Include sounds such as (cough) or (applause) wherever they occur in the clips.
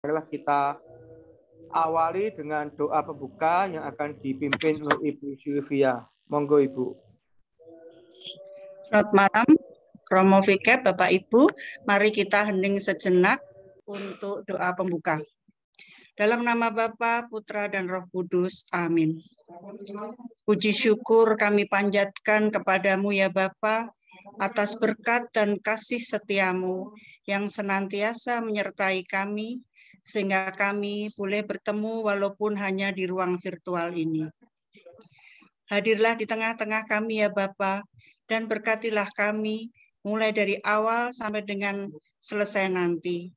marilah kita awali dengan doa pembuka yang akan dipimpin oleh Ibu Sylvia. Monggo Ibu. Selamat malam, Romo Fikep, Bapak Ibu. Mari kita hening sejenak untuk doa pembuka. Dalam nama Bapa, Putra, dan Roh Kudus. Amin. Puji syukur kami panjatkan kepadamu ya Bapa, atas berkat dan kasih setiamu yang senantiasa menyertai kami sehingga kami boleh bertemu walaupun hanya di ruang virtual ini. Hadirlah di tengah-tengah kami ya Bapa, dan berkatilah kami mulai dari awal sampai dengan selesai nanti.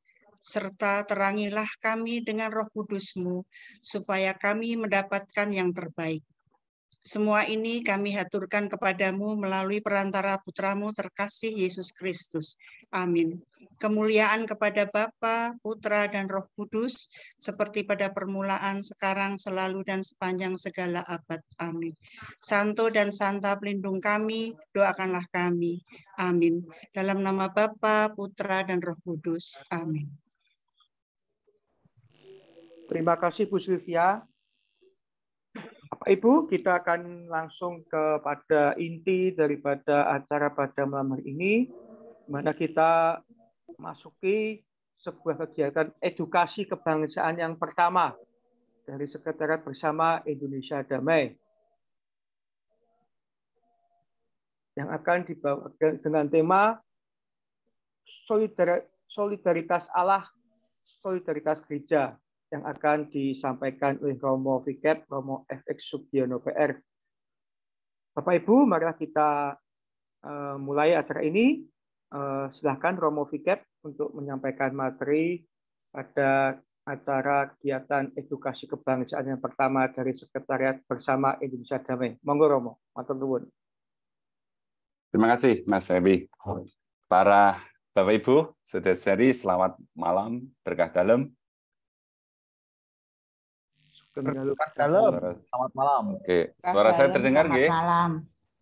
Serta terangilah kami dengan roh kudusmu, supaya kami mendapatkan yang terbaik. Semua ini kami haturkan kepadamu melalui perantara putramu terkasih Yesus Kristus. Amin. Kemuliaan kepada Bapa, Putra, dan Roh Kudus, seperti pada permulaan, sekarang, selalu, dan sepanjang segala abad. Amin. Santo dan Santa pelindung kami, doakanlah kami. Amin. Dalam nama Bapa, Putra, dan Roh Kudus. Amin. Terima kasih Bu Sylvia. Bapak Ibu, kita akan langsung kepada inti daripada acara pada malam hari ini, mana kita masuki sebuah kegiatan edukasi kebangsaan yang pertama dari Sekretariat Bersama Indonesia Damai. Yang akan dibawa dengan tema solidaritas Allah, solidaritas gereja yang akan disampaikan oleh Romo Fikep, Romo FX Subdiono PR. Bapak Ibu, marilah kita uh, mulai acara ini. Uh, silahkan Romo Fikep untuk menyampaikan materi pada acara kegiatan edukasi kebangsaan yang pertama dari Sekretariat Bersama Indonesia Damai. Monggo Romo, matur nuwun. Terima kasih Mas Febi. Para Bapak Ibu, Saudara Seri, selamat malam, berkah dalam. Halo, selamat malam. Oke, suara saya terdengar, G? Selamat malam.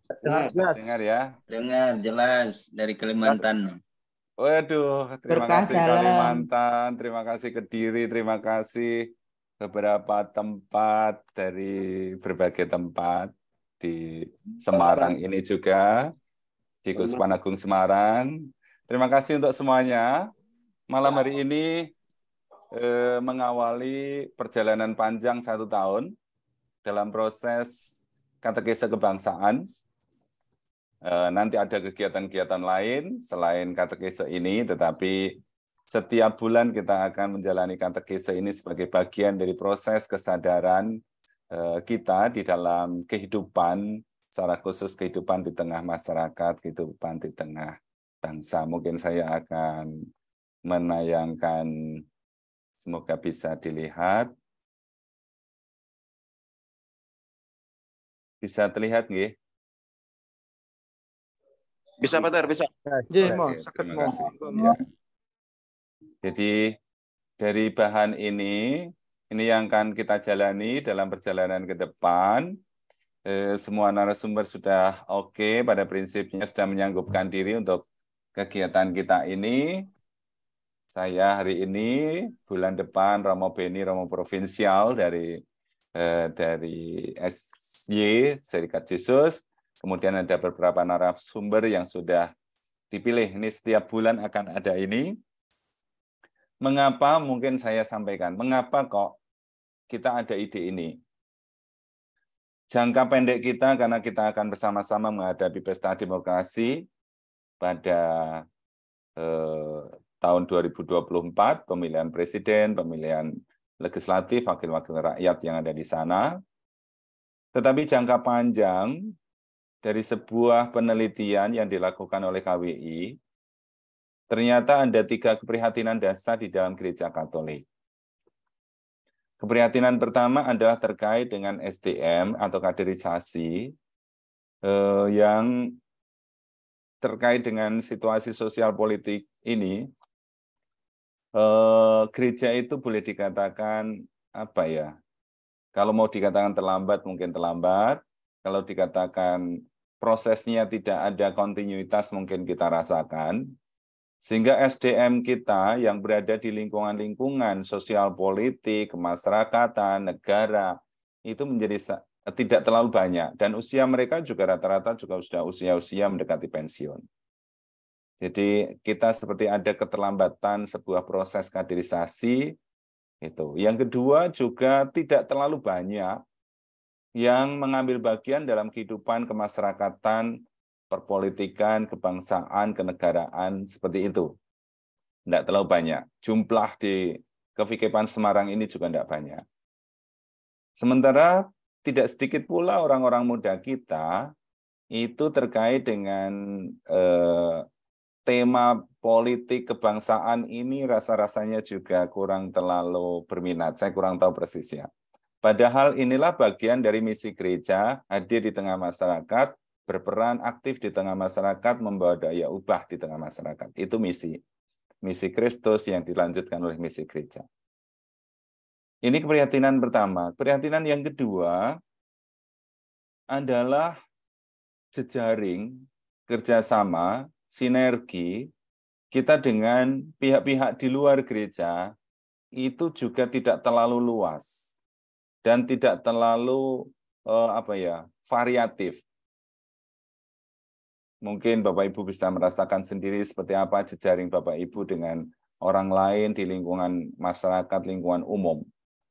Terdengar jelas. Dengar ya. Dengar jelas dari Kalimantan. Waduh, terima Berkah kasih dalam. Kalimantan, terima kasih Kediri, terima kasih beberapa tempat dari berbagai tempat di Semarang ini juga di Kuspanagung Semarang. Terima kasih untuk semuanya. Malam hari ini eh, mengawali perjalanan panjang satu tahun dalam proses katekese kebangsaan. Eh, nanti ada kegiatan-kegiatan lain selain katekese ini, tetapi setiap bulan kita akan menjalani katekese ini sebagai bagian dari proses kesadaran eh, kita di dalam kehidupan secara khusus kehidupan di tengah masyarakat, kehidupan di tengah bangsa. Mungkin saya akan menayangkan Semoga bisa dilihat. Bisa terlihat nggih? Bisa Pak Ter, bisa. Oke, Ya. Jadi dari bahan ini, ini yang akan kita jalani dalam perjalanan ke depan. Eh, semua narasumber sudah oke okay pada prinsipnya, sudah menyanggupkan diri untuk kegiatan kita ini. Saya hari ini bulan depan Romo Beni Romo Provinsial dari eh, dari SY Serikat Yesus. Kemudian ada beberapa narasumber yang sudah dipilih. Ini setiap bulan akan ada ini. Mengapa mungkin saya sampaikan? Mengapa kok kita ada ide ini? Jangka pendek kita karena kita akan bersama-sama menghadapi pesta demokrasi pada eh, tahun 2024, pemilihan presiden, pemilihan legislatif, wakil-wakil rakyat yang ada di sana. Tetapi jangka panjang dari sebuah penelitian yang dilakukan oleh KWI, ternyata ada tiga keprihatinan dasar di dalam gereja Katolik. Keprihatinan pertama adalah terkait dengan SDM atau kaderisasi eh, yang terkait dengan situasi sosial politik ini Eh, gereja itu boleh dikatakan apa ya? Kalau mau dikatakan terlambat mungkin terlambat, kalau dikatakan prosesnya tidak ada kontinuitas mungkin kita rasakan. Sehingga SDM kita yang berada di lingkungan-lingkungan sosial politik, kemasyarakatan, negara itu menjadi tidak terlalu banyak dan usia mereka juga rata-rata juga sudah usia-usia mendekati pensiun. Jadi kita seperti ada keterlambatan sebuah proses kaderisasi itu. Yang kedua juga tidak terlalu banyak yang mengambil bagian dalam kehidupan kemasyarakatan, perpolitikan, kebangsaan, kenegaraan seperti itu. Tidak terlalu banyak. Jumlah di Kevikepan Semarang ini juga tidak banyak. Sementara tidak sedikit pula orang-orang muda kita itu terkait dengan eh, tema politik kebangsaan ini rasa-rasanya juga kurang terlalu berminat. Saya kurang tahu persisnya. Padahal inilah bagian dari misi gereja, hadir di tengah masyarakat, berperan aktif di tengah masyarakat, membawa daya ubah di tengah masyarakat. Itu misi. Misi Kristus yang dilanjutkan oleh misi gereja. Ini keprihatinan pertama. Keprihatinan yang kedua adalah jejaring kerjasama sinergi kita dengan pihak-pihak di luar gereja itu juga tidak terlalu luas dan tidak terlalu eh, apa ya variatif. Mungkin Bapak Ibu bisa merasakan sendiri seperti apa jejaring Bapak Ibu dengan orang lain di lingkungan masyarakat, lingkungan umum.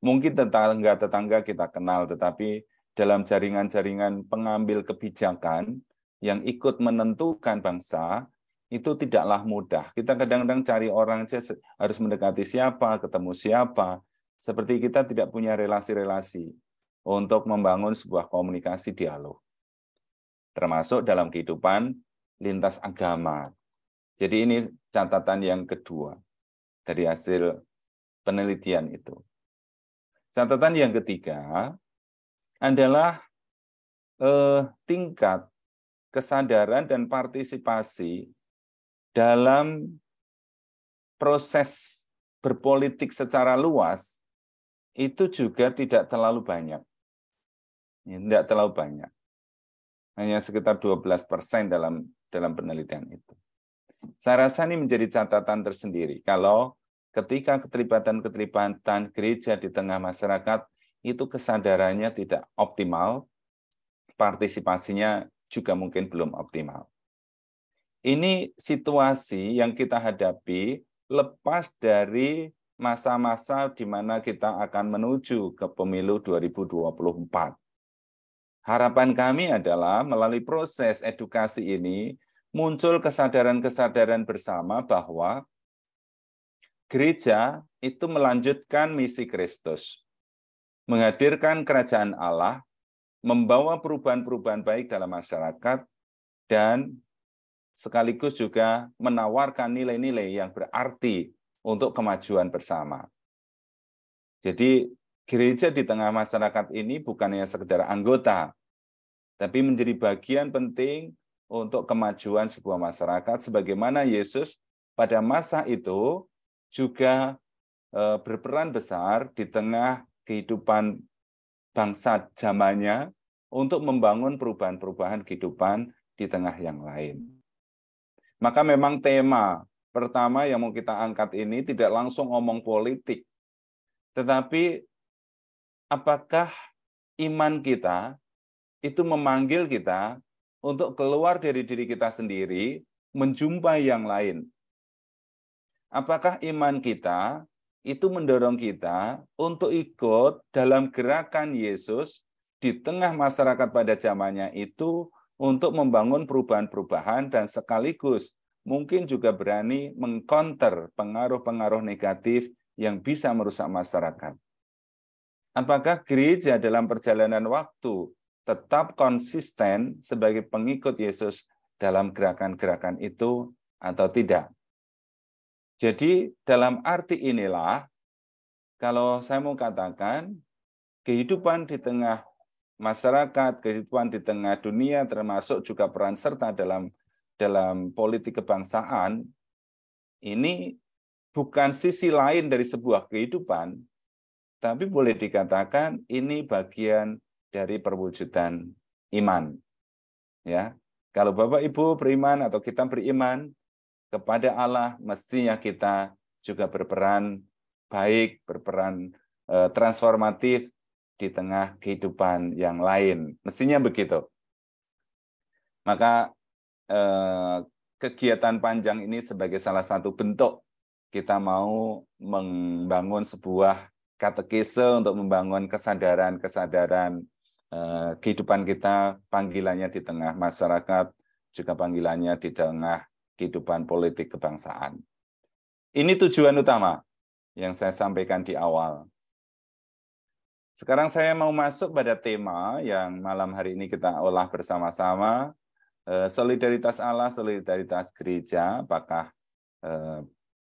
Mungkin tetangga-tetangga kita kenal, tetapi dalam jaringan-jaringan pengambil kebijakan yang ikut menentukan bangsa itu tidaklah mudah. Kita kadang-kadang cari orang harus mendekati siapa, ketemu siapa. Seperti kita tidak punya relasi-relasi untuk membangun sebuah komunikasi dialog. Termasuk dalam kehidupan lintas agama. Jadi ini catatan yang kedua dari hasil penelitian itu. Catatan yang ketiga adalah eh, tingkat kesadaran dan partisipasi dalam proses berpolitik secara luas itu juga tidak terlalu banyak. Ya, tidak terlalu banyak. Hanya sekitar 12 persen dalam dalam penelitian itu. Saya rasa ini menjadi catatan tersendiri. Kalau ketika keterlibatan-keterlibatan gereja di tengah masyarakat itu kesadarannya tidak optimal, partisipasinya juga mungkin belum optimal. Ini situasi yang kita hadapi lepas dari masa-masa di mana kita akan menuju ke pemilu 2024. Harapan kami adalah melalui proses edukasi ini muncul kesadaran-kesadaran bersama bahwa gereja itu melanjutkan misi Kristus, menghadirkan kerajaan Allah membawa perubahan-perubahan baik dalam masyarakat dan sekaligus juga menawarkan nilai-nilai yang berarti untuk kemajuan bersama. Jadi gereja di tengah masyarakat ini bukan hanya sekedar anggota, tapi menjadi bagian penting untuk kemajuan sebuah masyarakat sebagaimana Yesus pada masa itu juga eh, berperan besar di tengah kehidupan bangsa zamannya untuk membangun perubahan-perubahan kehidupan di tengah yang lain. Maka memang tema pertama yang mau kita angkat ini tidak langsung omong politik. Tetapi apakah iman kita itu memanggil kita untuk keluar dari diri kita sendiri, menjumpai yang lain. Apakah iman kita itu mendorong kita untuk ikut dalam gerakan Yesus di tengah masyarakat pada zamannya itu untuk membangun perubahan-perubahan dan sekaligus mungkin juga berani mengkonter pengaruh-pengaruh negatif yang bisa merusak masyarakat. Apakah gereja dalam perjalanan waktu tetap konsisten sebagai pengikut Yesus dalam gerakan-gerakan itu atau tidak? Jadi dalam arti inilah kalau saya mau katakan kehidupan di tengah masyarakat, kehidupan di tengah dunia termasuk juga peran serta dalam dalam politik kebangsaan ini bukan sisi lain dari sebuah kehidupan tapi boleh dikatakan ini bagian dari perwujudan iman. Ya. Kalau Bapak Ibu beriman atau kita beriman, kepada Allah, mestinya kita juga berperan baik, berperan eh, transformatif di tengah kehidupan yang lain. Mestinya begitu. Maka eh, kegiatan panjang ini sebagai salah satu bentuk kita mau membangun sebuah katekese untuk membangun kesadaran-kesadaran eh, kehidupan kita, panggilannya di tengah masyarakat, juga panggilannya di tengah kehidupan politik kebangsaan. Ini tujuan utama yang saya sampaikan di awal. Sekarang saya mau masuk pada tema yang malam hari ini kita olah bersama-sama, eh, solidaritas Allah, solidaritas gereja, apakah eh,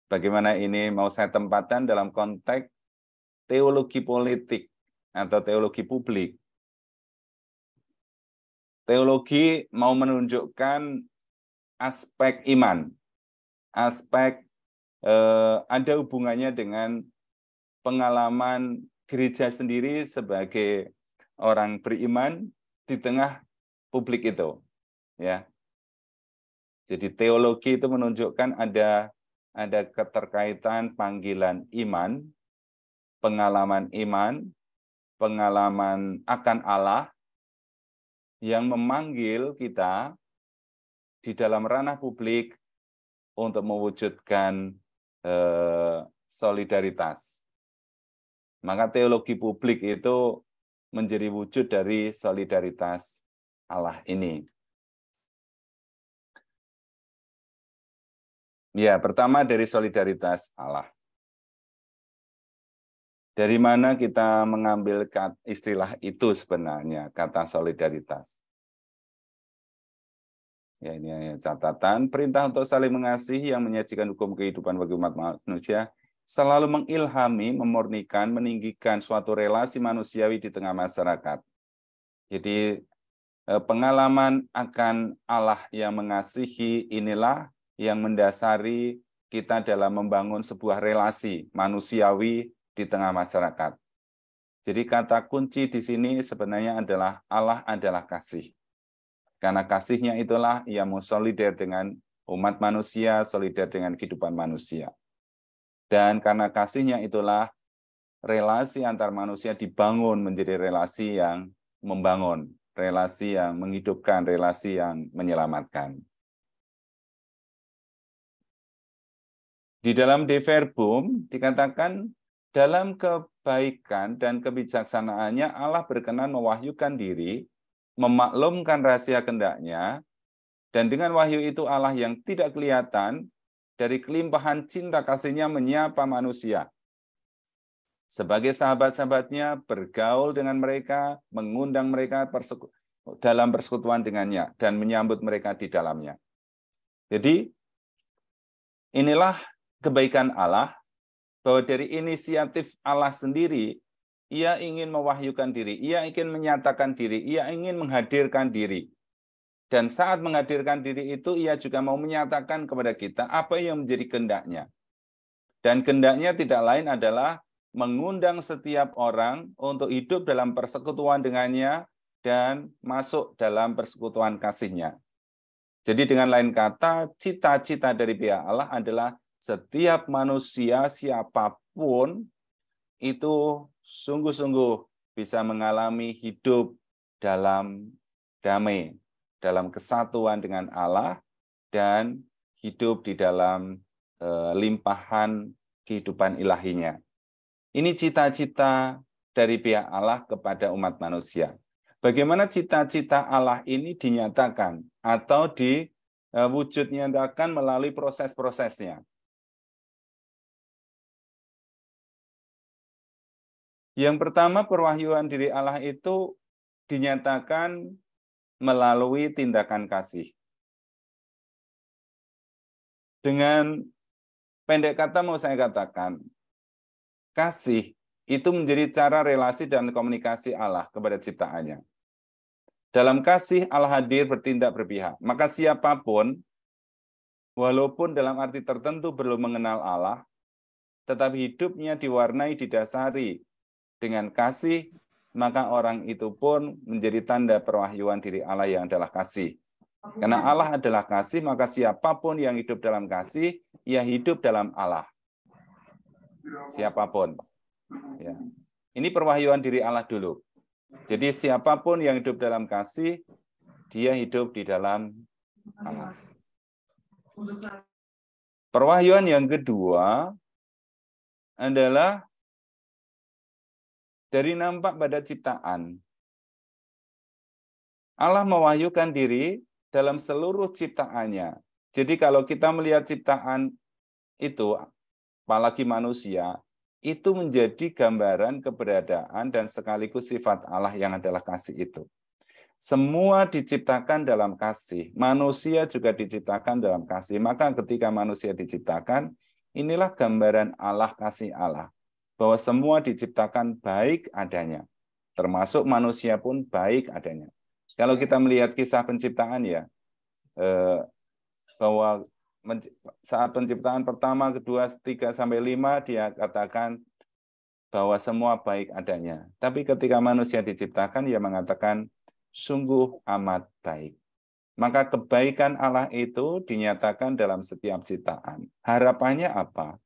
bagaimana ini mau saya tempatkan dalam konteks teologi politik atau teologi publik. Teologi mau menunjukkan aspek iman, aspek eh, ada hubungannya dengan pengalaman gereja sendiri sebagai orang beriman di tengah publik itu, ya. Jadi teologi itu menunjukkan ada ada keterkaitan panggilan iman, pengalaman iman, pengalaman akan Allah yang memanggil kita di dalam ranah publik untuk mewujudkan eh, solidaritas. Maka teologi publik itu menjadi wujud dari solidaritas Allah ini. Ya, pertama dari solidaritas Allah. Dari mana kita mengambil istilah itu sebenarnya, kata solidaritas? Ya, ini catatan. Perintah untuk saling mengasihi yang menyajikan hukum kehidupan bagi umat manusia selalu mengilhami, memurnikan, meninggikan suatu relasi manusiawi di tengah masyarakat. Jadi eh, pengalaman akan Allah yang mengasihi inilah yang mendasari kita dalam membangun sebuah relasi manusiawi di tengah masyarakat. Jadi kata kunci di sini sebenarnya adalah Allah adalah kasih. Karena kasihnya itulah ia mau solider dengan umat manusia, solider dengan kehidupan manusia. Dan karena kasihnya itulah relasi antar manusia dibangun menjadi relasi yang membangun, relasi yang menghidupkan, relasi yang menyelamatkan. Di dalam De Verbum dikatakan dalam kebaikan dan kebijaksanaannya Allah berkenan mewahyukan diri memaklumkan rahasia kendaknya, dan dengan wahyu itu Allah yang tidak kelihatan dari kelimpahan cinta kasihnya menyapa manusia. Sebagai sahabat-sahabatnya, bergaul dengan mereka, mengundang mereka dalam persekutuan dengannya, dan menyambut mereka di dalamnya. Jadi, inilah kebaikan Allah, bahwa dari inisiatif Allah sendiri, ia ingin mewahyukan diri, ia ingin menyatakan diri, ia ingin menghadirkan diri. Dan saat menghadirkan diri itu, ia juga mau menyatakan kepada kita apa yang menjadi kendaknya. Dan kendaknya tidak lain adalah mengundang setiap orang untuk hidup dalam persekutuan dengannya dan masuk dalam persekutuan kasihnya. Jadi dengan lain kata, cita-cita dari pihak Allah adalah setiap manusia siapapun itu sungguh-sungguh bisa mengalami hidup dalam damai, dalam kesatuan dengan Allah, dan hidup di dalam eh, limpahan kehidupan ilahinya. Ini cita-cita dari pihak Allah kepada umat manusia. Bagaimana cita-cita Allah ini dinyatakan atau diwujudnyatakan eh, melalui proses-prosesnya. Yang pertama perwahyuan diri Allah itu dinyatakan melalui tindakan kasih. Dengan pendek kata mau saya katakan, kasih itu menjadi cara relasi dan komunikasi Allah kepada ciptaannya. Dalam kasih Allah hadir bertindak berpihak. Maka siapapun, walaupun dalam arti tertentu belum mengenal Allah, tetapi hidupnya diwarnai didasari dengan kasih, maka orang itu pun menjadi tanda perwahyuan diri Allah yang adalah kasih. Karena Allah adalah kasih, maka siapapun yang hidup dalam kasih, ia hidup dalam Allah. Siapapun. Ya. Ini perwahyuan diri Allah dulu. Jadi siapapun yang hidup dalam kasih, dia hidup di dalam Allah. Perwahyuan yang kedua adalah dari nampak pada ciptaan. Allah mewahyukan diri dalam seluruh ciptaannya. Jadi kalau kita melihat ciptaan itu, apalagi manusia, itu menjadi gambaran keberadaan dan sekaligus sifat Allah yang adalah kasih itu. Semua diciptakan dalam kasih. Manusia juga diciptakan dalam kasih. Maka ketika manusia diciptakan, inilah gambaran Allah kasih Allah bahwa semua diciptakan baik adanya, termasuk manusia pun baik adanya. Kalau kita melihat kisah penciptaan ya, eh, bahwa saat penciptaan pertama, kedua, tiga sampai lima dia katakan bahwa semua baik adanya. Tapi ketika manusia diciptakan, dia mengatakan sungguh amat baik. Maka kebaikan Allah itu dinyatakan dalam setiap ciptaan. Harapannya apa?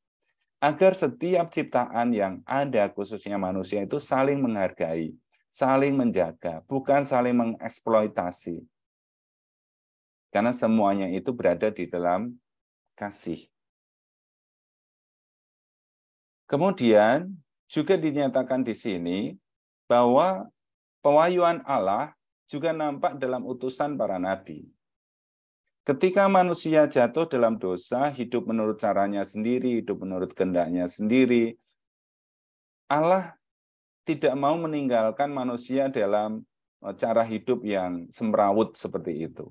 agar setiap ciptaan yang ada khususnya manusia itu saling menghargai, saling menjaga, bukan saling mengeksploitasi. Karena semuanya itu berada di dalam kasih. Kemudian juga dinyatakan di sini bahwa pewahyuan Allah juga nampak dalam utusan para nabi. Ketika manusia jatuh dalam dosa, hidup menurut caranya sendiri, hidup menurut kehendaknya sendiri, Allah tidak mau meninggalkan manusia dalam e, cara hidup yang semrawut seperti itu.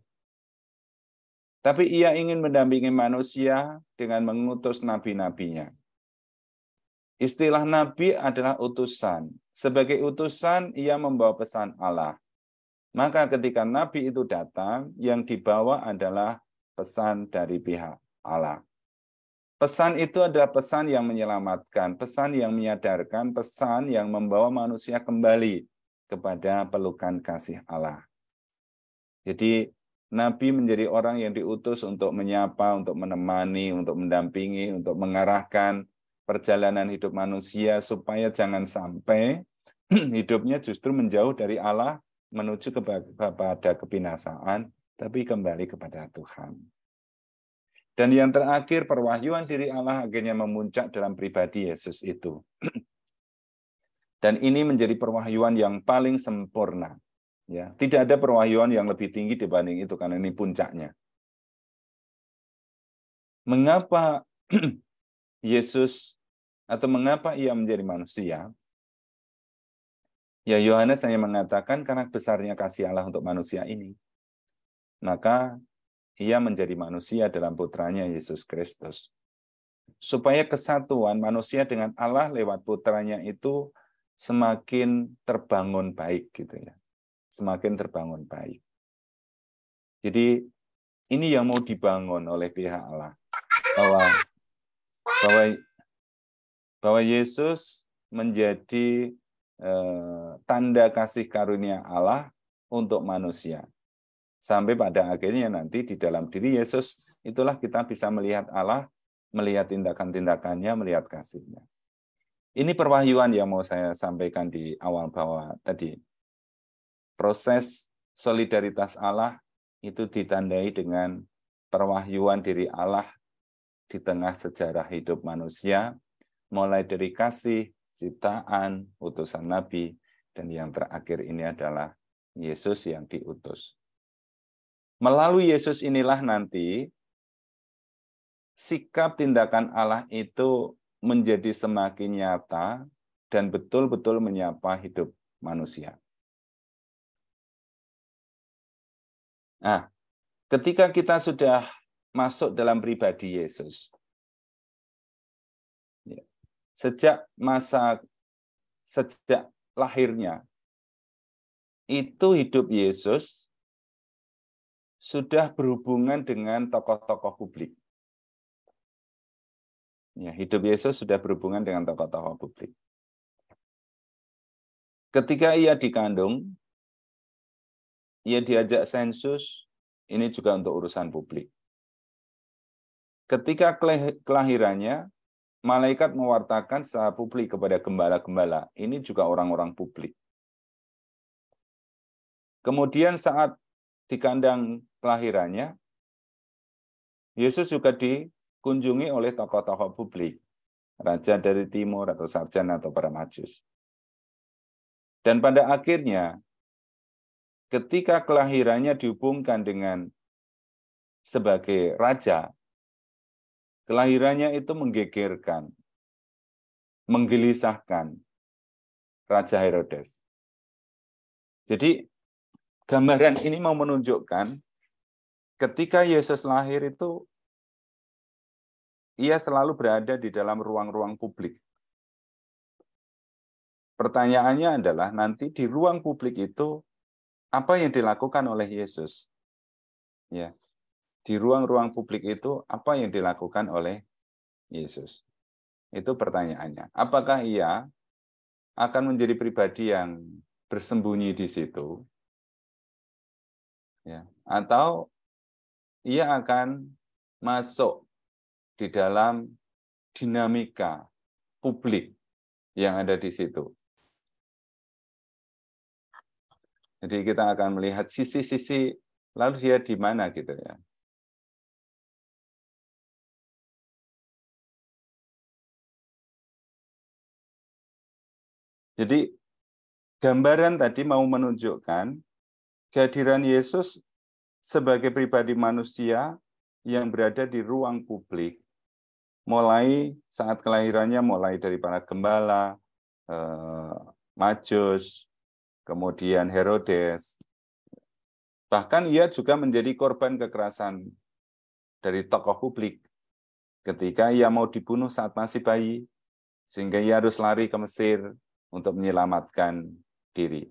Tapi ia ingin mendampingi manusia dengan mengutus nabi-nabinya. Istilah nabi adalah utusan. Sebagai utusan, ia membawa pesan Allah. Maka ketika Nabi itu datang, yang dibawa adalah pesan dari pihak Allah. Pesan itu adalah pesan yang menyelamatkan, pesan yang menyadarkan, pesan yang membawa manusia kembali kepada pelukan kasih Allah. Jadi Nabi menjadi orang yang diutus untuk menyapa, untuk menemani, untuk mendampingi, untuk mengarahkan perjalanan hidup manusia supaya jangan sampai (clears throat) hidupnya justru menjauh dari Allah menuju kepada kebinasaan, tapi kembali kepada Tuhan. Dan yang terakhir, perwahyuan diri Allah akhirnya memuncak dalam pribadi Yesus itu. (clears throat) Dan ini menjadi perwahyuan yang paling sempurna. Ya, tidak ada perwahyuan yang lebih tinggi dibanding itu karena ini puncaknya. Mengapa (clears throat) Yesus atau mengapa ia menjadi manusia? Ya Yohanes hanya mengatakan karena besarnya kasih Allah untuk manusia ini. Maka ia menjadi manusia dalam putranya Yesus Kristus. Supaya kesatuan manusia dengan Allah lewat putranya itu semakin terbangun baik gitu ya. Semakin terbangun baik. Jadi ini yang mau dibangun oleh pihak Allah bahwa bahwa bahwa Yesus menjadi Eh, tanda kasih karunia Allah untuk manusia. Sampai pada akhirnya nanti di dalam diri Yesus itulah kita bisa melihat Allah, melihat tindakan-tindakannya, melihat kasihnya. Ini perwahyuan yang mau saya sampaikan di awal bahwa tadi proses solidaritas Allah itu ditandai dengan perwahyuan diri Allah di tengah sejarah hidup manusia, mulai dari kasih, ciptaan, utusan nabi, dan yang terakhir ini adalah Yesus yang diutus. Melalui Yesus inilah nanti sikap tindakan Allah itu menjadi semakin nyata dan betul-betul menyapa hidup manusia. Nah, ketika kita sudah masuk dalam pribadi Yesus, sejak masa sejak lahirnya itu hidup Yesus sudah berhubungan dengan tokoh-tokoh publik. Ya, hidup Yesus sudah berhubungan dengan tokoh-tokoh publik. Ketika ia dikandung, ia diajak sensus, ini juga untuk urusan publik. Ketika kelahirannya, malaikat mewartakan secara publik kepada gembala-gembala. Ini juga orang-orang publik. Kemudian saat di kandang kelahirannya, Yesus juga dikunjungi oleh tokoh-tokoh publik, raja dari timur atau sarjana atau para majus. Dan pada akhirnya, ketika kelahirannya dihubungkan dengan sebagai raja, Kelahirannya itu menggegerkan, menggelisahkan Raja Herodes. Jadi gambaran ini mau menunjukkan ketika Yesus lahir itu ia selalu berada di dalam ruang-ruang publik. Pertanyaannya adalah nanti di ruang publik itu apa yang dilakukan oleh Yesus? Ya di ruang-ruang publik itu apa yang dilakukan oleh Yesus? Itu pertanyaannya. Apakah ia akan menjadi pribadi yang bersembunyi di situ? Ya, atau ia akan masuk di dalam dinamika publik yang ada di situ. Jadi kita akan melihat sisi-sisi lalu dia di mana gitu ya. Jadi gambaran tadi mau menunjukkan kehadiran Yesus sebagai pribadi manusia yang berada di ruang publik mulai saat kelahirannya mulai dari para gembala, eh, majus, kemudian Herodes. Bahkan ia juga menjadi korban kekerasan dari tokoh publik ketika ia mau dibunuh saat masih bayi, sehingga ia harus lari ke Mesir untuk menyelamatkan diri.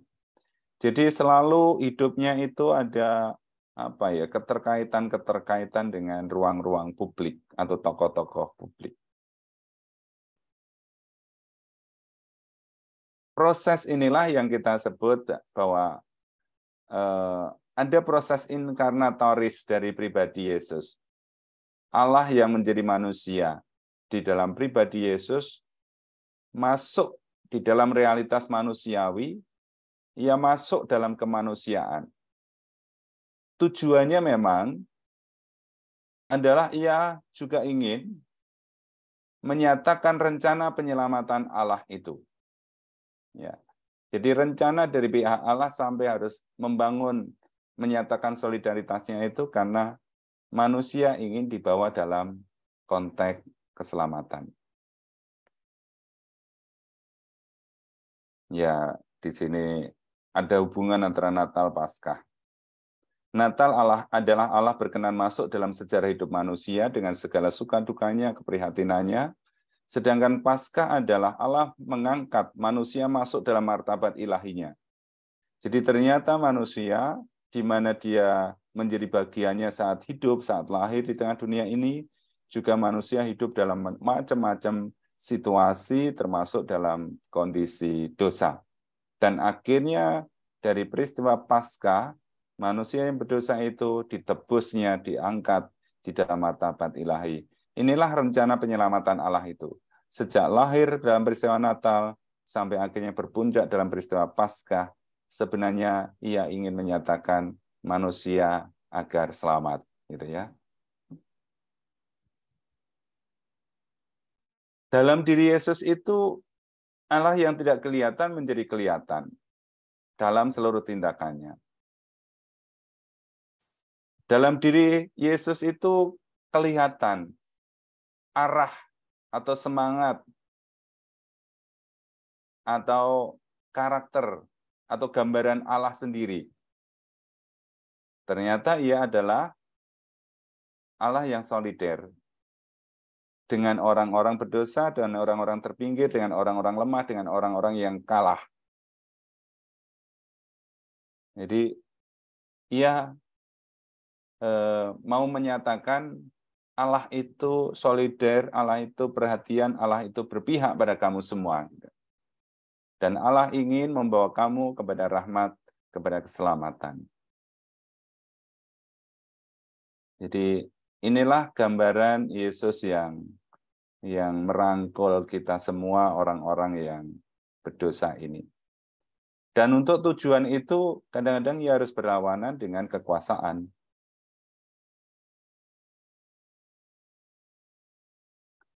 Jadi selalu hidupnya itu ada apa ya keterkaitan-keterkaitan dengan ruang-ruang publik atau tokoh-tokoh publik. Proses inilah yang kita sebut bahwa eh, ada proses inkarnatoris dari pribadi Yesus. Allah yang menjadi manusia di dalam pribadi Yesus masuk di dalam realitas manusiawi, ia masuk dalam kemanusiaan. Tujuannya memang adalah ia juga ingin menyatakan rencana penyelamatan Allah itu. Ya. Jadi rencana dari pihak Allah sampai harus membangun, menyatakan solidaritasnya itu karena manusia ingin dibawa dalam konteks keselamatan. Ya, di sini ada hubungan antara Natal Paskah. Natal Allah adalah Allah berkenan masuk dalam sejarah hidup manusia dengan segala suka dukanya, keprihatinannya. Sedangkan Paskah adalah Allah mengangkat manusia masuk dalam martabat ilahinya. Jadi ternyata manusia di mana dia menjadi bagiannya saat hidup, saat lahir di tengah dunia ini, juga manusia hidup dalam macam-macam situasi termasuk dalam kondisi dosa. Dan akhirnya dari peristiwa pasca manusia yang berdosa itu ditebusnya, diangkat di dalam martabat ilahi. Inilah rencana penyelamatan Allah itu. Sejak lahir dalam peristiwa Natal sampai akhirnya berpuncak dalam peristiwa pasca sebenarnya ia ingin menyatakan manusia agar selamat, gitu ya. Dalam diri Yesus itu Allah yang tidak kelihatan menjadi kelihatan dalam seluruh tindakannya. Dalam diri Yesus itu kelihatan arah atau semangat atau karakter atau gambaran Allah sendiri. Ternyata ia adalah Allah yang solider, dengan orang-orang berdosa dan orang-orang terpinggir, dengan orang-orang lemah, dengan orang-orang yang kalah. Jadi ia eh, mau menyatakan Allah itu solider, Allah itu perhatian, Allah itu berpihak pada kamu semua. Dan Allah ingin membawa kamu kepada rahmat, kepada keselamatan. Jadi inilah gambaran Yesus yang yang merangkul kita semua orang-orang yang berdosa ini. Dan untuk tujuan itu kadang-kadang ia harus berlawanan dengan kekuasaan.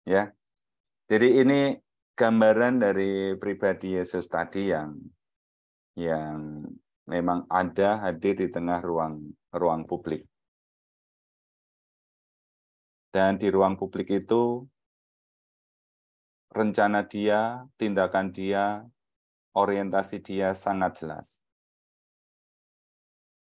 Ya. Jadi ini gambaran dari pribadi Yesus tadi yang yang memang ada hadir di tengah ruang ruang publik. Dan di ruang publik itu rencana dia, tindakan dia, orientasi dia sangat jelas.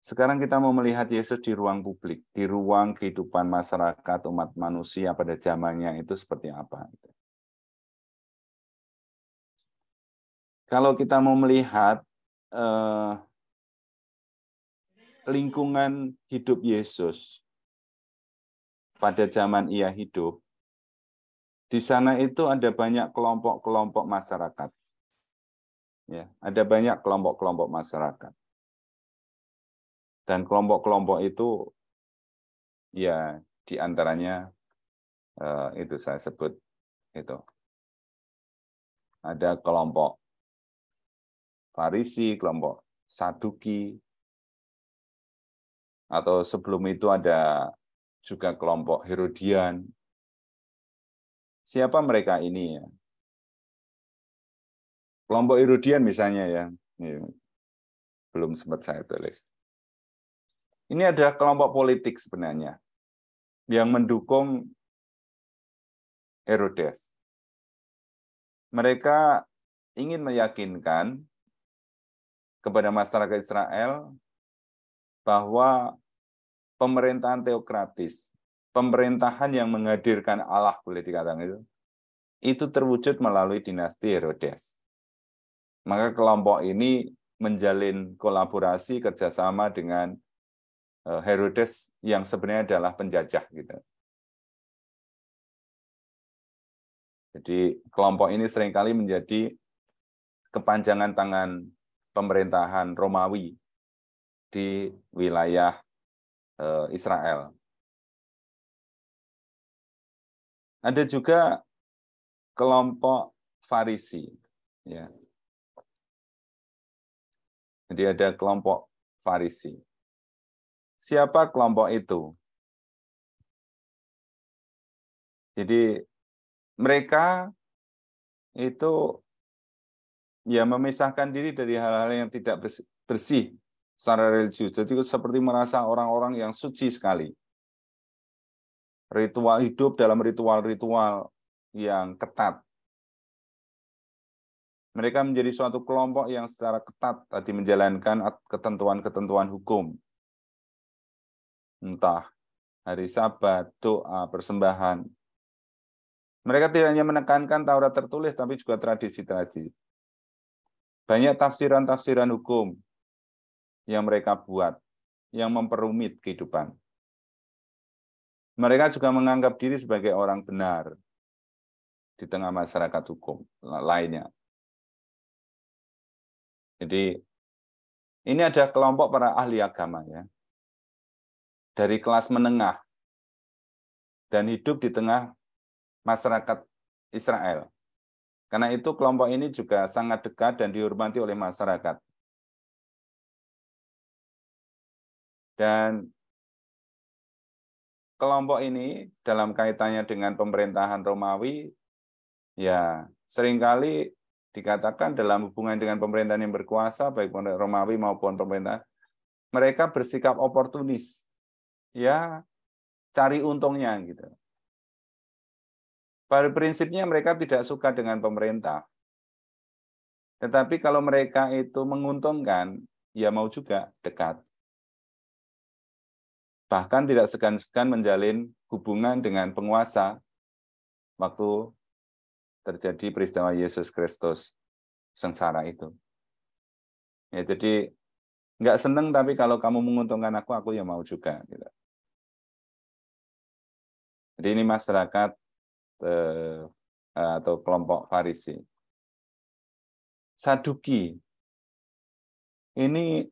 Sekarang kita mau melihat Yesus di ruang publik, di ruang kehidupan masyarakat, umat manusia pada zamannya itu seperti apa. Kalau kita mau melihat eh, lingkungan hidup Yesus pada zaman ia hidup, di sana itu ada banyak kelompok-kelompok masyarakat. Ya, ada banyak kelompok-kelompok masyarakat. Dan kelompok-kelompok itu ya di antaranya eh, itu saya sebut itu ada kelompok Farisi, kelompok Saduki, atau sebelum itu ada juga kelompok Herodian, siapa mereka ini ya. Kelompok Irudian misalnya ya. Iya. Belum sempat saya tulis. Ini adalah kelompok politik sebenarnya yang mendukung Herodes. Mereka ingin meyakinkan kepada masyarakat Israel bahwa pemerintahan teokratis pemerintahan yang menghadirkan Allah boleh dikatakan itu itu terwujud melalui dinasti Herodes. Maka kelompok ini menjalin kolaborasi kerjasama dengan eh, Herodes yang sebenarnya adalah penjajah gitu. Jadi kelompok ini seringkali menjadi kepanjangan tangan pemerintahan Romawi di wilayah eh, Israel. Ada juga kelompok Farisi. Ya. Jadi ada kelompok Farisi. Siapa kelompok itu? Jadi mereka itu ya memisahkan diri dari hal-hal yang tidak bersih secara religius. Jadi seperti merasa orang-orang yang suci sekali ritual hidup dalam ritual-ritual yang ketat. Mereka menjadi suatu kelompok yang secara ketat tadi menjalankan ketentuan-ketentuan hukum. Entah hari sabat, doa, persembahan. Mereka tidak hanya menekankan Taurat tertulis, tapi juga tradisi-tradisi. Banyak tafsiran-tafsiran hukum yang mereka buat, yang memperumit kehidupan. Mereka juga menganggap diri sebagai orang benar di tengah masyarakat hukum lainnya. Jadi ini ada kelompok para ahli agama ya. Dari kelas menengah dan hidup di tengah masyarakat Israel. Karena itu kelompok ini juga sangat dekat dan dihormati oleh masyarakat. Dan kelompok ini dalam kaitannya dengan pemerintahan Romawi, ya seringkali dikatakan dalam hubungan dengan pemerintahan yang berkuasa, baik pemerintah Romawi maupun pemerintah, mereka bersikap oportunis. Ya, cari untungnya gitu. Pada prinsipnya mereka tidak suka dengan pemerintah. Tetapi kalau mereka itu menguntungkan, ya mau juga dekat bahkan tidak segan-segan menjalin hubungan dengan penguasa waktu terjadi peristiwa Yesus Kristus sengsara itu. Ya, jadi nggak seneng tapi kalau kamu menguntungkan aku, aku ya mau juga. Gitu. Jadi ini masyarakat eh, atau kelompok Farisi. Saduki ini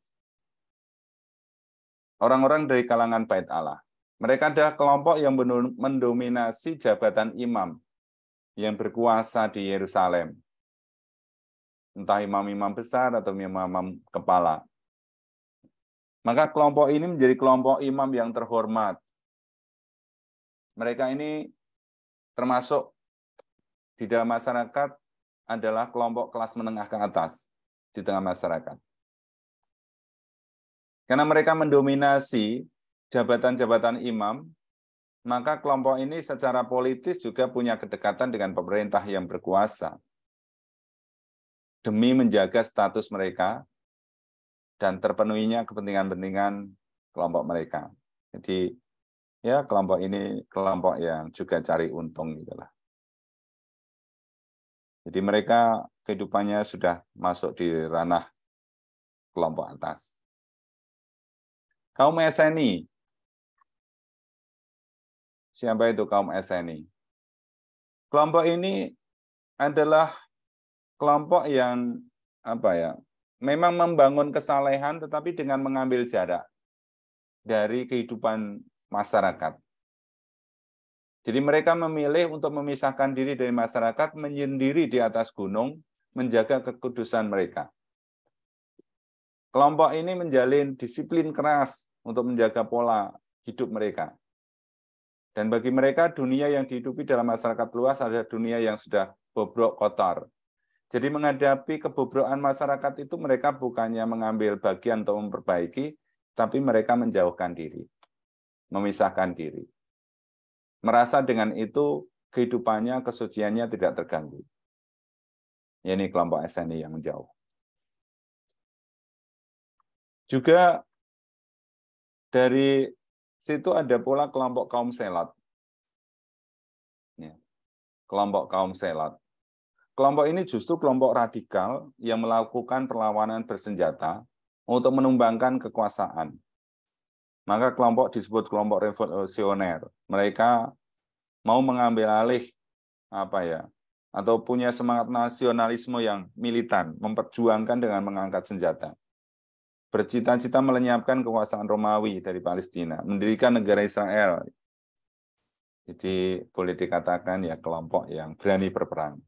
orang-orang dari kalangan bait Allah. Mereka adalah kelompok yang mendominasi jabatan imam yang berkuasa di Yerusalem. Entah imam-imam besar atau imam-imam kepala. Maka kelompok ini menjadi kelompok imam yang terhormat. Mereka ini termasuk di dalam masyarakat adalah kelompok kelas menengah ke atas di tengah masyarakat. Karena mereka mendominasi jabatan-jabatan imam, maka kelompok ini secara politis juga punya kedekatan dengan pemerintah yang berkuasa. Demi menjaga status mereka dan terpenuhinya kepentingan-kepentingan kelompok mereka. Jadi ya kelompok ini kelompok yang juga cari untung gitulah. Jadi mereka kehidupannya sudah masuk di ranah kelompok atas. Kaum SNI. Siapa itu kaum Sni? Kelompok ini adalah kelompok yang apa ya? Memang membangun kesalehan tetapi dengan mengambil jarak dari kehidupan masyarakat. Jadi mereka memilih untuk memisahkan diri dari masyarakat, menyendiri di atas gunung, menjaga kekudusan mereka. Kelompok ini menjalin disiplin keras untuk menjaga pola hidup mereka. Dan bagi mereka, dunia yang dihidupi dalam masyarakat luas adalah dunia yang sudah bobrok kotor. Jadi menghadapi kebobrokan masyarakat itu mereka bukannya mengambil bagian atau memperbaiki, tapi mereka menjauhkan diri, memisahkan diri. Merasa dengan itu kehidupannya, kesuciannya tidak terganggu. Ini kelompok SNI yang menjauh. Juga dari situ ada pula kelompok kaum selat. Ya. Kelompok kaum selat. Kelompok ini justru kelompok radikal yang melakukan perlawanan bersenjata untuk menumbangkan kekuasaan. Maka kelompok disebut kelompok revolusioner. Mereka mau mengambil alih apa ya atau punya semangat nasionalisme yang militan, memperjuangkan dengan mengangkat senjata bercita-cita melenyapkan kekuasaan Romawi dari Palestina, mendirikan negara Israel. Jadi boleh dikatakan ya kelompok yang berani berperang.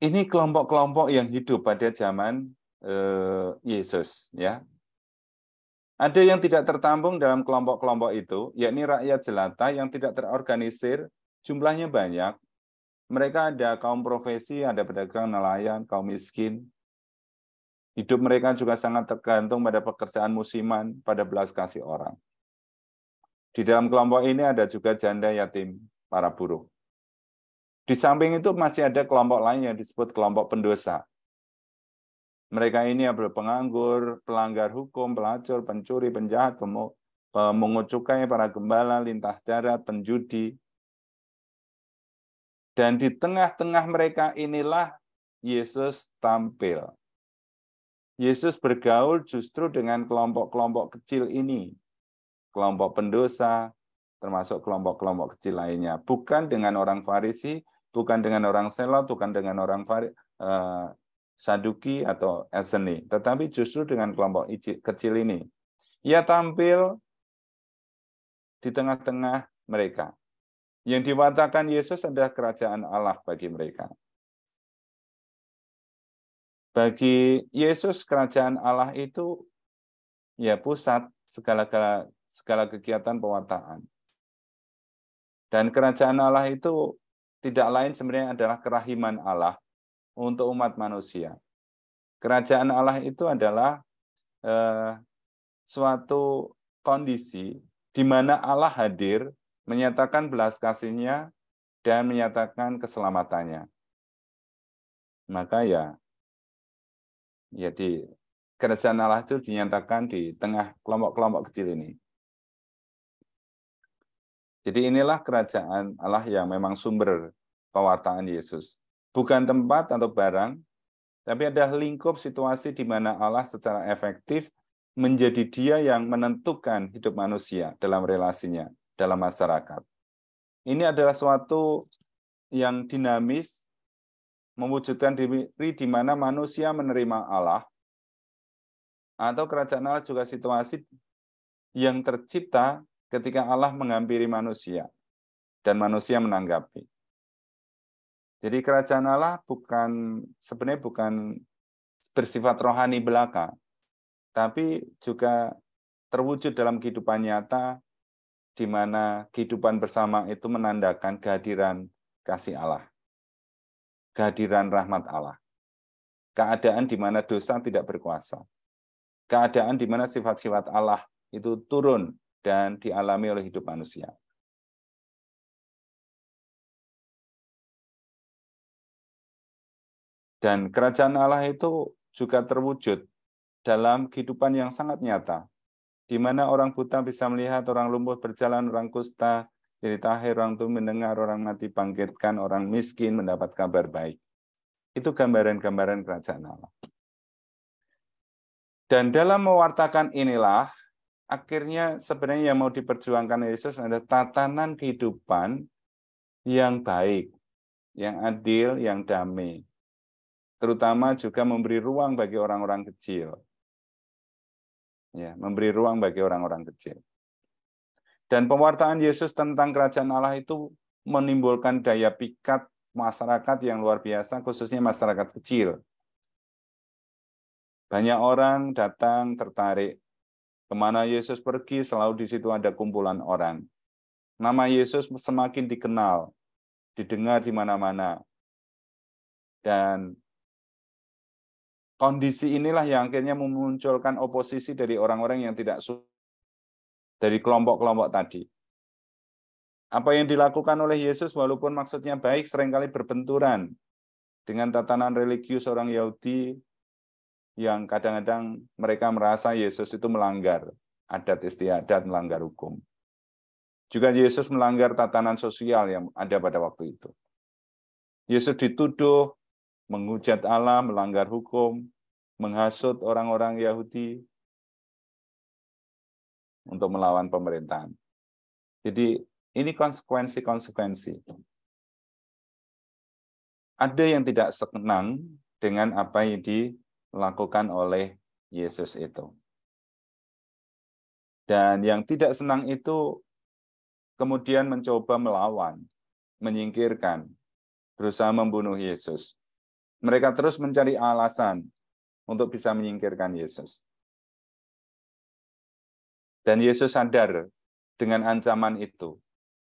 Ini kelompok-kelompok yang hidup pada zaman eh, Yesus, ya. Ada yang tidak tertampung dalam kelompok-kelompok itu, yakni rakyat jelata yang tidak terorganisir, jumlahnya banyak. Mereka ada kaum profesi, ada pedagang, nelayan, kaum miskin, Hidup mereka juga sangat tergantung pada pekerjaan musiman, pada belas kasih orang. Di dalam kelompok ini ada juga janda yatim, para buruh. Di samping itu masih ada kelompok lain yang disebut kelompok pendosa. Mereka ini adalah penganggur, pelanggar hukum, pelacur, pencuri, penjahat, pemungut cukai, para gembala, lintah darat, penjudi. Dan di tengah-tengah mereka inilah Yesus tampil Yesus bergaul justru dengan kelompok-kelompok kecil ini. Kelompok pendosa, termasuk kelompok-kelompok kecil lainnya. Bukan dengan orang Farisi, bukan dengan orang Selot, bukan dengan orang Fari, eh, Saduki atau Eseni, tetapi justru dengan kelompok kecil ini. Ia tampil di tengah-tengah mereka. Yang diwatakan Yesus adalah kerajaan Allah bagi mereka. Bagi Yesus kerajaan Allah itu ya pusat segala segala kegiatan pewartaan. Dan kerajaan Allah itu tidak lain sebenarnya adalah kerahiman Allah untuk umat manusia. Kerajaan Allah itu adalah eh, suatu kondisi di mana Allah hadir, menyatakan belas kasihnya, dan menyatakan keselamatannya. Maka ya, jadi ya, kerajaan Allah itu dinyatakan di tengah kelompok-kelompok kecil ini. Jadi inilah kerajaan Allah yang memang sumber pewartaan Yesus. Bukan tempat atau barang, tapi ada lingkup situasi di mana Allah secara efektif menjadi dia yang menentukan hidup manusia dalam relasinya, dalam masyarakat. Ini adalah suatu yang dinamis mewujudkan diri di mana manusia menerima Allah, atau kerajaan Allah juga situasi yang tercipta ketika Allah menghampiri manusia dan manusia menanggapi. Jadi kerajaan Allah bukan sebenarnya bukan bersifat rohani belaka, tapi juga terwujud dalam kehidupan nyata di mana kehidupan bersama itu menandakan kehadiran kasih Allah kehadiran rahmat Allah, keadaan di mana dosa tidak berkuasa, keadaan di mana sifat-sifat Allah itu turun dan dialami oleh hidup manusia. Dan kerajaan Allah itu juga terwujud dalam kehidupan yang sangat nyata, di mana orang buta bisa melihat, orang lumpuh berjalan, orang kusta jadi tahir orang itu mendengar orang mati bangkitkan, orang miskin mendapat kabar baik. Itu gambaran-gambaran kerajaan Allah. Dan dalam mewartakan inilah, akhirnya sebenarnya yang mau diperjuangkan Yesus adalah tatanan kehidupan yang baik, yang adil, yang damai. Terutama juga memberi ruang bagi orang-orang kecil. Ya, memberi ruang bagi orang-orang kecil. Dan pewartaan Yesus tentang kerajaan Allah itu menimbulkan daya pikat masyarakat yang luar biasa, khususnya masyarakat kecil. Banyak orang datang tertarik. Kemana Yesus pergi, selalu di situ ada kumpulan orang. Nama Yesus semakin dikenal, didengar di mana-mana. Dan kondisi inilah yang akhirnya memunculkan oposisi dari orang-orang yang tidak suka dari kelompok-kelompok tadi. Apa yang dilakukan oleh Yesus walaupun maksudnya baik seringkali berbenturan dengan tatanan religius orang Yahudi yang kadang-kadang mereka merasa Yesus itu melanggar adat istiadat, melanggar hukum. Juga Yesus melanggar tatanan sosial yang ada pada waktu itu. Yesus dituduh menghujat Allah, melanggar hukum, menghasut orang-orang Yahudi, untuk melawan pemerintahan. Jadi ini konsekuensi-konsekuensi. Ada yang tidak senang dengan apa yang dilakukan oleh Yesus itu. Dan yang tidak senang itu kemudian mencoba melawan, menyingkirkan, berusaha membunuh Yesus. Mereka terus mencari alasan untuk bisa menyingkirkan Yesus. Dan Yesus sadar dengan ancaman itu.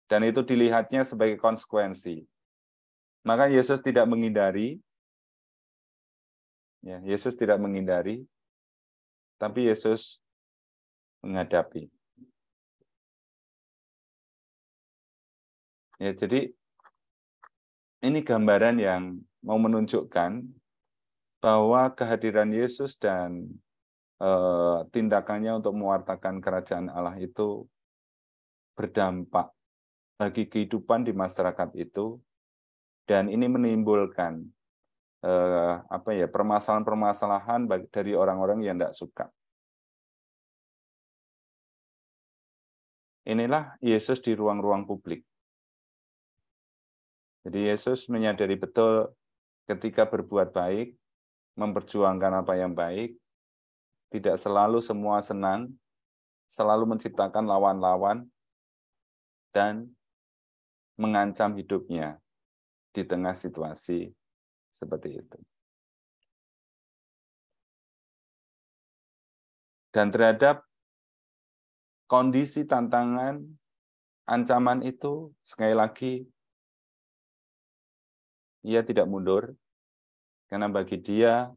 Dan itu dilihatnya sebagai konsekuensi. Maka Yesus tidak menghindari. Ya, Yesus tidak menghindari, tapi Yesus menghadapi. Ya, jadi ini gambaran yang mau menunjukkan bahwa kehadiran Yesus dan Eh, tindakannya untuk mewartakan kerajaan Allah itu berdampak bagi kehidupan di masyarakat itu dan ini menimbulkan eh, apa ya permasalahan-permasalahan dari orang-orang yang tidak suka. Inilah Yesus di ruang-ruang publik. Jadi Yesus menyadari betul ketika berbuat baik, memperjuangkan apa yang baik, tidak selalu semua senang, selalu menciptakan lawan-lawan, dan mengancam hidupnya di tengah situasi seperti itu. Dan terhadap kondisi tantangan, ancaman itu, sekali lagi, ia tidak mundur, karena bagi dia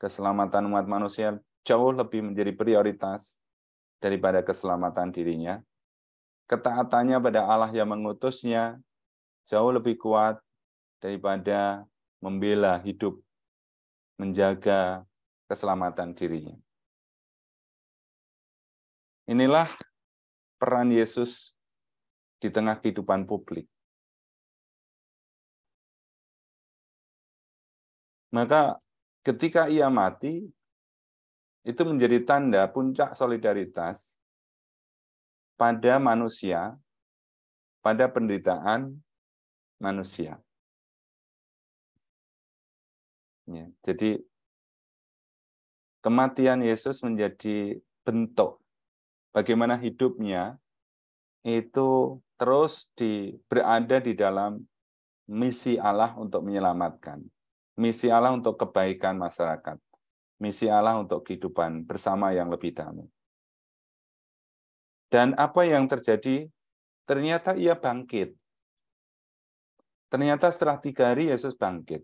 keselamatan umat manusia jauh lebih menjadi prioritas daripada keselamatan dirinya. Ketaatannya pada Allah yang mengutusnya jauh lebih kuat daripada membela hidup, menjaga keselamatan dirinya. Inilah peran Yesus di tengah kehidupan publik. Maka ketika ia mati, itu menjadi tanda puncak solidaritas pada manusia, pada penderitaan manusia. Ya, jadi kematian Yesus menjadi bentuk bagaimana hidupnya itu terus di, berada di dalam misi Allah untuk menyelamatkan, misi Allah untuk kebaikan masyarakat misi Allah untuk kehidupan bersama yang lebih damai. Dan apa yang terjadi? Ternyata ia bangkit. Ternyata setelah tiga hari Yesus bangkit.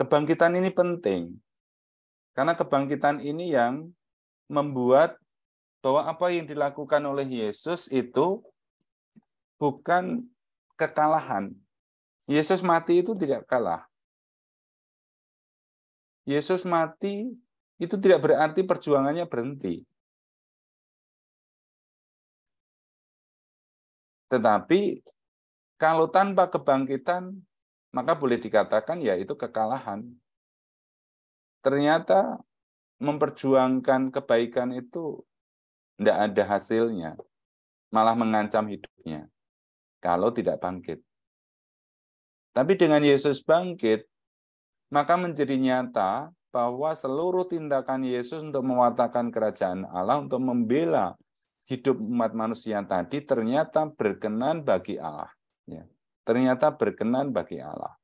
Kebangkitan ini penting. Karena kebangkitan ini yang membuat bahwa apa yang dilakukan oleh Yesus itu bukan kekalahan. Yesus mati itu tidak kalah. Yesus mati itu tidak berarti perjuangannya berhenti. Tetapi kalau tanpa kebangkitan, maka boleh dikatakan ya itu kekalahan. Ternyata memperjuangkan kebaikan itu tidak ada hasilnya, malah mengancam hidupnya kalau tidak bangkit. Tapi dengan Yesus bangkit, maka menjadi nyata bahwa seluruh tindakan Yesus untuk mewartakan kerajaan Allah, untuk membela hidup umat manusia tadi ternyata berkenan bagi Allah. Ya, ternyata berkenan bagi Allah.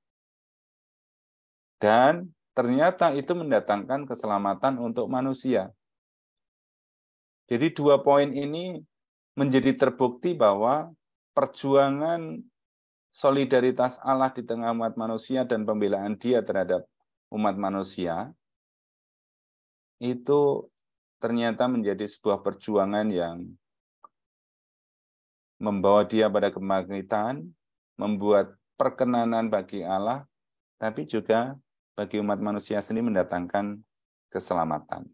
Dan ternyata itu mendatangkan keselamatan untuk manusia. Jadi dua poin ini menjadi terbukti bahwa perjuangan solidaritas Allah di tengah umat manusia dan pembelaan dia terhadap umat manusia itu ternyata menjadi sebuah perjuangan yang membawa dia pada kemagnitan, membuat perkenanan bagi Allah, tapi juga bagi umat manusia sendiri mendatangkan keselamatan.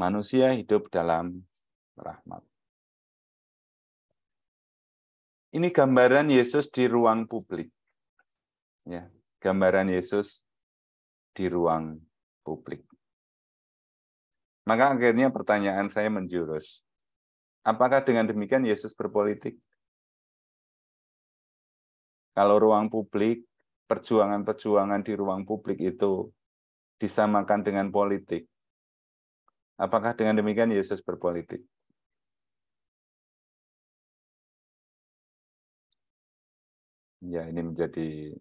Manusia hidup dalam rahmat. Ini gambaran Yesus di ruang publik. Ya, gambaran Yesus di ruang publik. Maka akhirnya pertanyaan saya menjurus. Apakah dengan demikian Yesus berpolitik? Kalau ruang publik, perjuangan-perjuangan di ruang publik itu disamakan dengan politik, apakah dengan demikian Yesus berpolitik? ya ini menjadi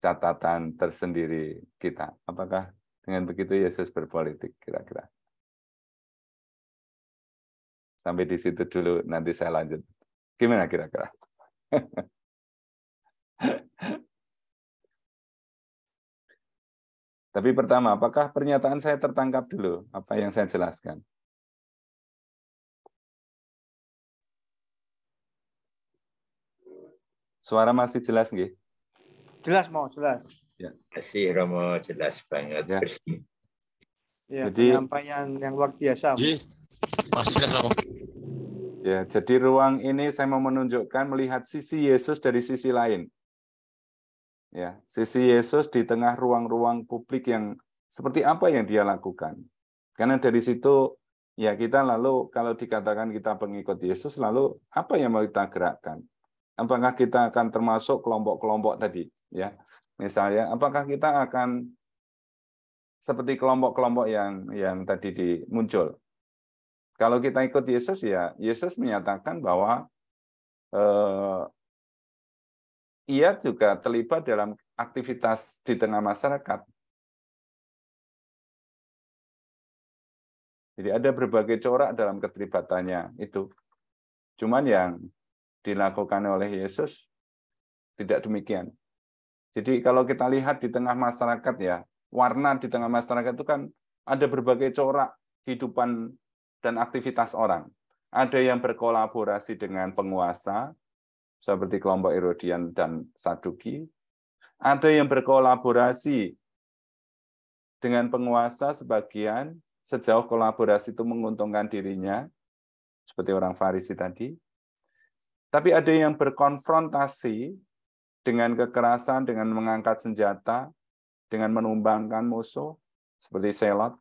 catatan tersendiri kita. Apakah dengan begitu Yesus berpolitik kira-kira? Sampai di situ dulu, nanti saya lanjut. Gimana kira-kira? (laughs) Tapi pertama, apakah pernyataan saya tertangkap dulu apa yang saya jelaskan? Suara masih jelas nggih? Jelas mau, jelas. Ya. Kasih Romo jelas banget ya. Ya, jadi penyampaian yang luar biasa. Iya. Masih jelas Romo. Ya, jadi ruang ini saya mau menunjukkan melihat sisi Yesus dari sisi lain. Ya, sisi Yesus di tengah ruang-ruang publik yang seperti apa yang dia lakukan. Karena dari situ ya kita lalu kalau dikatakan kita pengikut Yesus lalu apa yang mau kita gerakkan? apakah kita akan termasuk kelompok-kelompok tadi ya misalnya apakah kita akan seperti kelompok-kelompok yang yang tadi dimuncul? kalau kita ikut Yesus ya Yesus menyatakan bahwa eh, ia juga terlibat dalam aktivitas di tengah masyarakat. Jadi ada berbagai corak dalam keterlibatannya itu. Cuman yang dilakukan oleh Yesus tidak demikian. Jadi kalau kita lihat di tengah masyarakat ya, warna di tengah masyarakat itu kan ada berbagai corak kehidupan dan aktivitas orang. Ada yang berkolaborasi dengan penguasa, seperti kelompok Herodian dan Saduki. Ada yang berkolaborasi dengan penguasa sebagian, sejauh kolaborasi itu menguntungkan dirinya, seperti orang Farisi tadi. Tapi ada yang berkonfrontasi dengan kekerasan, dengan mengangkat senjata, dengan menumbangkan musuh, seperti Selot,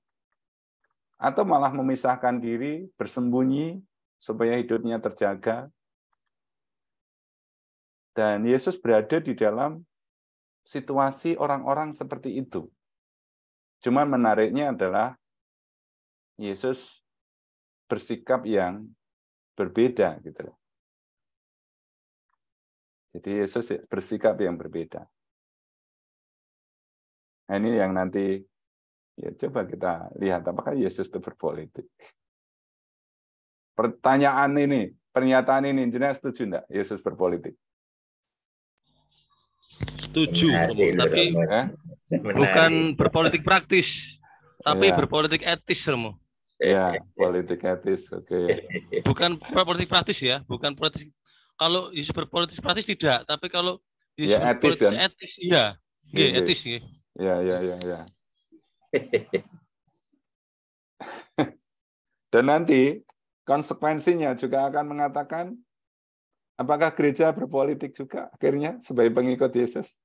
atau malah memisahkan diri, bersembunyi, supaya hidupnya terjaga. Dan Yesus berada di dalam situasi orang-orang seperti itu. Cuma menariknya adalah Yesus bersikap yang berbeda gitu jadi Yesus ya, bersikap yang berbeda. Nah, ini yang nanti ya coba kita lihat apakah Yesus itu berpolitik. Pertanyaan ini, pernyataan ini, jenis setuju enggak Yesus berpolitik? Setuju, tapi eh? bukan berpolitik praktis, tapi ya. berpolitik etis, Romo. Ya, iya. politik etis, oke. Okay. (laughs) Bukan politik praktis ya, bukan politik kalau Yesus berpolitik praktis tidak, tapi kalau di ya, etis kan? etis iya. Iya, yeah, etis Ya, ya, ya, ya. (laughs) Dan nanti konsekuensinya juga akan mengatakan apakah gereja berpolitik juga akhirnya sebagai pengikut Yesus.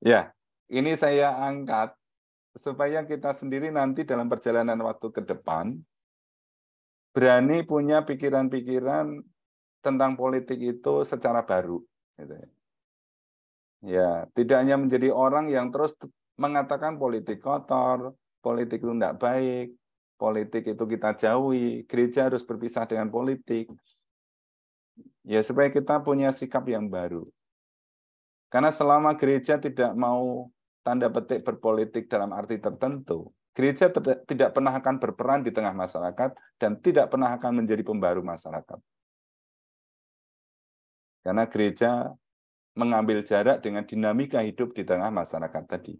Ya, ini saya angkat supaya kita sendiri nanti dalam perjalanan waktu ke depan berani punya pikiran-pikiran tentang politik itu secara baru. Gitu ya. ya, tidak hanya menjadi orang yang terus mengatakan politik kotor, politik itu tidak baik, politik itu kita jauhi, gereja harus berpisah dengan politik. Ya, supaya kita punya sikap yang baru. Karena selama gereja tidak mau tanda petik berpolitik dalam arti tertentu, Gereja tidak pernah akan berperan di tengah masyarakat dan tidak pernah akan menjadi pembaru masyarakat. Karena gereja mengambil jarak dengan dinamika hidup di tengah masyarakat tadi.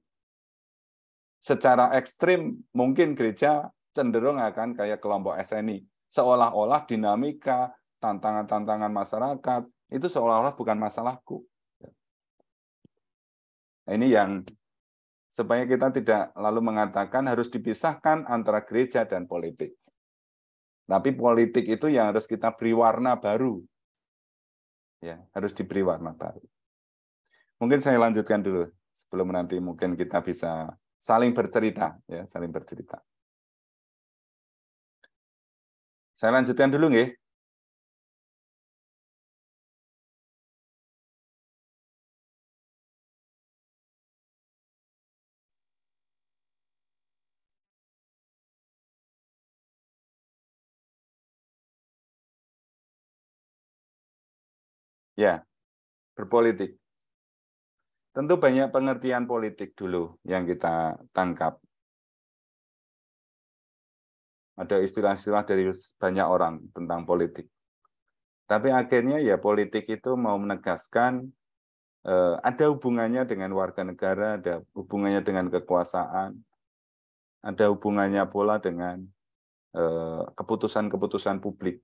Secara ekstrim, mungkin gereja cenderung akan kayak kelompok SNI. Seolah-olah dinamika, tantangan-tantangan masyarakat, itu seolah-olah bukan masalahku. Nah, ini yang supaya kita tidak lalu mengatakan harus dipisahkan antara gereja dan politik. Tapi politik itu yang harus kita beri warna baru. Ya, harus diberi warna baru. Mungkin saya lanjutkan dulu sebelum nanti mungkin kita bisa saling bercerita, ya, saling bercerita. Saya lanjutkan dulu nggih. Ya, berpolitik. Tentu banyak pengertian politik dulu yang kita tangkap. Ada istilah-istilah dari banyak orang tentang politik. Tapi akhirnya ya politik itu mau menegaskan eh, ada hubungannya dengan warga negara, ada hubungannya dengan kekuasaan, ada hubungannya pula dengan eh, keputusan-keputusan publik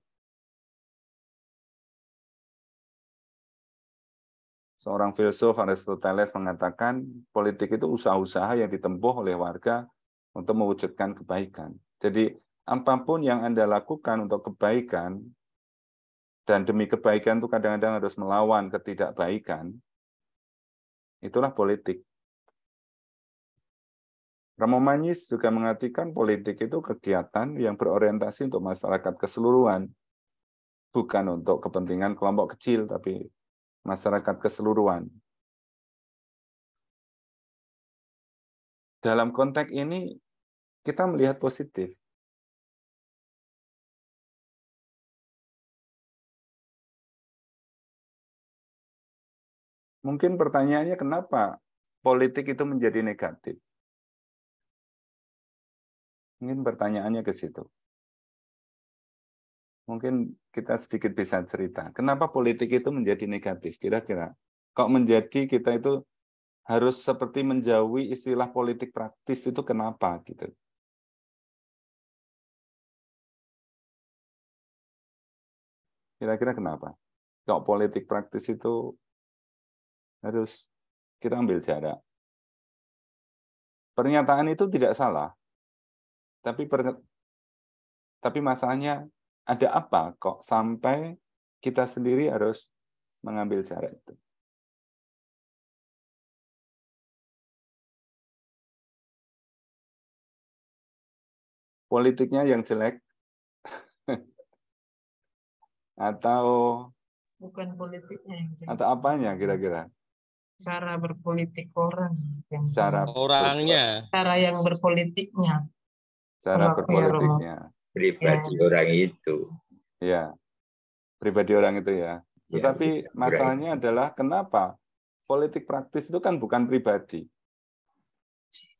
Seorang filsuf Aristoteles mengatakan politik itu usaha-usaha yang ditempuh oleh warga untuk mewujudkan kebaikan. Jadi apapun yang Anda lakukan untuk kebaikan, dan demi kebaikan itu kadang-kadang harus melawan ketidakbaikan, itulah politik. Manis juga mengatakan politik itu kegiatan yang berorientasi untuk masyarakat keseluruhan, bukan untuk kepentingan kelompok kecil, tapi masyarakat keseluruhan. Dalam konteks ini, kita melihat positif. Mungkin pertanyaannya kenapa politik itu menjadi negatif? Mungkin pertanyaannya ke situ mungkin kita sedikit bisa cerita. Kenapa politik itu menjadi negatif? Kira-kira kok menjadi kita itu harus seperti menjauhi istilah politik praktis itu kenapa gitu? Kira-kira kenapa? Kok politik praktis itu harus kita ambil jarak? Pernyataan itu tidak salah, tapi per, tapi masalahnya ada apa kok sampai kita sendiri harus mengambil cara itu? Politiknya yang jelek (laughs) atau bukan politiknya yang jelek. Atau apanya kira-kira? cara berpolitik orang yang cara orangnya cara yang berpolitiknya cara berpolitiknya pribadi ya. orang itu. Ya, pribadi orang itu ya. Iya, Tetapi ya, masalahnya orang. adalah kenapa politik praktis itu kan bukan pribadi.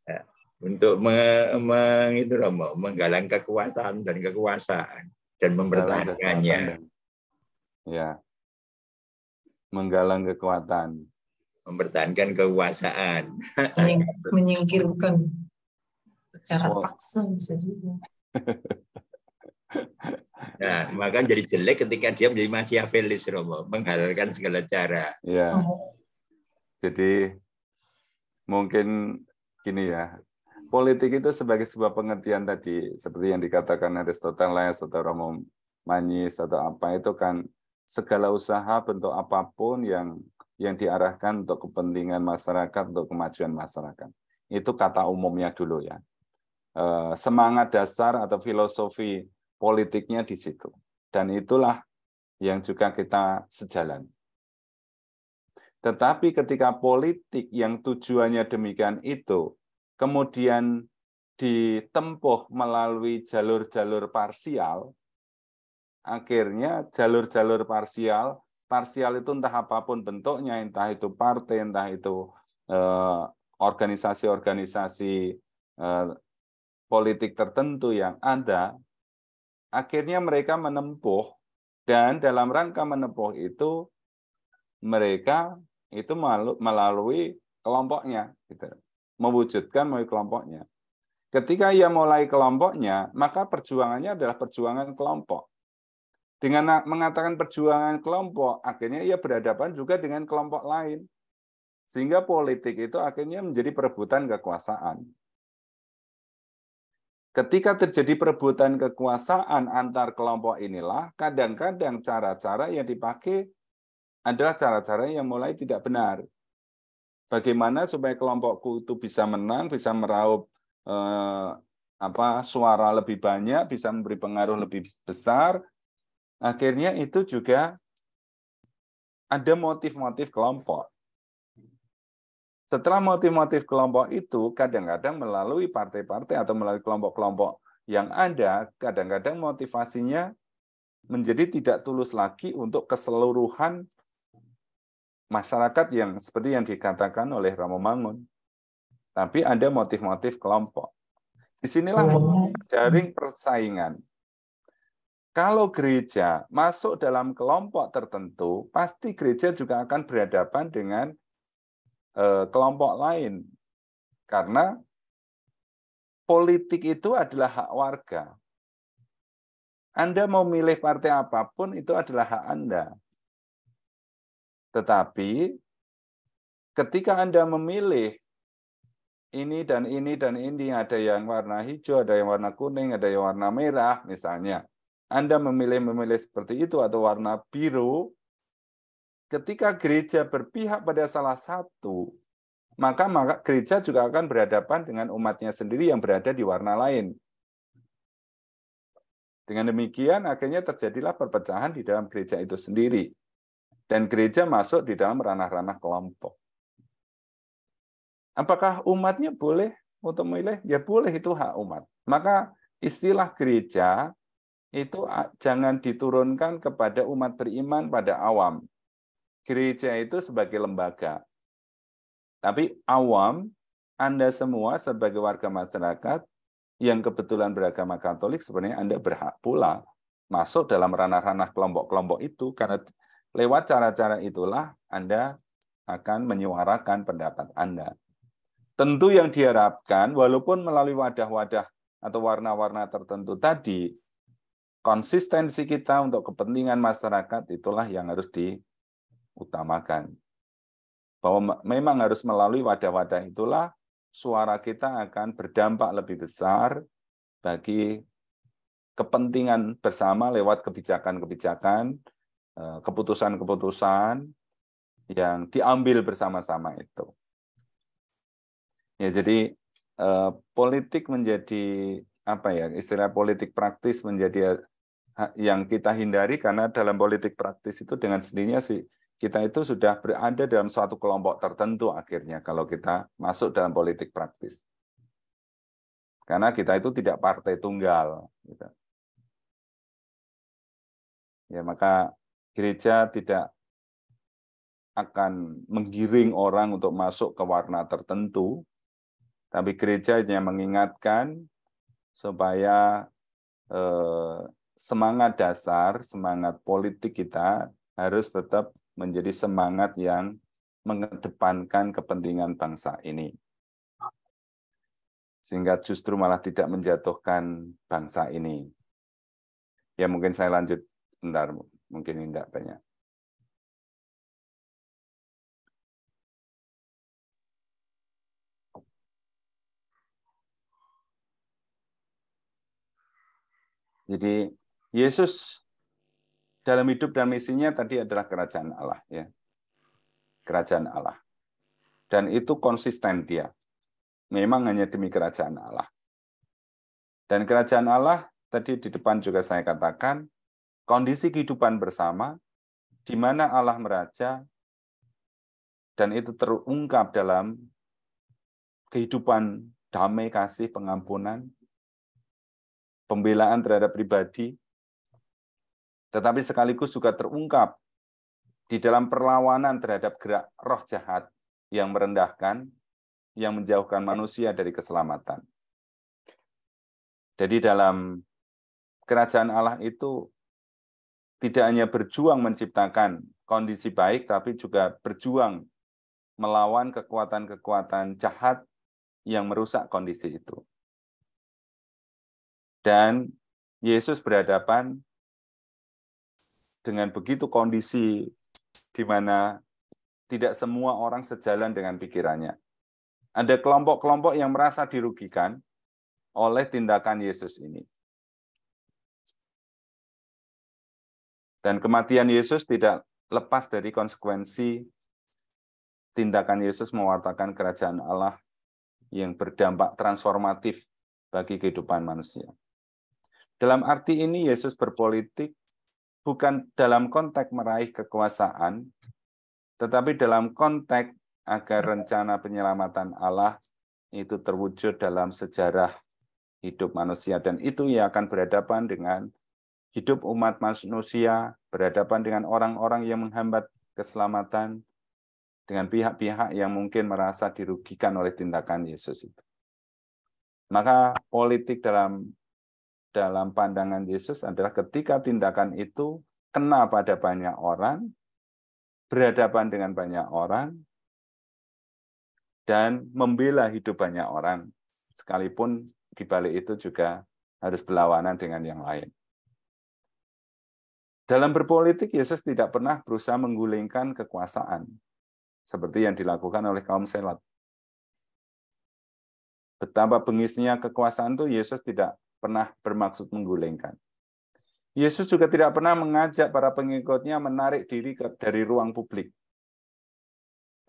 Ya, untuk meng, itu Romo, menggalang kekuatan dan kekuasaan dan mempertahankannya. Ya, menggalang kekuatan. Mempertahankan kekuasaan. (laughs) Menyingkirkan secara paksa bisa juga. (laughs) Nah, iya. maka jadi jelek ketika dia menjadi machiavellis Romo, menghalalkan segala cara. Ya. Jadi mungkin gini ya, politik itu sebagai sebuah pengertian tadi, seperti yang dikatakan Aristoteles ya, atau Romo manis atau apa itu kan segala usaha bentuk apapun yang yang diarahkan untuk kepentingan masyarakat, untuk kemajuan masyarakat. Itu kata umumnya dulu ya. Eh, semangat dasar atau filosofi politiknya di situ. Dan itulah yang juga kita sejalan. Tetapi ketika politik yang tujuannya demikian itu kemudian ditempuh melalui jalur-jalur parsial, akhirnya jalur-jalur parsial, parsial itu entah apapun bentuknya, entah itu partai, entah itu eh, organisasi-organisasi eh, eh, politik tertentu yang ada, akhirnya mereka menempuh dan dalam rangka menempuh itu mereka itu melalui kelompoknya gitu. Mewujudkan melalui kelompoknya. Ketika ia mulai kelompoknya, maka perjuangannya adalah perjuangan kelompok. Dengan mengatakan perjuangan kelompok, akhirnya ia berhadapan juga dengan kelompok lain. Sehingga politik itu akhirnya menjadi perebutan kekuasaan. Ketika terjadi perebutan kekuasaan antar kelompok inilah, kadang-kadang cara-cara yang dipakai adalah cara-cara yang mulai tidak benar. Bagaimana supaya kelompokku itu bisa menang, bisa meraup eh, apa suara lebih banyak, bisa memberi pengaruh lebih besar. Akhirnya itu juga ada motif-motif kelompok. Setelah motif-motif kelompok itu kadang-kadang melalui partai-partai atau melalui kelompok-kelompok yang ada, kadang-kadang motivasinya menjadi tidak tulus lagi untuk keseluruhan masyarakat yang seperti yang dikatakan oleh Ramo Mangun. Tapi ada motif-motif kelompok. di sinilah jaring persaingan. Kalau gereja masuk dalam kelompok tertentu, pasti gereja juga akan berhadapan dengan Eh, kelompok lain karena politik itu adalah hak warga. Anda mau milih partai apapun itu adalah hak Anda. Tetapi ketika Anda memilih ini dan ini dan ini ada yang warna hijau, ada yang warna kuning, ada yang warna merah misalnya. Anda memilih memilih seperti itu atau warna biru, ketika gereja berpihak pada salah satu, maka maka gereja juga akan berhadapan dengan umatnya sendiri yang berada di warna lain. Dengan demikian akhirnya terjadilah perpecahan di dalam gereja itu sendiri dan gereja masuk di dalam ranah-ranah kelompok. Apakah umatnya boleh untuk memilih? Ya boleh itu hak umat. Maka istilah gereja itu jangan diturunkan kepada umat beriman pada awam, gereja itu sebagai lembaga. Tapi awam, Anda semua sebagai warga masyarakat yang kebetulan beragama Katolik, sebenarnya Anda berhak pula masuk dalam ranah-ranah kelompok-kelompok itu, karena lewat cara-cara itulah Anda akan menyuarakan pendapat Anda. Tentu yang diharapkan, walaupun melalui wadah-wadah atau warna-warna tertentu tadi, konsistensi kita untuk kepentingan masyarakat itulah yang harus di utamakan. Bahwa memang harus melalui wadah-wadah itulah suara kita akan berdampak lebih besar bagi kepentingan bersama lewat kebijakan-kebijakan, eh, keputusan-keputusan yang diambil bersama-sama itu. Ya, jadi eh, politik menjadi apa ya? Istilah politik praktis menjadi eh, yang kita hindari karena dalam politik praktis itu dengan sendirinya sih kita itu sudah berada dalam suatu kelompok tertentu akhirnya kalau kita masuk dalam politik praktis. Karena kita itu tidak partai tunggal. Gitu. Ya maka gereja tidak akan menggiring orang untuk masuk ke warna tertentu, tapi gereja hanya mengingatkan supaya eh, semangat dasar, semangat politik kita harus tetap menjadi semangat yang mengedepankan kepentingan bangsa ini. Sehingga justru malah tidak menjatuhkan bangsa ini. Ya mungkin saya lanjut bentar, mungkin tidak banyak. Jadi Yesus dalam hidup dan misinya tadi adalah kerajaan Allah ya. Kerajaan Allah. Dan itu konsisten dia. Memang hanya demi kerajaan Allah. Dan kerajaan Allah tadi di depan juga saya katakan kondisi kehidupan bersama di mana Allah meraja dan itu terungkap dalam kehidupan damai kasih pengampunan pembelaan terhadap pribadi tetapi sekaligus juga terungkap di dalam perlawanan terhadap gerak roh jahat yang merendahkan, yang menjauhkan manusia dari keselamatan. Jadi dalam kerajaan Allah itu tidak hanya berjuang menciptakan kondisi baik, tapi juga berjuang melawan kekuatan-kekuatan jahat yang merusak kondisi itu. Dan Yesus berhadapan dengan begitu kondisi di mana tidak semua orang sejalan dengan pikirannya. Ada kelompok-kelompok yang merasa dirugikan oleh tindakan Yesus ini. Dan kematian Yesus tidak lepas dari konsekuensi tindakan Yesus mewartakan kerajaan Allah yang berdampak transformatif bagi kehidupan manusia. Dalam arti ini Yesus berpolitik bukan dalam konteks meraih kekuasaan, tetapi dalam konteks agar rencana penyelamatan Allah itu terwujud dalam sejarah hidup manusia dan itu ia akan berhadapan dengan hidup umat manusia, berhadapan dengan orang-orang yang menghambat keselamatan, dengan pihak-pihak yang mungkin merasa dirugikan oleh tindakan Yesus itu. Maka politik dalam dalam pandangan Yesus adalah ketika tindakan itu kena pada banyak orang, berhadapan dengan banyak orang, dan membela hidup banyak orang, sekalipun di balik itu juga harus berlawanan dengan yang lain. Dalam berpolitik, Yesus tidak pernah berusaha menggulingkan kekuasaan, seperti yang dilakukan oleh kaum selat. Betapa bengisnya kekuasaan itu Yesus tidak pernah bermaksud menggulingkan. Yesus juga tidak pernah mengajak para pengikutnya menarik diri dari ruang publik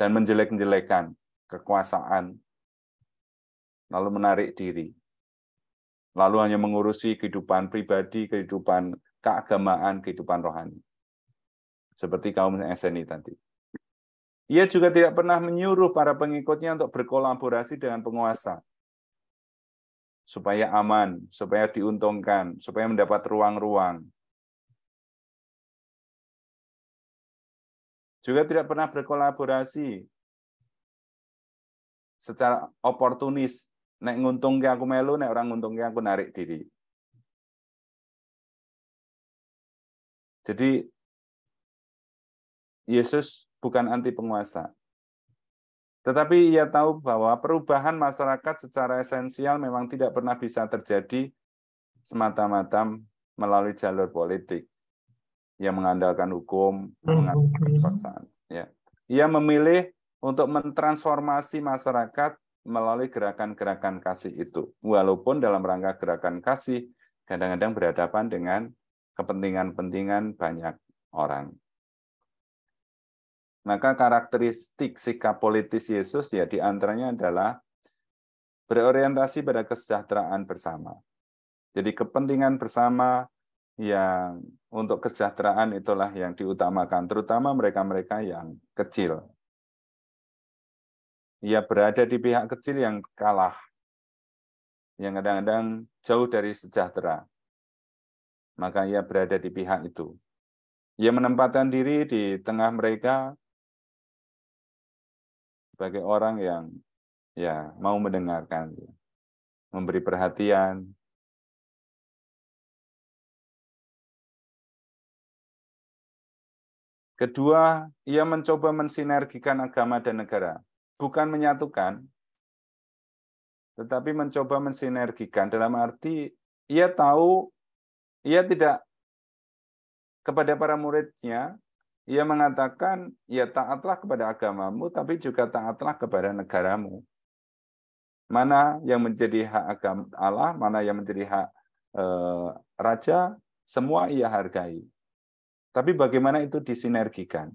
dan menjelek-jelekan kekuasaan, lalu menarik diri, lalu hanya mengurusi kehidupan pribadi, kehidupan keagamaan, kehidupan rohani. Seperti kaum Eseni tadi. Ia juga tidak pernah menyuruh para pengikutnya untuk berkolaborasi dengan penguasa supaya aman, supaya diuntungkan, supaya mendapat ruang-ruang. Juga tidak pernah berkolaborasi secara oportunis. Nek nguntung ke aku melu, nek orang nguntung ke aku narik diri. Jadi Yesus bukan anti penguasa. Tetapi ia tahu bahwa perubahan masyarakat secara esensial memang tidak pernah bisa terjadi semata-mata melalui jalur politik yang mengandalkan hukum, hmm, mengandalkan hmm, hmm. Ya. Ia memilih untuk mentransformasi masyarakat melalui gerakan-gerakan kasih itu. Walaupun dalam rangka gerakan kasih, kadang-kadang berhadapan dengan kepentingan-kepentingan banyak orang. Maka karakteristik sikap politis Yesus ya diantaranya adalah berorientasi pada kesejahteraan bersama. Jadi kepentingan bersama yang untuk kesejahteraan itulah yang diutamakan, terutama mereka-mereka yang kecil. Ia berada di pihak kecil yang kalah, yang kadang-kadang jauh dari sejahtera. Maka ia berada di pihak itu. Ia menempatkan diri di tengah mereka sebagai orang yang ya mau mendengarkan, ya. memberi perhatian. Kedua, ia mencoba mensinergikan agama dan negara, bukan menyatukan, tetapi mencoba mensinergikan dalam arti ia tahu ia tidak kepada para muridnya ia mengatakan, ya taatlah kepada agamamu, tapi juga taatlah kepada negaramu. Mana yang menjadi hak agama Allah, mana yang menjadi hak eh, raja, semua ia hargai. Tapi bagaimana itu disinergikan?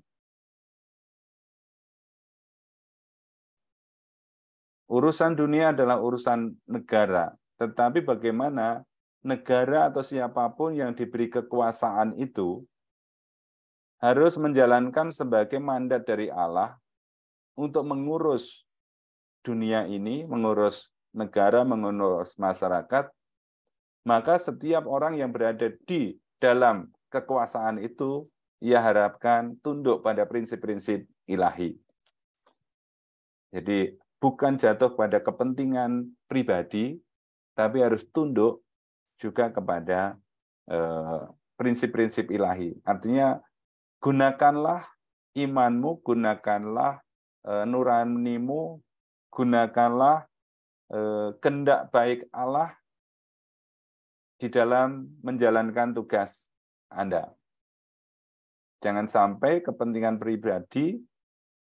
Urusan dunia adalah urusan negara, tetapi bagaimana negara atau siapapun yang diberi kekuasaan itu harus menjalankan sebagai mandat dari Allah untuk mengurus dunia ini, mengurus negara, mengurus masyarakat, maka setiap orang yang berada di dalam kekuasaan itu, ia harapkan tunduk pada prinsip-prinsip ilahi. Jadi bukan jatuh pada kepentingan pribadi, tapi harus tunduk juga kepada eh, prinsip-prinsip eh, ilahi. Artinya gunakanlah imanmu, gunakanlah eh, nuranimu, gunakanlah eh, kendak baik Allah di dalam menjalankan tugas Anda. Jangan sampai kepentingan pribadi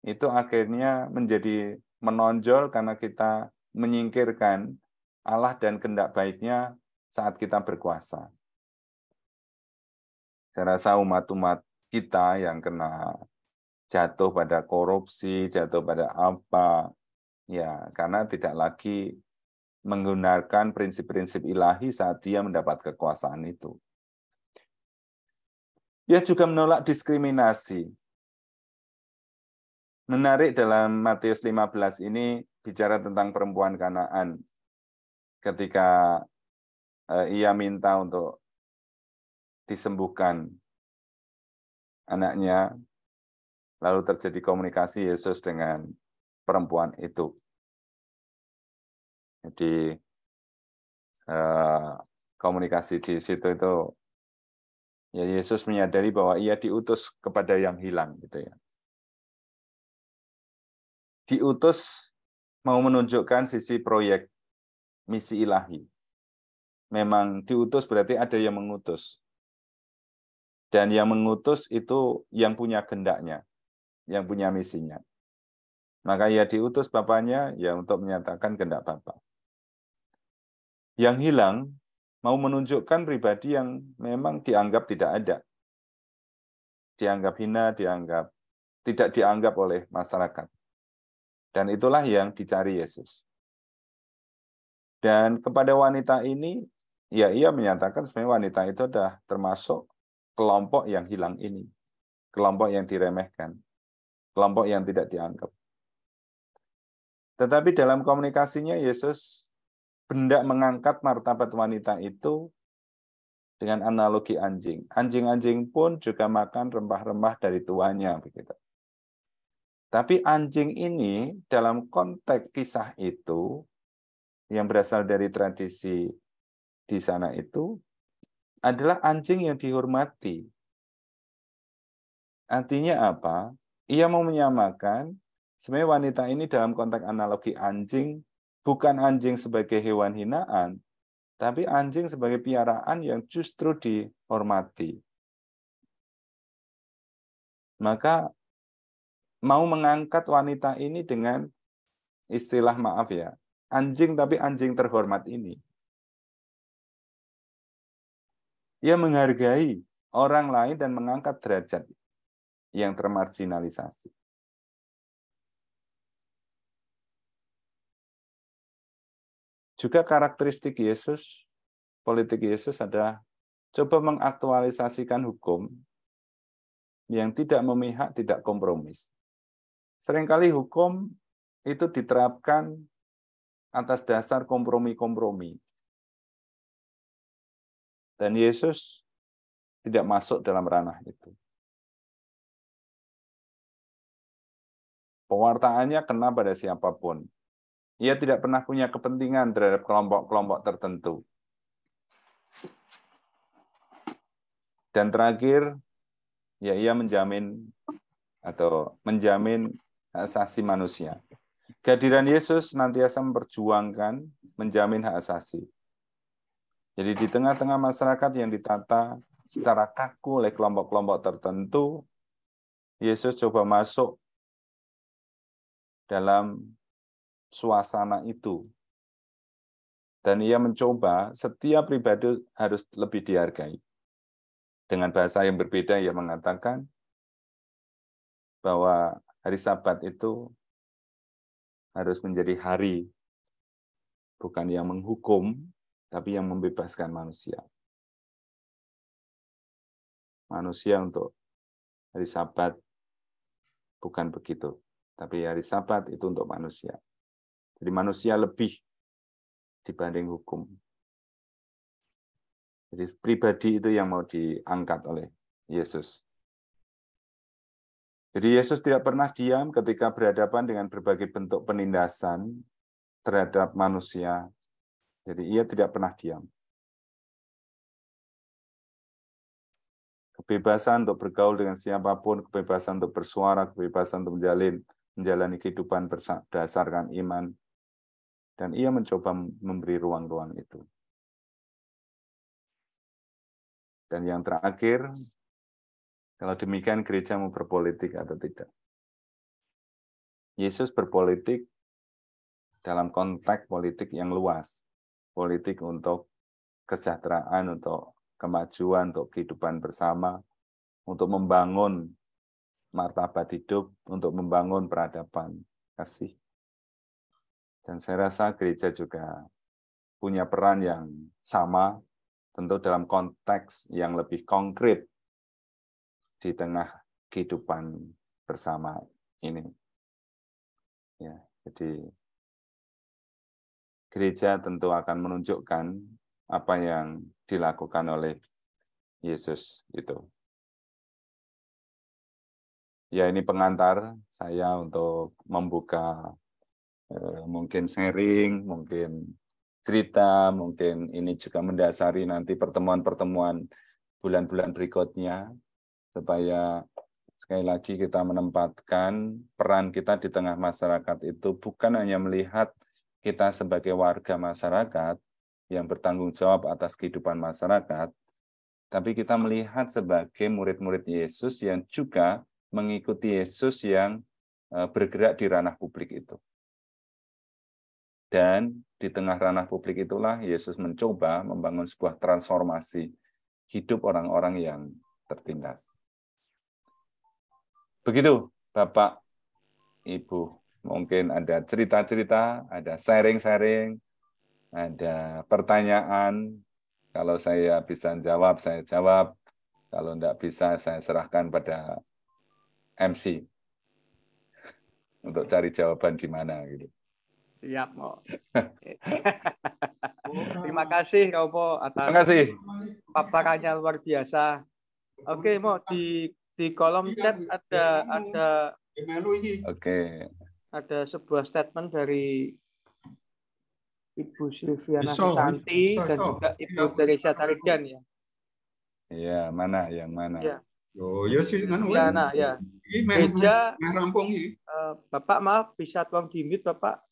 itu akhirnya menjadi menonjol karena kita menyingkirkan Allah dan kendak baiknya saat kita berkuasa. Saya rasa umat-umat kita yang kena jatuh pada korupsi, jatuh pada apa. Ya, karena tidak lagi menggunakan prinsip-prinsip ilahi saat dia mendapat kekuasaan itu. Ia juga menolak diskriminasi. Menarik dalam Matius 15 ini bicara tentang perempuan Kanaan. Ketika eh, ia minta untuk disembuhkan anaknya, lalu terjadi komunikasi Yesus dengan perempuan itu. Jadi eh, komunikasi di situ itu ya Yesus menyadari bahwa ia diutus kepada yang hilang gitu ya. Diutus mau menunjukkan sisi proyek misi ilahi. Memang diutus berarti ada yang mengutus. Dan yang mengutus itu yang punya gendaknya, yang punya misinya. Maka ia diutus bapaknya ya untuk menyatakan gendak bapa. Yang hilang mau menunjukkan pribadi yang memang dianggap tidak ada. Dianggap hina, dianggap tidak dianggap oleh masyarakat. Dan itulah yang dicari Yesus. Dan kepada wanita ini, ya ia menyatakan sebenarnya wanita itu sudah termasuk kelompok yang hilang ini, kelompok yang diremehkan, kelompok yang tidak dianggap. Tetapi dalam komunikasinya Yesus benda mengangkat martabat wanita itu dengan analogi anjing. Anjing-anjing pun juga makan rempah-rempah dari tuannya begitu. Tapi anjing ini dalam konteks kisah itu yang berasal dari tradisi di sana itu adalah anjing yang dihormati. Artinya apa? Ia mau menyamakan sebenarnya wanita ini dalam konteks analogi anjing bukan anjing sebagai hewan hinaan, tapi anjing sebagai piaraan yang justru dihormati. Maka mau mengangkat wanita ini dengan istilah maaf ya, anjing tapi anjing terhormat ini. Ia menghargai orang lain dan mengangkat derajat yang termarginalisasi. Juga karakteristik Yesus, politik Yesus adalah coba mengaktualisasikan hukum yang tidak memihak, tidak kompromis. Seringkali hukum itu diterapkan atas dasar kompromi-kompromi. Dan Yesus tidak masuk dalam ranah itu. Pewartaannya kena pada siapapun. Ia tidak pernah punya kepentingan terhadap kelompok-kelompok tertentu. Dan terakhir, ya ia menjamin atau menjamin hak asasi manusia. Kehadiran Yesus nantiasa memperjuangkan menjamin hak asasi. Jadi di tengah-tengah masyarakat yang ditata secara kaku oleh kelompok-kelompok tertentu, Yesus coba masuk dalam suasana itu. Dan ia mencoba setiap pribadi harus lebih dihargai. Dengan bahasa yang berbeda ia mengatakan bahwa hari Sabat itu harus menjadi hari bukan yang menghukum, tapi yang membebaskan manusia. Manusia untuk hari Sabat bukan begitu, tapi hari Sabat itu untuk manusia. Jadi manusia lebih dibanding hukum. Jadi pribadi itu yang mau diangkat oleh Yesus. Jadi Yesus tidak pernah diam ketika berhadapan dengan berbagai bentuk penindasan terhadap manusia jadi ia tidak pernah diam. Kebebasan untuk bergaul dengan siapapun, kebebasan untuk bersuara, kebebasan untuk menjalin, menjalani kehidupan berdasarkan iman. Dan ia mencoba memberi ruang-ruang itu. Dan yang terakhir, kalau demikian gereja mau berpolitik atau tidak. Yesus berpolitik dalam konteks politik yang luas politik untuk kesejahteraan, untuk kemajuan, untuk kehidupan bersama, untuk membangun martabat hidup, untuk membangun peradaban kasih. Dan saya rasa gereja juga punya peran yang sama, tentu dalam konteks yang lebih konkret di tengah kehidupan bersama ini. Ya, jadi gereja tentu akan menunjukkan apa yang dilakukan oleh Yesus itu. Ya ini pengantar saya untuk membuka eh, mungkin sharing, mungkin cerita, mungkin ini juga mendasari nanti pertemuan-pertemuan bulan-bulan berikutnya supaya sekali lagi kita menempatkan peran kita di tengah masyarakat itu bukan hanya melihat kita sebagai warga masyarakat yang bertanggung jawab atas kehidupan masyarakat, tapi kita melihat sebagai murid-murid Yesus yang juga mengikuti Yesus yang e, bergerak di ranah publik itu. Dan di tengah ranah publik itulah Yesus mencoba membangun sebuah transformasi hidup orang-orang yang tertindas. Begitu, Bapak, Ibu. Mungkin ada cerita-cerita, ada sharing-sharing, ada pertanyaan. Kalau saya bisa jawab, saya jawab. Kalau tidak bisa, saya serahkan pada MC untuk cari jawaban di mana gitu. Siap, Mo. (laughs) Terima kasih, Romo, atas Terima kasih. paparannya luar biasa. Oke, Mo, di di kolom chat ada ada Oke ada sebuah statement dari Ibu Silviana Santi dan juga iya, Ibu Teresa Tarigan ya. Iya, mana yang mana? Iya. Eh. Ya. Oh, ya sih kan. Ya, nah, ya. Meja ini. Uh, Bapak maaf bisa tolong di mute Bapak?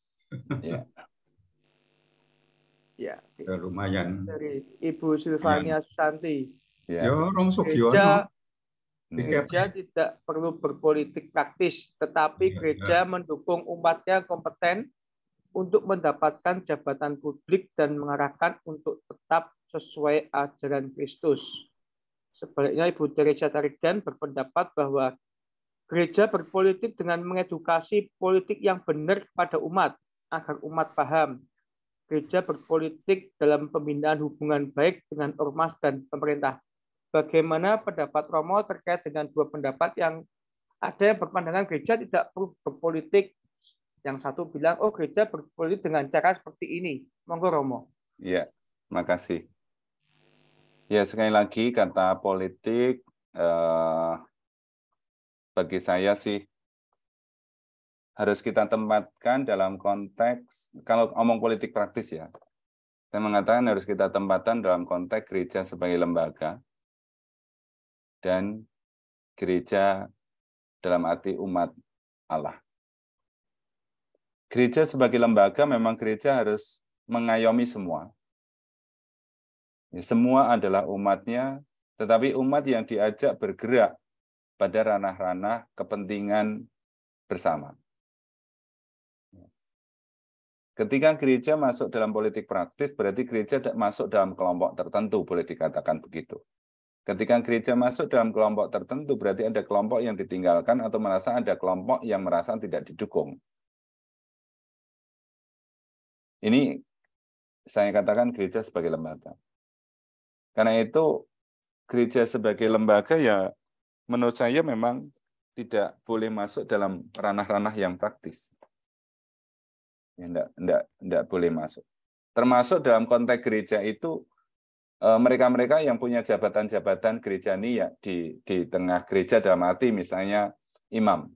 Iya. (laughs) ya. ya lumayan. Dari Ibu Silvania iya. Santi. Ya, ya Rong Hmm. Gereja tidak perlu berpolitik praktis, tetapi iya, gereja iya. mendukung umatnya kompeten untuk mendapatkan jabatan publik dan mengarahkan untuk tetap sesuai ajaran Kristus. Sebaliknya Ibu Teresa Tarigan berpendapat bahwa gereja berpolitik dengan mengedukasi politik yang benar pada umat agar umat paham. Gereja berpolitik dalam pembinaan hubungan baik dengan ormas dan pemerintah bagaimana pendapat Romo terkait dengan dua pendapat yang ada yang berpandangan gereja tidak perlu berpolitik. Yang satu bilang, oh gereja berpolitik dengan cara seperti ini. Monggo Romo. Iya, makasih. Ya, sekali lagi kata politik eh, bagi saya sih harus kita tempatkan dalam konteks kalau omong politik praktis ya. Saya mengatakan harus kita tempatkan dalam konteks gereja sebagai lembaga dan gereja dalam arti umat Allah. Gereja sebagai lembaga memang gereja harus mengayomi semua. Ya, semua adalah umatnya, tetapi umat yang diajak bergerak pada ranah-ranah kepentingan bersama. Ketika gereja masuk dalam politik praktis, berarti gereja masuk dalam kelompok tertentu, boleh dikatakan begitu. Ketika gereja masuk dalam kelompok tertentu, berarti ada kelompok yang ditinggalkan atau merasa ada kelompok yang merasa tidak didukung. Ini saya katakan gereja sebagai lembaga. Karena itu gereja sebagai lembaga ya menurut saya memang tidak boleh masuk dalam ranah-ranah yang praktis. Ya, enggak, enggak, boleh masuk. Termasuk dalam konteks gereja itu Eh, mereka-mereka yang punya jabatan-jabatan gereja gerejani ya di di tengah gereja dalam arti misalnya imam.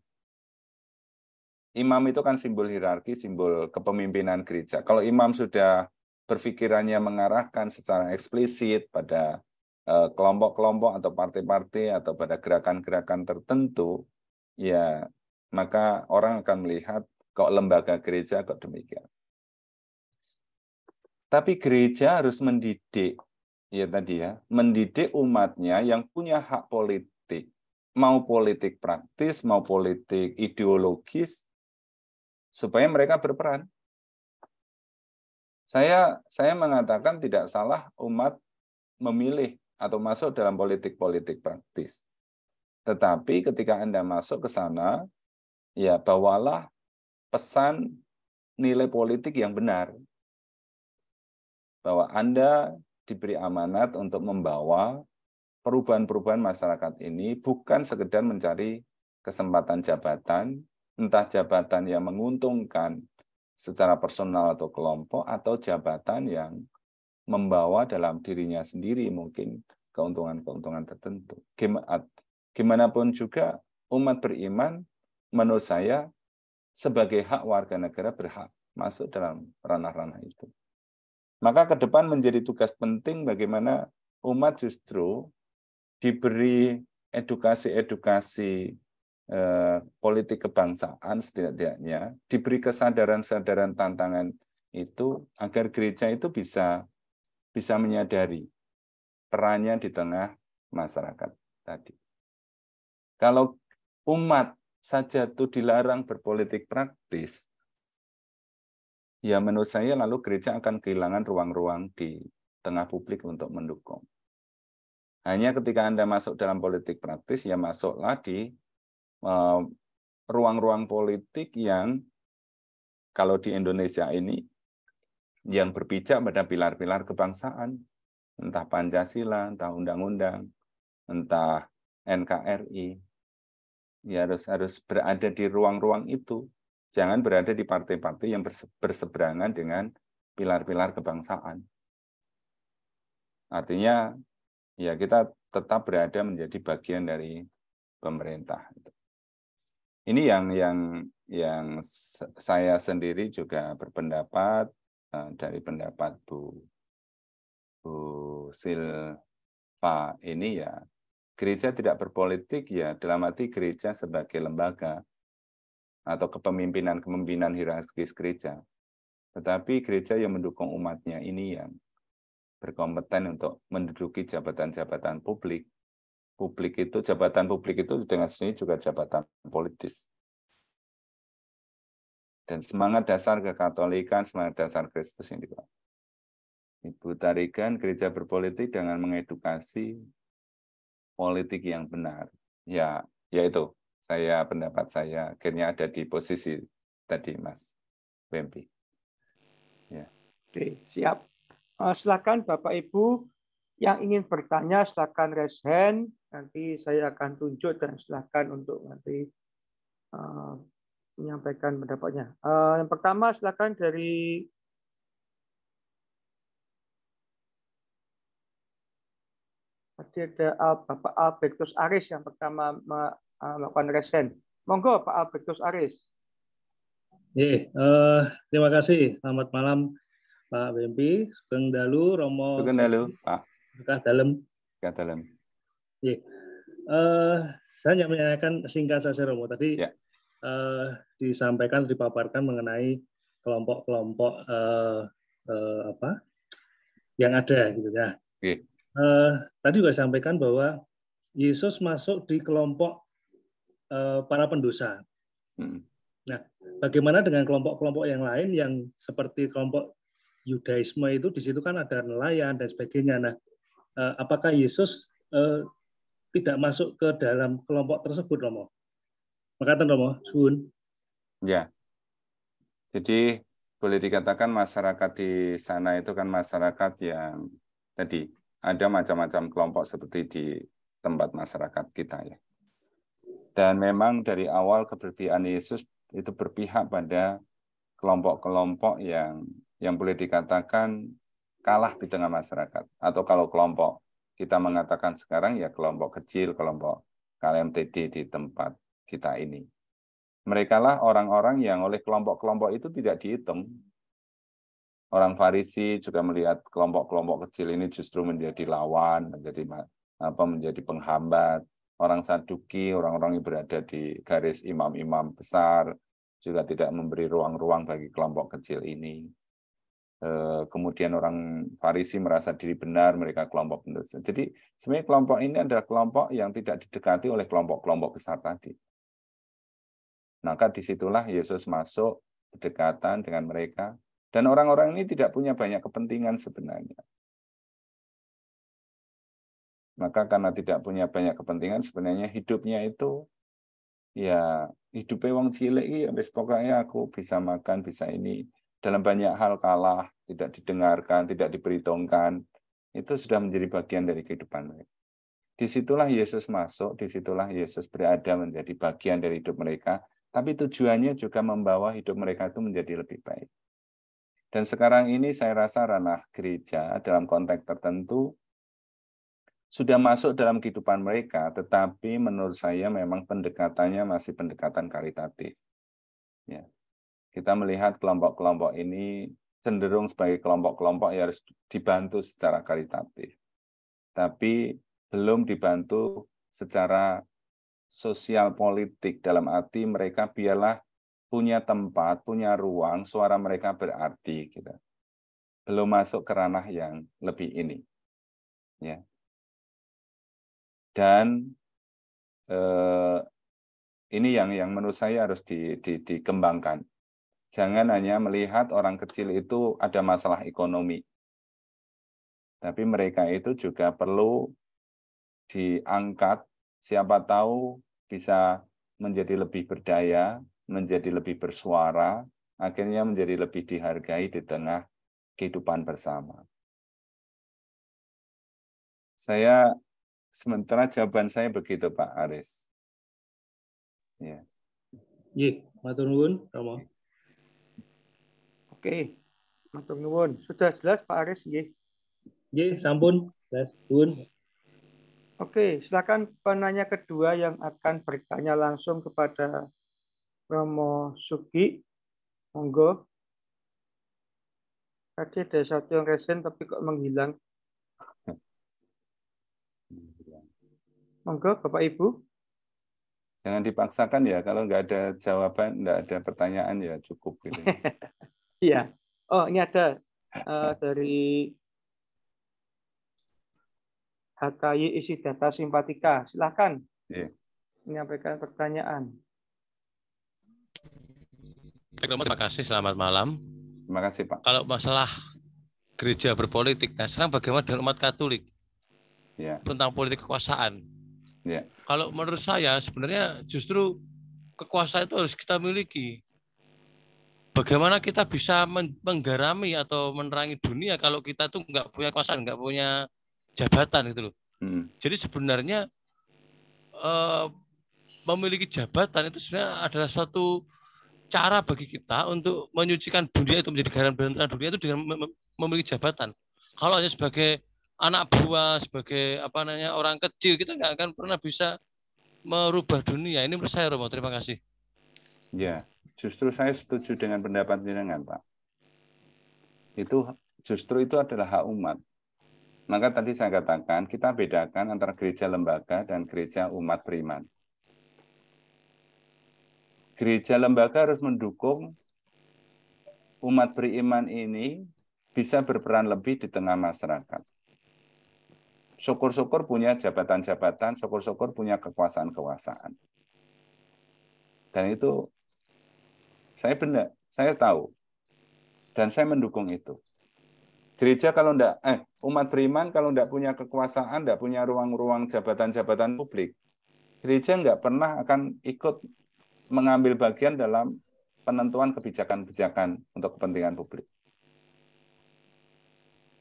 Imam itu kan simbol hierarki, simbol kepemimpinan gereja. Kalau imam sudah berpikirannya mengarahkan secara eksplisit pada eh, kelompok-kelompok atau partai-partai atau pada gerakan-gerakan tertentu, ya maka orang akan melihat kok lembaga gereja kok demikian. Tapi gereja harus mendidik ya tadi ya, mendidik umatnya yang punya hak politik, mau politik praktis, mau politik ideologis, supaya mereka berperan. Saya saya mengatakan tidak salah umat memilih atau masuk dalam politik-politik praktis. Tetapi ketika Anda masuk ke sana, ya bawalah pesan nilai politik yang benar. Bahwa Anda diberi amanat untuk membawa perubahan-perubahan masyarakat ini bukan sekedar mencari kesempatan jabatan, entah jabatan yang menguntungkan secara personal atau kelompok atau jabatan yang membawa dalam dirinya sendiri mungkin keuntungan-keuntungan tertentu. Gimana pun juga umat beriman menurut saya sebagai hak warga negara berhak masuk dalam ranah-ranah itu. Maka ke depan menjadi tugas penting bagaimana umat justru diberi edukasi-edukasi eh, politik kebangsaan setidaknya diberi kesadaran-kesadaran tantangan itu agar gereja itu bisa bisa menyadari perannya di tengah masyarakat tadi. Kalau umat saja itu dilarang berpolitik praktis, ya menurut saya lalu gereja akan kehilangan ruang-ruang di tengah publik untuk mendukung. Hanya ketika Anda masuk dalam politik praktis, ya masuklah di eh, ruang-ruang uh, politik yang kalau di Indonesia ini yang berpijak pada pilar-pilar kebangsaan, entah Pancasila, entah undang-undang, entah NKRI, ya harus harus berada di ruang-ruang itu Jangan berada di partai-partai yang berseberangan dengan pilar-pilar kebangsaan. Artinya, ya kita tetap berada menjadi bagian dari pemerintah. Ini yang yang yang saya sendiri juga berpendapat eh, dari pendapat Bu Bu Silva ini ya gereja tidak berpolitik ya dalam arti gereja sebagai lembaga atau kepemimpinan-kepemimpinan hierarkis gereja. Tetapi gereja yang mendukung umatnya ini yang berkompeten untuk menduduki jabatan-jabatan publik. Publik itu jabatan publik itu dengan sendiri juga jabatan politis. Dan semangat dasar kekatolikan, semangat dasar Kristus yang dibawa. Ibu tarikan gereja berpolitik dengan mengedukasi politik yang benar. Ya, yaitu saya pendapat saya akhirnya ada di posisi tadi Mas Wempi. Ya. Oke, siap. Eh, silakan Bapak Ibu yang ingin bertanya silakan raise hand. Nanti saya akan tunjuk dan silakan untuk nanti uh, menyampaikan pendapatnya. Uh, yang pertama silakan dari Tadi ada Bapak Albertus Aris yang pertama Ah, melakukan resen. Monggo Pak Albertus Aris. Ye, uh, eh, terima kasih. Selamat malam Pak BMP, Sugeng Dalu, Romo. Sugeng Dalu, Pak. Berkah dalam. Berkah dalam. Yeah. Iya. Uh, saya hanya menanyakan singkat saja Romo tadi yeah. Ya. uh, disampaikan dipaparkan mengenai kelompok-kelompok uh, uh, apa yang ada gitu ya. Yeah. Iya. Uh, tadi juga sampaikan bahwa Yesus masuk di kelompok Eh, para pendosa. Hmm. Nah, bagaimana dengan kelompok-kelompok yang lain yang seperti kelompok Yudaisme itu di situ kan ada nelayan dan sebagainya. Nah, eh, apakah Yesus eh, tidak masuk ke dalam kelompok tersebut, Romo? Makatan Romo, Sun. Ya. Jadi boleh dikatakan masyarakat di sana itu kan masyarakat yang tadi ada macam-macam kelompok seperti di tempat masyarakat kita ya. Dan memang dari awal keberpihakan Yesus itu berpihak pada kelompok-kelompok yang yang boleh dikatakan kalah di tengah masyarakat. Atau kalau kelompok kita mengatakan sekarang ya kelompok kecil, kelompok KLMTD di tempat kita ini. Merekalah orang-orang yang oleh kelompok-kelompok itu tidak dihitung. Orang Farisi juga melihat kelompok-kelompok kecil ini justru menjadi lawan, menjadi apa menjadi penghambat orang Saduki, orang-orang yang berada di garis imam-imam besar, juga tidak memberi ruang-ruang bagi kelompok kecil ini. Eh, kemudian orang Farisi merasa diri benar, mereka kelompok pendosa. Jadi sebenarnya kelompok ini adalah kelompok yang tidak didekati oleh kelompok-kelompok besar tadi. Maka disitulah Yesus masuk kedekatan dengan mereka. Dan orang-orang ini tidak punya banyak kepentingan sebenarnya. Maka karena tidak punya banyak kepentingan, sebenarnya hidupnya itu ya hidupnya wong cilik ya wis pokoknya aku bisa makan, bisa ini. Dalam banyak hal kalah, tidak didengarkan, tidak diperhitungkan. Itu sudah menjadi bagian dari kehidupan mereka. Disitulah Yesus masuk, disitulah Yesus berada menjadi bagian dari hidup mereka, tapi tujuannya juga membawa hidup mereka itu menjadi lebih baik. Dan sekarang ini saya rasa ranah gereja dalam konteks tertentu sudah masuk dalam kehidupan mereka, tetapi menurut saya memang pendekatannya masih pendekatan karitatif. Ya. Kita melihat kelompok-kelompok ini cenderung sebagai kelompok-kelompok yang harus dibantu secara karitatif. Tapi belum dibantu secara sosial politik dalam arti mereka biarlah punya tempat, punya ruang, suara mereka berarti gitu. Belum masuk ke ranah yang lebih ini. Ya, dan eh, ini yang yang menurut saya harus di, di, dikembangkan. Jangan hanya melihat orang kecil itu ada masalah ekonomi, tapi mereka itu juga perlu diangkat. Siapa tahu bisa menjadi lebih berdaya, menjadi lebih bersuara, akhirnya menjadi lebih dihargai di tengah kehidupan bersama. Saya sementara jawaban saya begitu Pak Aris. Ya. Yeah. Yeah, nuwun, Romo. Oke. Okay. nuwun. Sudah jelas Pak Aris nggih. Nggih, sampun. Jelas, Bun. Oke, silakan penanya kedua yang akan bertanya langsung kepada Romo Sugi. Monggo. Tadi ada satu yang resen tapi kok menghilang. Monggo Bapak Ibu. Jangan dipaksakan ya kalau nggak ada jawaban, nggak ada pertanyaan ya cukup gitu. Ya. (laughs) Iya. oh ini ada uh, (laughs) dari HKY isi data simpatika. Silakan yeah. menyampaikan pertanyaan. Terima kasih. Selamat malam. Terima kasih Pak. Kalau masalah gereja berpolitik, nah sekarang bagaimana dengan umat Katolik? Ya. Tentang politik kekuasaan Yeah. Kalau menurut saya sebenarnya justru kekuasaan itu harus kita miliki. Bagaimana kita bisa menggarami atau menerangi dunia kalau kita tuh nggak punya kuasa, nggak punya jabatan gitu loh. Hmm. Jadi sebenarnya uh, memiliki jabatan itu sebenarnya adalah satu cara bagi kita untuk menyucikan dunia itu menjadi garam dan dunia itu dengan memiliki jabatan. Kalau hanya sebagai anak buah, sebagai apa namanya orang kecil, kita nggak akan pernah bisa merubah dunia. Ini menurut saya, Romo. Terima kasih. Ya, justru saya setuju dengan pendapat jenengan, Pak. Itu justru itu adalah hak umat. Maka tadi saya katakan, kita bedakan antara gereja lembaga dan gereja umat beriman. Gereja lembaga harus mendukung umat beriman ini bisa berperan lebih di tengah masyarakat syukur-syukur punya jabatan-jabatan, syukur-syukur punya kekuasaan-kekuasaan. Dan itu saya benar, saya tahu. Dan saya mendukung itu. Gereja kalau enggak, eh, umat beriman kalau enggak punya kekuasaan, enggak punya ruang-ruang jabatan-jabatan publik, gereja enggak pernah akan ikut mengambil bagian dalam penentuan kebijakan-kebijakan untuk kepentingan publik.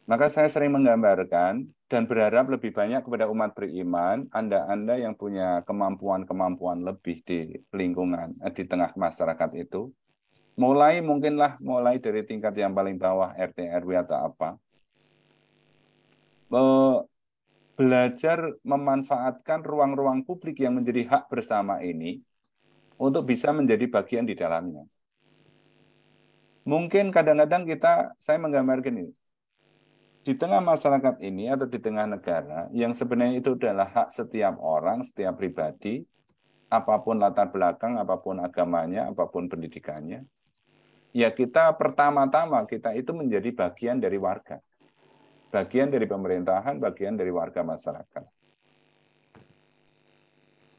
Maka saya sering menggambarkan dan berharap lebih banyak kepada umat beriman, Anda-anda yang punya kemampuan-kemampuan lebih di lingkungan, eh, di tengah masyarakat itu, mulai mungkinlah mulai dari tingkat yang paling bawah RT RW atau apa. Belajar memanfaatkan ruang-ruang publik yang menjadi hak bersama ini untuk bisa menjadi bagian di dalamnya. Mungkin kadang-kadang kita, saya menggambarkan ini, di tengah masyarakat ini atau di tengah negara yang sebenarnya itu adalah hak setiap orang, setiap pribadi, apapun latar belakang, apapun agamanya, apapun pendidikannya, ya kita pertama-tama kita itu menjadi bagian dari warga. Bagian dari pemerintahan, bagian dari warga masyarakat.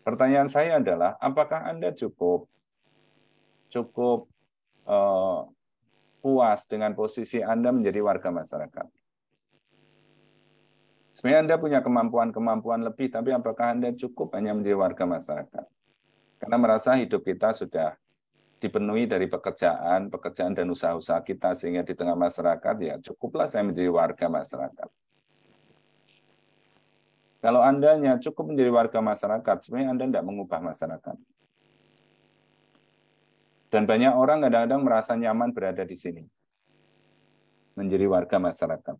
Pertanyaan saya adalah, apakah Anda cukup cukup uh, puas dengan posisi Anda menjadi warga masyarakat? Sebenarnya Anda punya kemampuan-kemampuan lebih, tapi apakah Anda cukup hanya menjadi warga masyarakat? Karena merasa hidup kita sudah dipenuhi dari pekerjaan, pekerjaan dan usaha-usaha kita sehingga di tengah masyarakat ya cukuplah saya menjadi warga masyarakat. Kalau anda hanya cukup menjadi warga masyarakat, sebenarnya Anda tidak mengubah masyarakat. Dan banyak orang kadang-kadang merasa nyaman berada di sini. Menjadi warga masyarakat.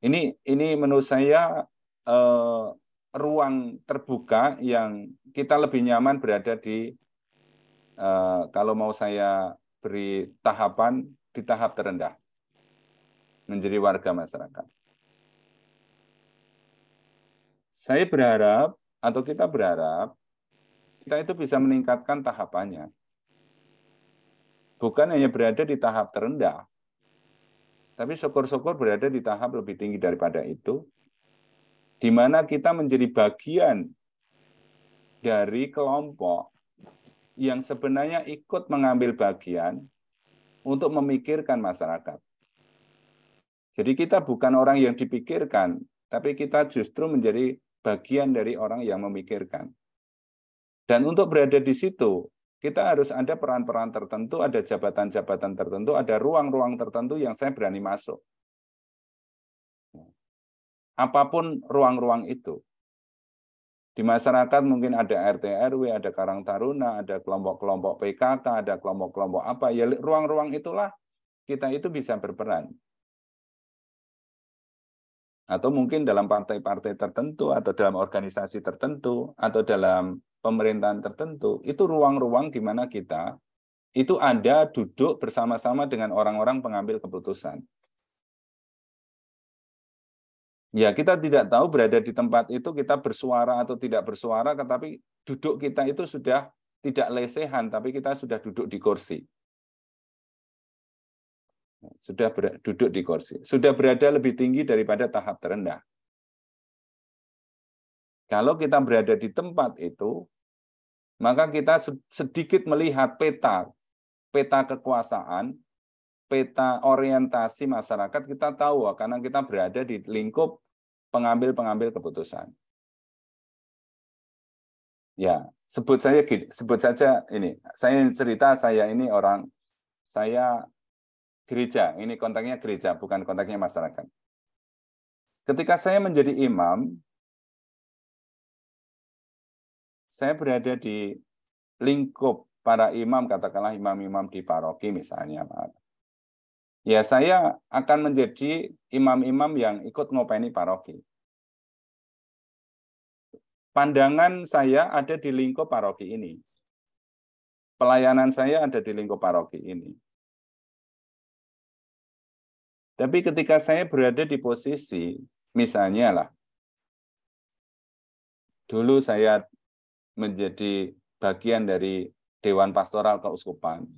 Ini ini menurut saya eh, ruang terbuka yang kita lebih nyaman berada di eh, kalau mau saya beri tahapan di tahap terendah menjadi warga masyarakat. Saya berharap atau kita berharap kita itu bisa meningkatkan tahapannya. Bukan hanya berada di tahap terendah, tapi syukur-syukur berada di tahap lebih tinggi daripada itu, di mana kita menjadi bagian dari kelompok yang sebenarnya ikut mengambil bagian untuk memikirkan masyarakat. Jadi kita bukan orang yang dipikirkan, tapi kita justru menjadi bagian dari orang yang memikirkan. Dan untuk berada di situ, kita harus ada peran-peran tertentu, ada jabatan-jabatan tertentu, ada ruang-ruang tertentu yang saya berani masuk. Apapun ruang-ruang itu. Di masyarakat mungkin ada RT RW, ada Karang Taruna, ada kelompok-kelompok PKK, ada kelompok-kelompok apa. Ya ruang-ruang itulah kita itu bisa berperan. Atau mungkin dalam partai-partai tertentu, atau dalam organisasi tertentu, atau dalam pemerintahan tertentu, itu ruang-ruang di mana kita itu ada duduk bersama-sama dengan orang-orang pengambil keputusan. Ya, kita tidak tahu berada di tempat itu kita bersuara atau tidak bersuara, tetapi duduk kita itu sudah tidak lesehan, tapi kita sudah duduk di kursi. Sudah duduk di kursi. Sudah berada lebih tinggi daripada tahap terendah. Kalau kita berada di tempat itu, maka kita sedikit melihat peta, peta kekuasaan, peta orientasi masyarakat, kita tahu karena kita berada di lingkup pengambil-pengambil keputusan. Ya, sebut saja sebut saja ini. Saya cerita saya ini orang saya gereja, ini kontaknya gereja bukan kontaknya masyarakat. Ketika saya menjadi imam, saya berada di lingkup para imam, katakanlah imam-imam di paroki misalnya, Ya, saya akan menjadi imam-imam yang ikut ngopeni paroki. Pandangan saya ada di lingkup paroki ini. Pelayanan saya ada di lingkup paroki ini. Tapi ketika saya berada di posisi, misalnya lah, dulu saya menjadi bagian dari Dewan Pastoral Keuskupan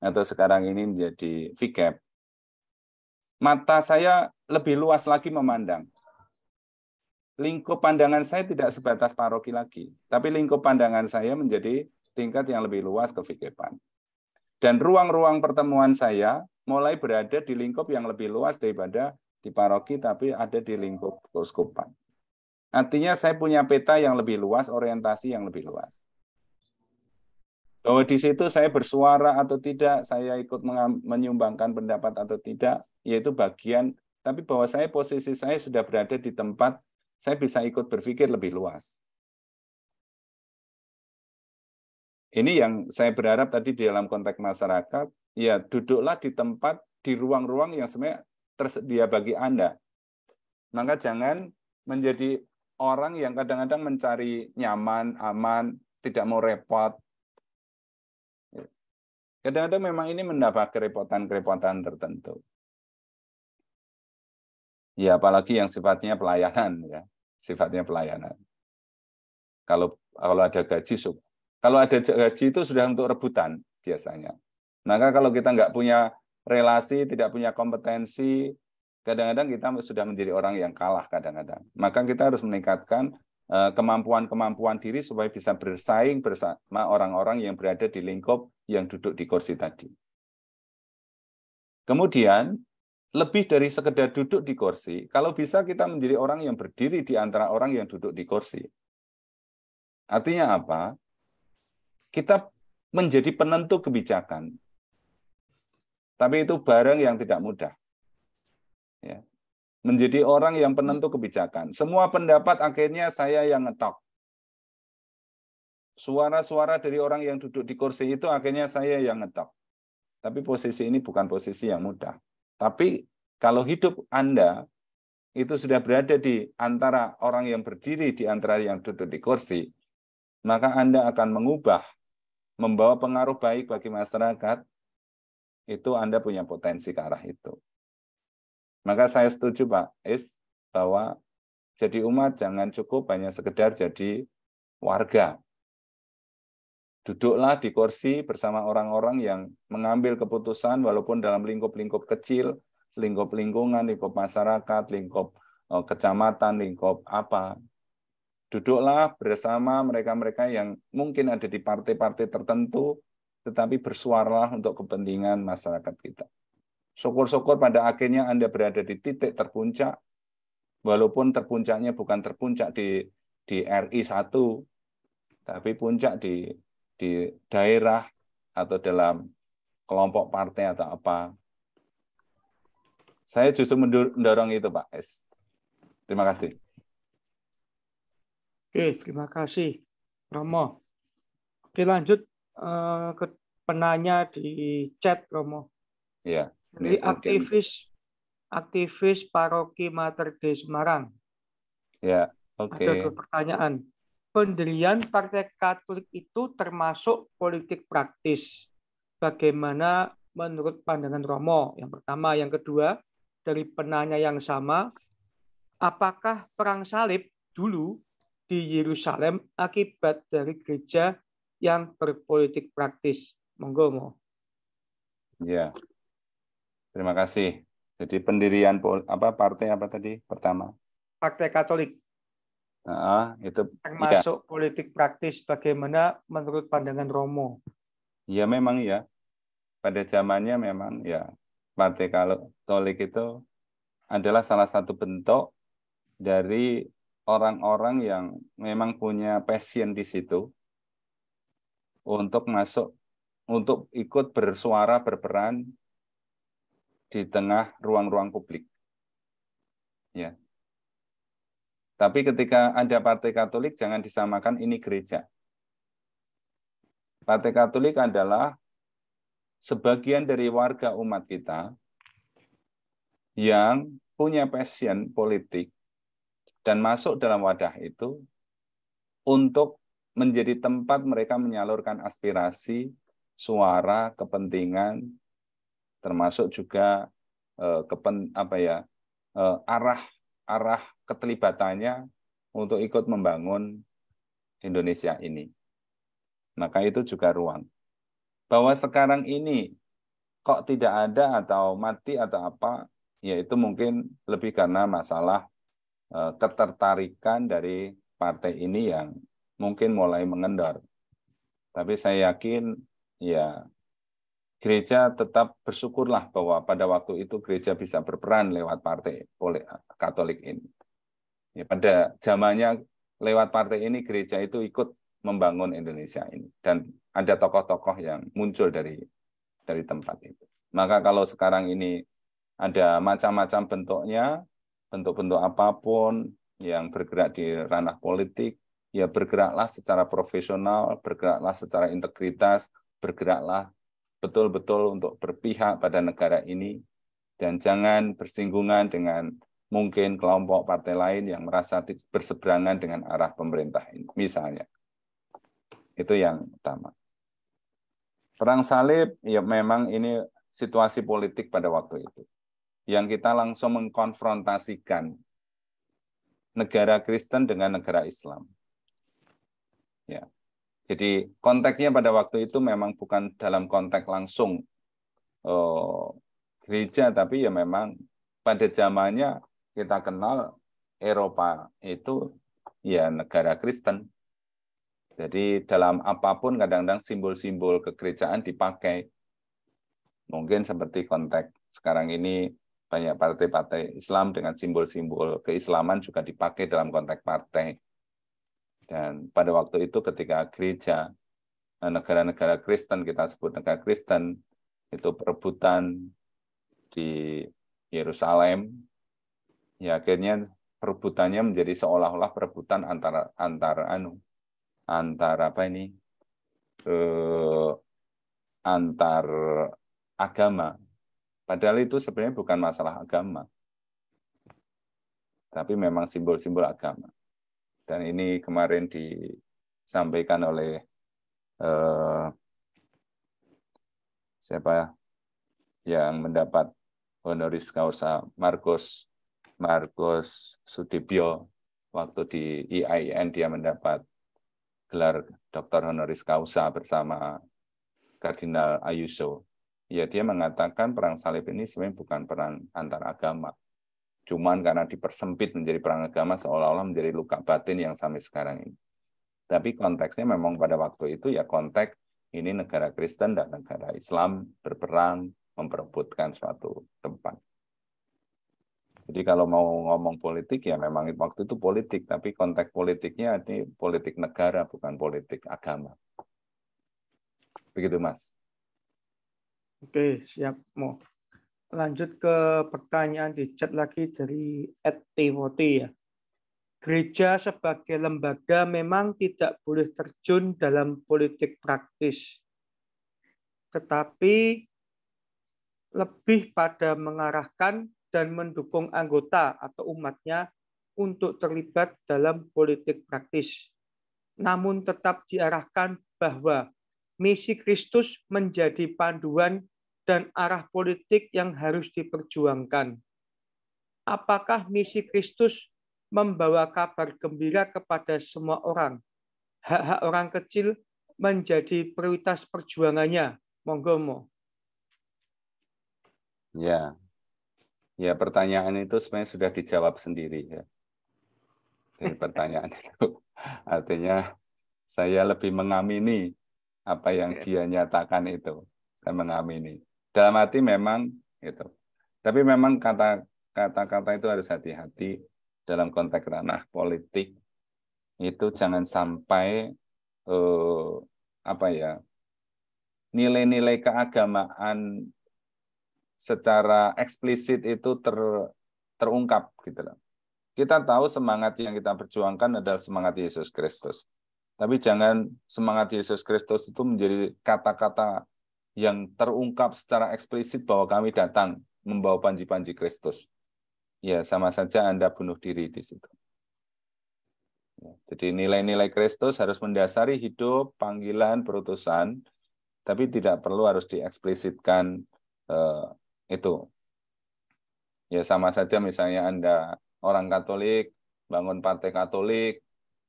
atau sekarang ini menjadi VCAP, mata saya lebih luas lagi memandang. Lingkup pandangan saya tidak sebatas paroki lagi, tapi lingkup pandangan saya menjadi tingkat yang lebih luas ke VCAPan. Dan ruang-ruang pertemuan saya mulai berada di lingkup yang lebih luas daripada di paroki, tapi ada di lingkup keuskupan. Artinya saya punya peta yang lebih luas, orientasi yang lebih luas. Bahwa di situ saya bersuara atau tidak, saya ikut menyumbangkan pendapat atau tidak, yaitu bagian. Tapi bahwa saya posisi saya sudah berada di tempat saya bisa ikut berpikir lebih luas. Ini yang saya berharap tadi di dalam konteks masyarakat, ya duduklah di tempat, di ruang-ruang yang sebenarnya tersedia bagi Anda. Maka jangan menjadi orang yang kadang-kadang mencari nyaman, aman, tidak mau repot. Kadang-kadang memang ini mendapat kerepotan-kerepotan tertentu. Ya, apalagi yang sifatnya pelayanan ya, sifatnya pelayanan. Kalau kalau ada gaji, kalau ada gaji itu sudah untuk rebutan biasanya. Maka kalau kita nggak punya relasi, tidak punya kompetensi, kadang-kadang kita sudah menjadi orang yang kalah kadang-kadang. Maka kita harus meningkatkan eh, kemampuan-kemampuan diri supaya bisa bersaing bersama orang-orang yang berada di lingkup yang duduk di kursi tadi. Kemudian, lebih dari sekedar duduk di kursi, kalau bisa kita menjadi orang yang berdiri di antara orang yang duduk di kursi. Artinya apa? Kita menjadi penentu kebijakan. Tapi itu barang yang tidak mudah ya. menjadi orang yang penentu kebijakan. Semua pendapat akhirnya saya yang ngetok. Suara-suara dari orang yang duduk di kursi itu akhirnya saya yang ngetok. Tapi posisi ini bukan posisi yang mudah. Tapi kalau hidup Anda itu sudah berada di antara orang yang berdiri, di antara yang duduk di kursi, maka Anda akan mengubah, membawa pengaruh baik bagi masyarakat, itu Anda punya potensi ke arah itu. Maka saya setuju Pak Is bahwa jadi umat jangan cukup hanya sekedar jadi warga. Duduklah di kursi bersama orang-orang yang mengambil keputusan walaupun dalam lingkup-lingkup kecil, lingkup lingkungan, lingkup masyarakat, lingkup e, kecamatan, lingkup apa. Duduklah bersama mereka-mereka yang mungkin ada di partai-partai tertentu, tetapi bersuaralah untuk kepentingan masyarakat kita. Syukur-syukur pada akhirnya Anda berada di titik terpuncak, walaupun terpuncaknya bukan terpuncak di di RI 1, tapi puncak di di daerah atau dalam kelompok partai atau apa. Saya justru mendorong itu, Pak S. Terima kasih. Oke, terima kasih, Romo. Oke, lanjut eh, ke penanya di chat, Romo. Iya. Jadi aktivis aktivis paroki Mater Dei Semarang. Ya, oke. Okay. Ada pertanyaan. Pendirian Partai Katolik itu termasuk politik praktis. Bagaimana menurut pandangan Romo? Yang pertama, yang kedua, dari penanya yang sama, apakah perang salib dulu di Yerusalem akibat dari gereja yang berpolitik praktis? Monggo, Mo. Ya, Terima kasih. Jadi pendirian apa partai apa tadi pertama? Partai Katolik. Nah, itu iya. masuk ya. politik praktis bagaimana menurut pandangan Romo. Ya memang ya. Pada zamannya memang ya partai Katolik itu adalah salah satu bentuk dari orang-orang yang memang punya passion di situ untuk masuk untuk ikut bersuara berperan di tengah ruang-ruang publik. Ya. Tapi ketika ada partai Katolik jangan disamakan ini gereja. Partai Katolik adalah sebagian dari warga umat kita yang punya passion politik dan masuk dalam wadah itu untuk menjadi tempat mereka menyalurkan aspirasi, suara, kepentingan, termasuk juga eh, kepen apa ya eh, arah arah keterlibatannya untuk ikut membangun Indonesia ini. Maka itu juga ruang. Bahwa sekarang ini kok tidak ada atau mati atau apa, yaitu mungkin lebih karena masalah eh, ketertarikan dari partai ini yang mungkin mulai mengendor. Tapi saya yakin ya gereja tetap bersyukurlah bahwa pada waktu itu gereja bisa berperan lewat partai Katolik ini. Ya, pada zamannya lewat partai ini gereja itu ikut membangun Indonesia ini dan ada tokoh-tokoh yang muncul dari dari tempat itu. Maka kalau sekarang ini ada macam-macam bentuknya, bentuk-bentuk apapun yang bergerak di ranah politik, ya bergeraklah secara profesional, bergeraklah secara integritas, bergeraklah betul-betul untuk berpihak pada negara ini dan jangan bersinggungan dengan mungkin kelompok partai lain yang merasa berseberangan dengan arah pemerintah ini, misalnya. Itu yang utama. Perang salib, ya memang ini situasi politik pada waktu itu. Yang kita langsung mengkonfrontasikan negara Kristen dengan negara Islam. Ya, jadi konteksnya pada waktu itu memang bukan dalam konteks langsung eh, gereja, tapi ya memang pada zamannya kita kenal Eropa itu ya negara Kristen. Jadi dalam apapun kadang-kadang simbol-simbol kegerejaan dipakai. Mungkin seperti konteks sekarang ini banyak partai-partai Islam dengan simbol-simbol keislaman juga dipakai dalam konteks partai dan pada waktu itu ketika gereja eh, negara-negara Kristen kita sebut negara Kristen itu perebutan di Yerusalem ya akhirnya perebutannya menjadi seolah-olah perebutan antara antara anu antara apa ini eh, antar agama padahal itu sebenarnya bukan masalah agama tapi memang simbol-simbol agama dan ini kemarin disampaikan oleh eh, siapa ya, yang mendapat honoris causa Markus Markus Sudibyo waktu di e IAIN dia mendapat gelar doktor honoris causa bersama Kardinal Ayuso. Ya dia mengatakan perang salib ini sebenarnya bukan perang antar agama, Cuman karena dipersempit menjadi perang agama seolah-olah menjadi luka batin yang sampai sekarang ini. Tapi konteksnya memang pada waktu itu ya konteks ini negara Kristen dan negara Islam berperang memperebutkan suatu tempat. Jadi kalau mau ngomong politik ya memang waktu itu politik, tapi konteks politiknya ini politik negara bukan politik agama. Begitu Mas. Oke, siap, mau lanjut ke pertanyaan di chat lagi dari @twt ya. Gereja sebagai lembaga memang tidak boleh terjun dalam politik praktis. Tetapi lebih pada mengarahkan dan mendukung anggota atau umatnya untuk terlibat dalam politik praktis. Namun tetap diarahkan bahwa misi Kristus menjadi panduan dan arah politik yang harus diperjuangkan. Apakah misi Kristus membawa kabar gembira kepada semua orang? Hak-hak orang kecil menjadi prioritas perjuangannya. Monggo, Mo. Ya. Ya, pertanyaan itu sebenarnya sudah dijawab sendiri ya. Dari pertanyaan (laughs) itu. Artinya saya lebih mengamini apa yang dia nyatakan itu. Saya mengamini. Dalam hati memang itu. Tapi memang kata kata-kata itu harus hati-hati dalam konteks ranah politik itu jangan sampai eh, apa ya nilai-nilai keagamaan secara eksplisit itu ter, terungkap gitu loh. Kita tahu semangat yang kita perjuangkan adalah semangat Yesus Kristus. Tapi jangan semangat Yesus Kristus itu menjadi kata-kata yang terungkap secara eksplisit bahwa kami datang membawa panji-panji Kristus. Ya, sama saja Anda bunuh diri di situ. Ya, jadi nilai-nilai Kristus harus mendasari hidup, panggilan, perutusan, tapi tidak perlu harus dieksplisitkan eh, itu. Ya, sama saja misalnya Anda orang Katolik, bangun partai Katolik,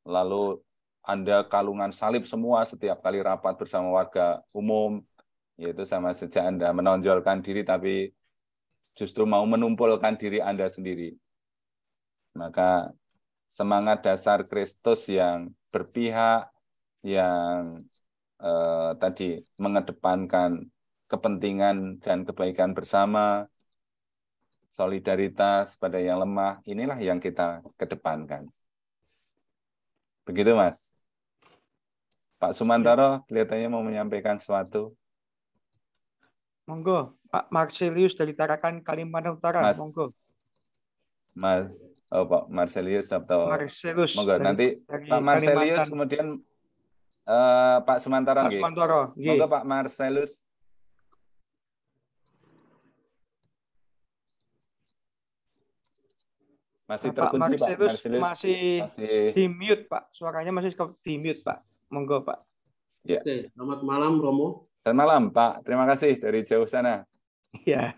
lalu Anda kalungan salib semua setiap kali rapat bersama warga umum, yaitu sama saja Anda menonjolkan diri tapi justru mau menumpulkan diri Anda sendiri. Maka semangat dasar Kristus yang berpihak, yang eh, tadi mengedepankan kepentingan dan kebaikan bersama, solidaritas pada yang lemah, inilah yang kita kedepankan. Begitu, Mas. Pak Sumantaro kelihatannya mau menyampaikan sesuatu. Monggo, Pak Marcelius dari Tarakan, Kalimantan Utara. Mas, Monggo. Mas, oh, Pak Marcelius atau Marcelius Monggo dari, nanti dari Pak Marcelius Kalimantan. kemudian uh, Pak Semantara Pak Semantara. Monggo Pak Marcelius Masih terkunci Pak Pak Masih, masih di mute Pak, suaranya masih di mute Pak. Monggo Pak. Ya. Oke, selamat malam Romo. Selamat malam, Pak. Terima kasih dari jauh sana. Ya.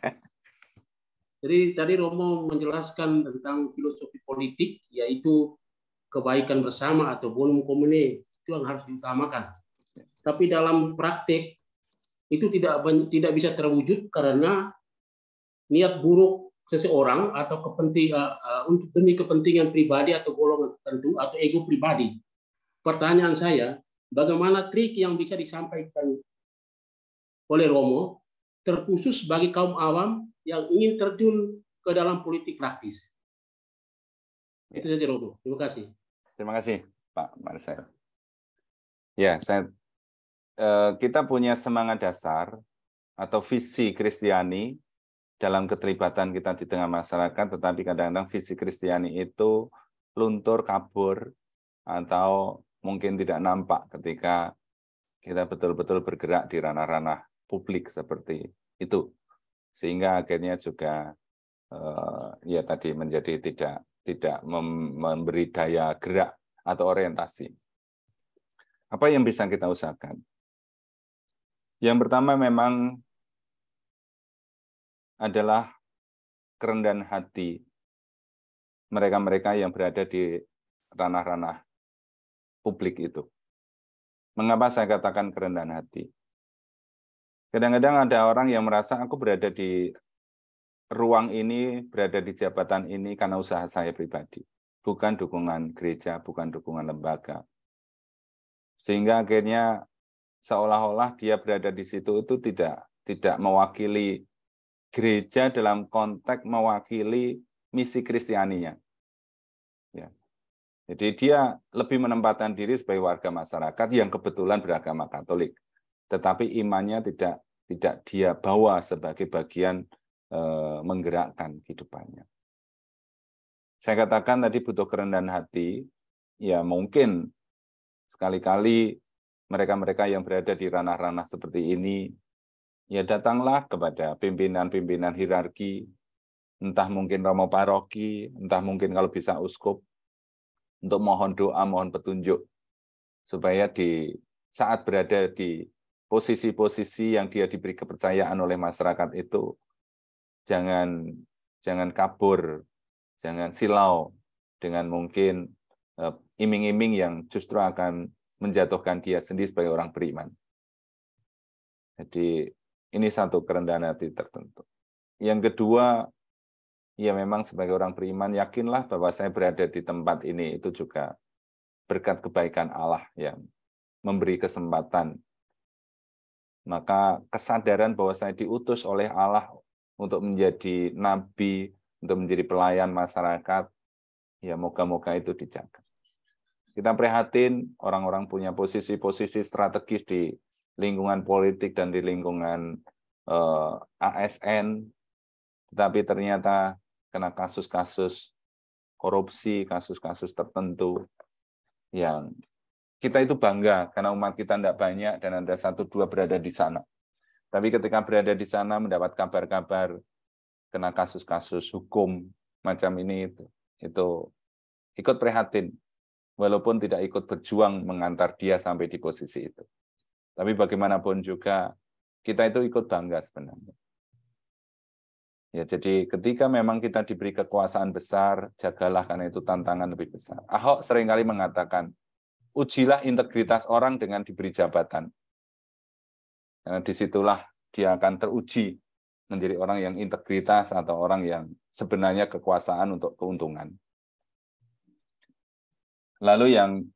Jadi tadi Romo menjelaskan tentang filosofi politik, yaitu kebaikan bersama atau bonum komune itu yang harus diutamakan. Tapi dalam praktik itu tidak tidak bisa terwujud karena niat buruk seseorang atau kepentingan uh, eh, eh, untuk demi kepentingan pribadi atau golongan tertentu atau ego pribadi. Pertanyaan saya, bagaimana trik yang bisa disampaikan oleh Romo, terkhusus bagi kaum awam yang ingin terjun ke dalam politik praktis. Itu saja Romo. Terima kasih. Terima kasih Pak Marcel. Ya, saya eh, kita punya semangat dasar atau visi Kristiani dalam keterlibatan kita di tengah masyarakat, tetapi kadang-kadang visi Kristiani itu luntur, kabur, atau mungkin tidak nampak ketika kita betul-betul bergerak di ranah-ranah publik seperti itu sehingga akhirnya juga uh, ya tadi menjadi tidak tidak mem memberi daya gerak atau orientasi. Apa yang bisa kita usahakan? Yang pertama memang adalah kerendahan hati mereka-mereka yang berada di ranah-ranah publik itu. Mengapa saya katakan kerendahan hati? Kadang-kadang ada orang yang merasa aku berada di ruang ini, berada di jabatan ini karena usaha saya pribadi. Bukan dukungan gereja, bukan dukungan lembaga. Sehingga akhirnya seolah-olah dia berada di situ itu tidak tidak mewakili gereja dalam konteks mewakili misi kristianinya. Ya. Jadi dia lebih menempatkan diri sebagai warga masyarakat yang kebetulan beragama Katolik tetapi imannya tidak tidak dia bawa sebagai bagian e, menggerakkan kehidupannya. Saya katakan tadi butuh kerendahan hati, ya mungkin sekali-kali mereka-mereka yang berada di ranah-ranah seperti ini, ya datanglah kepada pimpinan-pimpinan hierarki, entah mungkin romo paroki, entah mungkin kalau bisa uskup, untuk mohon doa, mohon petunjuk, supaya di saat berada di posisi-posisi yang dia diberi kepercayaan oleh masyarakat itu jangan jangan kabur, jangan silau dengan mungkin eh, iming-iming yang justru akan menjatuhkan dia sendiri sebagai orang beriman. Jadi ini satu kerendahan hati tertentu. Yang kedua, ya memang sebagai orang beriman yakinlah bahwa saya berada di tempat ini itu juga berkat kebaikan Allah yang memberi kesempatan maka kesadaran bahwa saya diutus oleh Allah untuk menjadi nabi, untuk menjadi pelayan masyarakat, ya moga-moga itu dijaga. Kita prihatin orang-orang punya posisi-posisi strategis di lingkungan politik dan di lingkungan eh, ASN, tetapi ternyata kena kasus-kasus korupsi, kasus-kasus tertentu yang kita itu bangga karena umat kita tidak banyak dan ada satu dua berada di sana. Tapi ketika berada di sana mendapat kabar-kabar kena kasus-kasus hukum macam ini itu, itu ikut prihatin walaupun tidak ikut berjuang mengantar dia sampai di posisi itu. Tapi bagaimanapun juga kita itu ikut bangga sebenarnya. Ya, jadi ketika memang kita diberi kekuasaan besar, jagalah karena itu tantangan lebih besar. Ahok seringkali mengatakan, ujilah integritas orang dengan diberi jabatan. Karena disitulah dia akan teruji menjadi orang yang integritas atau orang yang sebenarnya kekuasaan untuk keuntungan. Lalu yang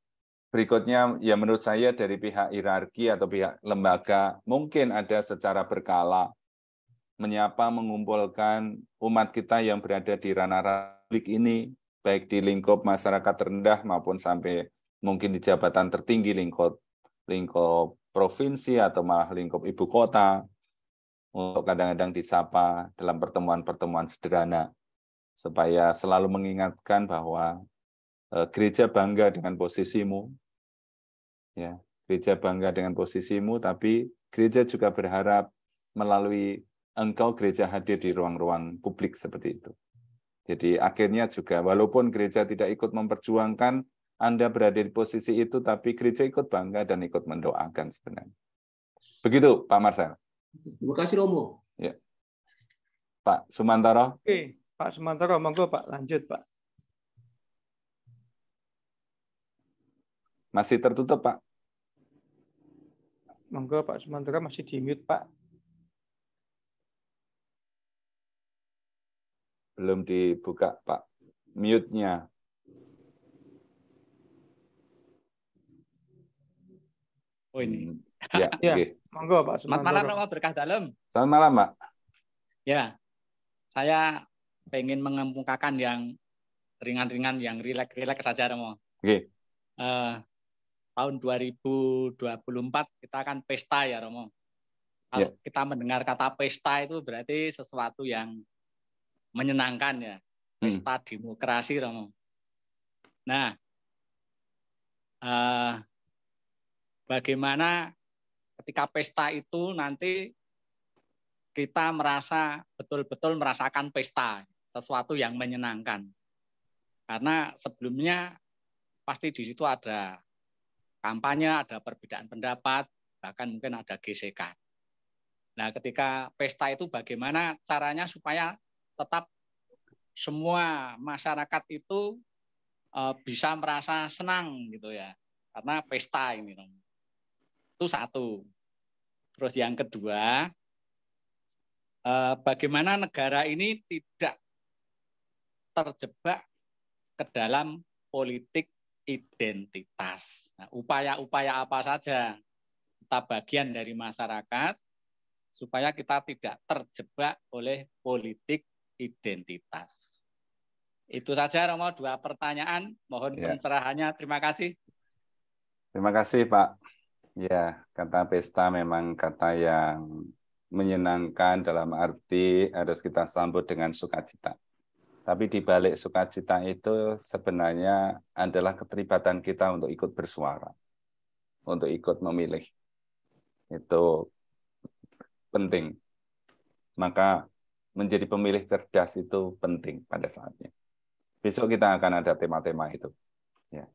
berikutnya, ya menurut saya dari pihak hierarki atau pihak lembaga, mungkin ada secara berkala menyapa, mengumpulkan umat kita yang berada di ranah publik ini, baik di lingkup masyarakat rendah maupun sampai mungkin di jabatan tertinggi lingkup lingkup provinsi atau malah lingkup ibu kota untuk kadang-kadang disapa dalam pertemuan-pertemuan sederhana supaya selalu mengingatkan bahwa eh, gereja bangga dengan posisimu ya gereja bangga dengan posisimu tapi gereja juga berharap melalui engkau gereja hadir di ruang-ruang publik seperti itu jadi akhirnya juga walaupun gereja tidak ikut memperjuangkan anda berada di posisi itu, tapi gereja ikut bangga dan ikut mendoakan sebenarnya. Begitu, Pak Marcel. Terima kasih, Romo. Ya. Pak Sumantara. Oke, Pak Sumantara, monggo Pak, lanjut Pak. Masih tertutup, Pak. Monggo Pak Sumantara masih di mute, Pak. Belum dibuka, Pak. Mute-nya. Oh ini. Hmm. (laughs) Ya, ya. Okay. monggo Pak. Selamat malam Romo, Berkah Dalam. Selamat malam Pak. Ya, saya pengen mengemukakan yang ringan-ringan, yang rileks-rileks saja Romo. Oke. Okay. Uh, eh, tahun 2024 kita akan pesta ya Romo. Kalau yeah. kita mendengar kata pesta itu berarti sesuatu yang menyenangkan ya. Hmm. Pesta hmm. demokrasi Romo. Nah, uh, bagaimana ketika pesta itu nanti kita merasa betul-betul merasakan pesta, sesuatu yang menyenangkan. Karena sebelumnya pasti di situ ada kampanye, ada perbedaan pendapat, bahkan mungkin ada gesekan. Nah, ketika pesta itu bagaimana caranya supaya tetap semua masyarakat itu eh, bisa merasa senang gitu ya. Karena pesta ini itu satu. Terus yang kedua, eh, bagaimana negara ini tidak terjebak ke dalam politik identitas. upaya nah, upaya-upaya apa saja kita bagian dari masyarakat supaya kita tidak terjebak oleh politik identitas. Itu saja Romo dua pertanyaan. Mohon ya. pencerahannya. Terima kasih. Terima kasih Pak. Ya, kata pesta memang kata yang menyenangkan dalam arti harus kita sambut dengan sukacita. Tapi di balik sukacita itu sebenarnya adalah keterlibatan kita untuk ikut bersuara, untuk ikut memilih. Itu penting. Maka menjadi pemilih cerdas itu penting pada saatnya. Besok kita akan ada tema-tema itu. Ya,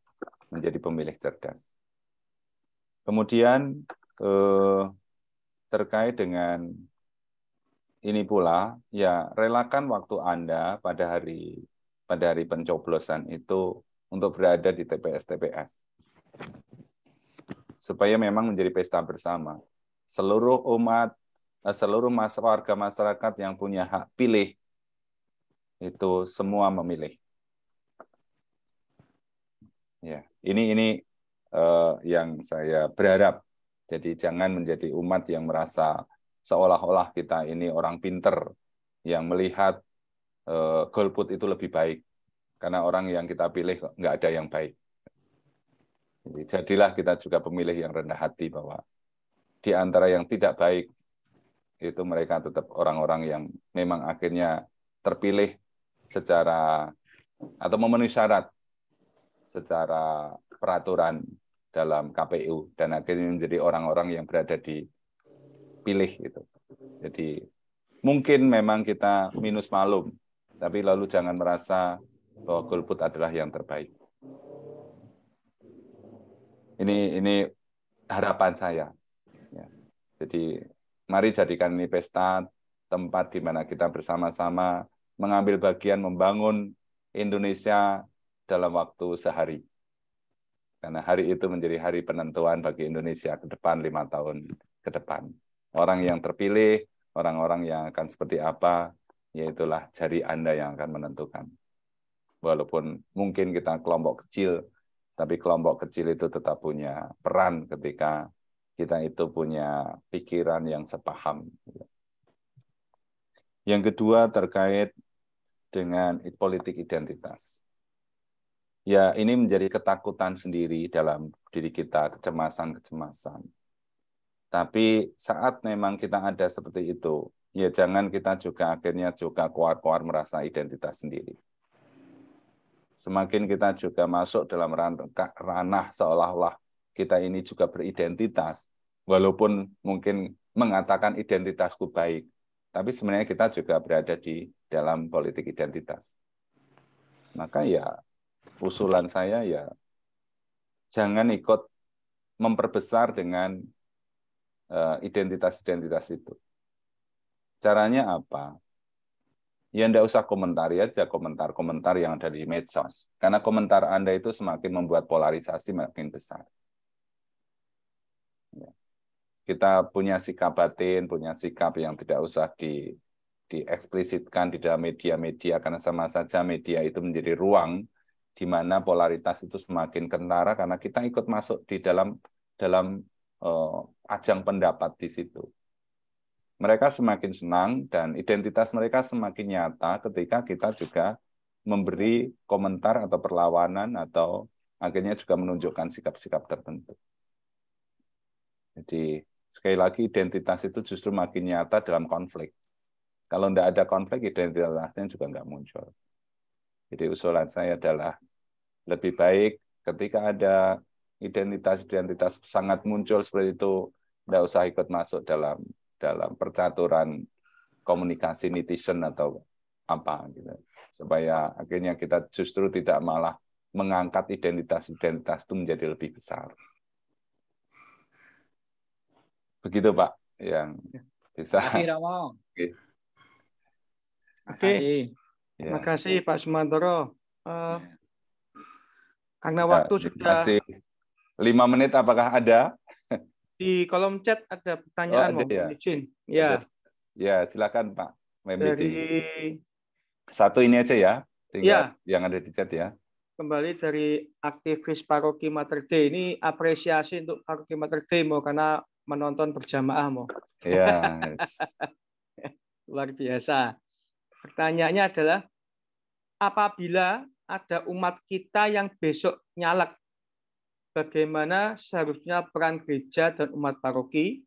menjadi pemilih cerdas. Kemudian eh, terkait dengan ini pula, ya relakan waktu Anda pada hari pada hari pencoblosan itu untuk berada di TPS-TPS. Supaya memang menjadi pesta bersama. Seluruh umat, eh, seluruh warga masyarakat yang punya hak pilih, itu semua memilih. Ya, ini ini Eh, yang saya berharap. Jadi jangan menjadi umat yang merasa seolah-olah kita ini orang pinter yang melihat eh, golput itu lebih baik. Karena orang yang kita pilih nggak ada yang baik. jadilah kita juga pemilih yang rendah hati bahwa di antara yang tidak baik itu mereka tetap orang-orang yang memang akhirnya terpilih secara atau memenuhi syarat secara peraturan dalam KPU dan akhirnya menjadi orang-orang yang berada di pilih itu. Jadi mungkin memang kita minus malum, tapi lalu jangan merasa bahwa golput adalah yang terbaik. Ini ini harapan saya. Ya. Jadi mari jadikan ini pesta tempat di mana kita bersama-sama mengambil bagian membangun Indonesia dalam waktu sehari. Karena hari itu menjadi hari penentuan bagi Indonesia ke depan lima tahun ke depan. Orang yang terpilih, orang-orang yang akan seperti apa, yaitulah jari Anda yang akan menentukan. Walaupun mungkin kita kelompok kecil, tapi kelompok kecil itu tetap punya peran ketika kita itu punya pikiran yang sepaham. Yang kedua terkait dengan politik identitas ya ini menjadi ketakutan sendiri dalam diri kita, kecemasan-kecemasan. Tapi saat memang kita ada seperti itu, ya jangan kita juga akhirnya juga keluar-keluar merasa identitas sendiri. Semakin kita juga masuk dalam ranah seolah-olah kita ini juga beridentitas, walaupun mungkin mengatakan identitasku baik, tapi sebenarnya kita juga berada di dalam politik identitas. Maka ya usulan saya ya jangan ikut memperbesar dengan eh, identitas-identitas itu. Caranya apa? Ya ndak usah komentari ya, aja komentar-komentar yang ada di medsos. Karena komentar Anda itu semakin membuat polarisasi makin besar. Ya. Kita punya sikap batin, punya sikap yang tidak usah di dieksplisitkan di dalam media-media karena sama saja media itu menjadi ruang di mana polaritas itu semakin kentara karena kita ikut masuk di dalam dalam uh, ajang pendapat di situ. Mereka semakin senang dan identitas mereka semakin nyata ketika kita juga memberi komentar atau perlawanan atau akhirnya juga menunjukkan sikap-sikap tertentu. Jadi sekali lagi identitas itu justru makin nyata dalam konflik. Kalau tidak ada konflik identitasnya juga nggak muncul. Jadi usulan saya adalah lebih baik ketika ada identitas-identitas sangat muncul seperti itu, tidak usah ikut masuk dalam dalam percaturan komunikasi netizen atau apa gitu. Supaya akhirnya kita justru tidak malah mengangkat identitas-identitas itu menjadi lebih besar. Begitu Pak yang bisa. Oke. Okay. Okay. Ya, terima kasih Pak Sumantoro. Uh, Karena ya, waktu sudah kasih. lima menit, apakah ada? (laughs) Di kolom chat ada pertanyaan oh, ada, ya. izin. Ya. Ya, silakan Pak. Memiti. Dari satu ini aja ya, tinggal ya. yang ada di chat ya. Kembali dari aktivis paroki Mater D. ini apresiasi untuk paroki Mater D mau karena menonton berjamaah mau. Ya. (laughs) Yes. Luar biasa. Pertanyaannya adalah, apabila ada umat kita yang besok nyalak, bagaimana seharusnya peran gereja dan umat paroki,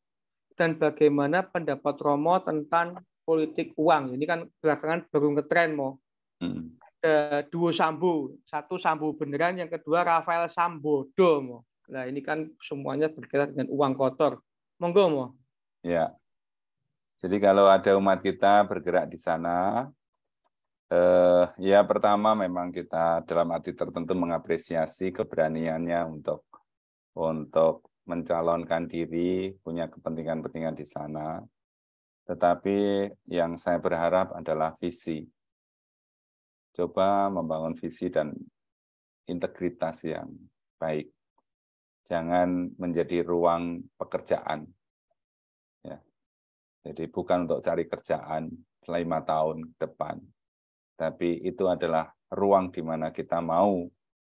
dan bagaimana pendapat Romo tentang politik uang. Ini kan belakangan baru ngetren, Mo. Hmm. Ada dua sambu, Satu sambu beneran, yang kedua Rafael Sambodo, Mo. Nah, ini kan semuanya berkaitan dengan uang kotor. Monggo, Mo. Ya. Jadi kalau ada umat kita bergerak di sana, eh, ya pertama memang kita dalam arti tertentu mengapresiasi keberaniannya untuk untuk mencalonkan diri, punya kepentingan-kepentingan di sana. Tetapi yang saya berharap adalah visi. Coba membangun visi dan integritas yang baik. Jangan menjadi ruang pekerjaan jadi bukan untuk cari kerjaan lima tahun ke depan, tapi itu adalah ruang di mana kita mau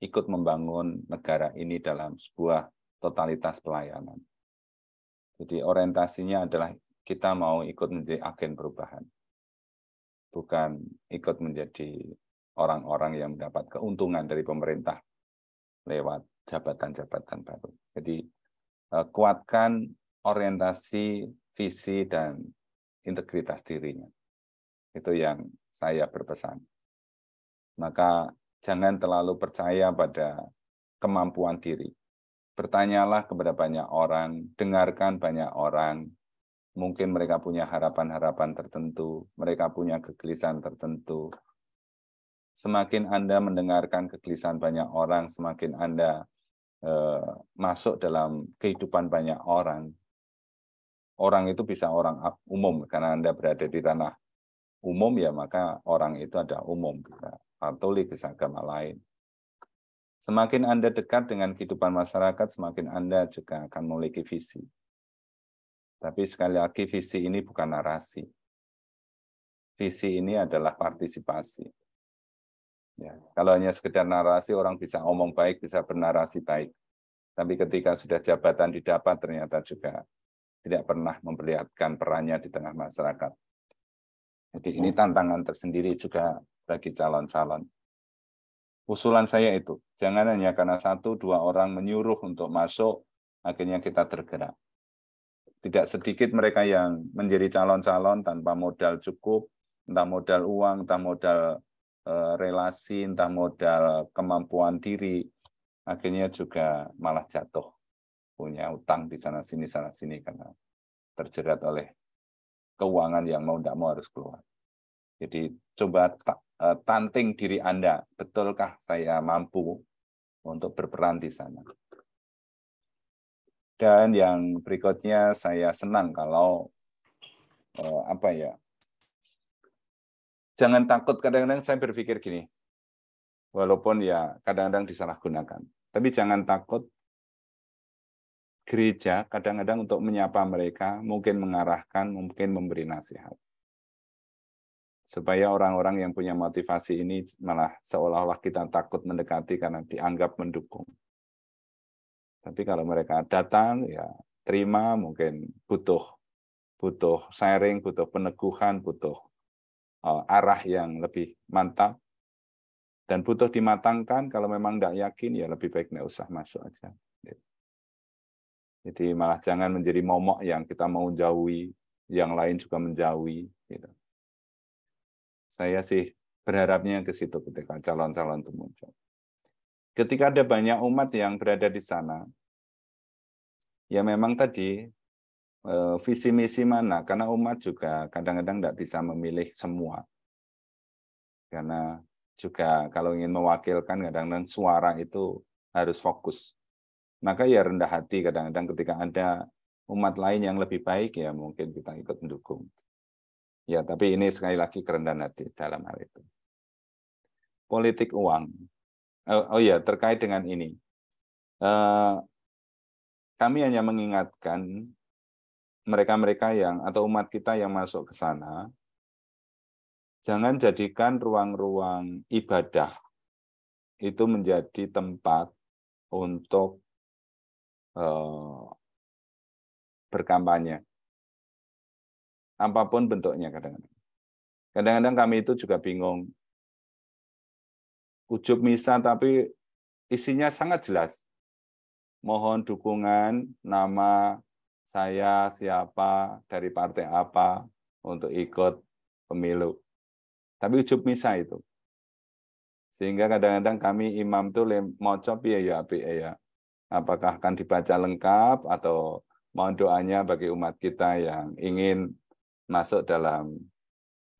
ikut membangun negara ini dalam sebuah totalitas pelayanan. Jadi orientasinya adalah kita mau ikut menjadi agen perubahan. Bukan ikut menjadi orang-orang yang mendapat keuntungan dari pemerintah lewat jabatan-jabatan baru. Jadi eh, kuatkan orientasi, visi, dan integritas dirinya. Itu yang saya berpesan. Maka jangan terlalu percaya pada kemampuan diri. Bertanyalah kepada banyak orang, dengarkan banyak orang, mungkin mereka punya harapan-harapan tertentu, mereka punya kegelisahan tertentu. Semakin Anda mendengarkan kegelisahan banyak orang, semakin Anda eh, masuk dalam kehidupan banyak orang, orang itu bisa orang umum karena Anda berada di tanah umum ya maka orang itu ada umum bisa Katolik bisa agama lain. Semakin Anda dekat dengan kehidupan masyarakat, semakin Anda juga akan memiliki visi. Tapi sekali lagi visi ini bukan narasi. Visi ini adalah partisipasi. Ya, kalau hanya sekedar narasi, orang bisa omong baik, bisa bernarasi baik. Tapi ketika sudah jabatan didapat, ternyata juga tidak pernah memperlihatkan perannya di tengah masyarakat. Jadi ini hmm. tantangan tersendiri juga bagi calon-calon. Usulan saya itu, jangan hanya karena satu dua orang menyuruh untuk masuk, akhirnya kita tergerak. Tidak sedikit mereka yang menjadi calon-calon tanpa modal cukup, entah modal uang, entah modal eh, relasi, entah modal kemampuan diri, akhirnya juga malah jatuh punya utang di sana sini sana sini karena terjerat oleh keuangan yang mau tidak mau harus keluar. Jadi coba eh, tanting diri Anda, betulkah saya mampu untuk berperan di sana? Dan yang berikutnya saya senang kalau eh, apa ya? Jangan takut kadang-kadang saya berpikir gini. Walaupun ya kadang-kadang disalahgunakan. Tapi jangan takut gereja kadang-kadang untuk menyapa mereka, mungkin mengarahkan, mungkin memberi nasihat. Supaya orang-orang yang punya motivasi ini malah seolah-olah kita takut mendekati karena dianggap mendukung. Tapi kalau mereka datang, ya terima, mungkin butuh butuh sharing, butuh peneguhan, butuh uh, arah yang lebih mantap. Dan butuh dimatangkan, kalau memang tidak yakin, ya lebih baik tidak usah masuk aja. Jadi malah jangan menjadi momok yang kita mau jauhi, yang lain juga menjauhi. Gitu. Saya sih berharapnya ke situ ketika calon-calon itu muncul. Ketika ada banyak umat yang berada di sana, ya memang tadi eh, visi misi mana, karena umat juga kadang-kadang tidak bisa memilih semua. Karena juga kalau ingin mewakilkan kadang-kadang suara itu harus fokus maka ya rendah hati kadang-kadang ketika ada umat lain yang lebih baik ya mungkin kita ikut mendukung. Ya, tapi ini sekali lagi kerendahan hati dalam hal itu. Politik uang. Oh, oh ya, terkait dengan ini. Eh, kami hanya mengingatkan mereka-mereka yang atau umat kita yang masuk ke sana, jangan jadikan ruang-ruang ibadah itu menjadi tempat untuk Eh, berkampanye. Apapun bentuknya kadang-kadang. Kadang-kadang kami itu juga bingung. Ujub misa tapi isinya sangat jelas. Mohon dukungan nama saya siapa dari partai apa untuk ikut pemilu. Tapi ujub misa itu. Sehingga kadang-kadang kami imam tuh moco ya ya ya apakah akan dibaca lengkap atau mohon doanya bagi umat kita yang ingin masuk dalam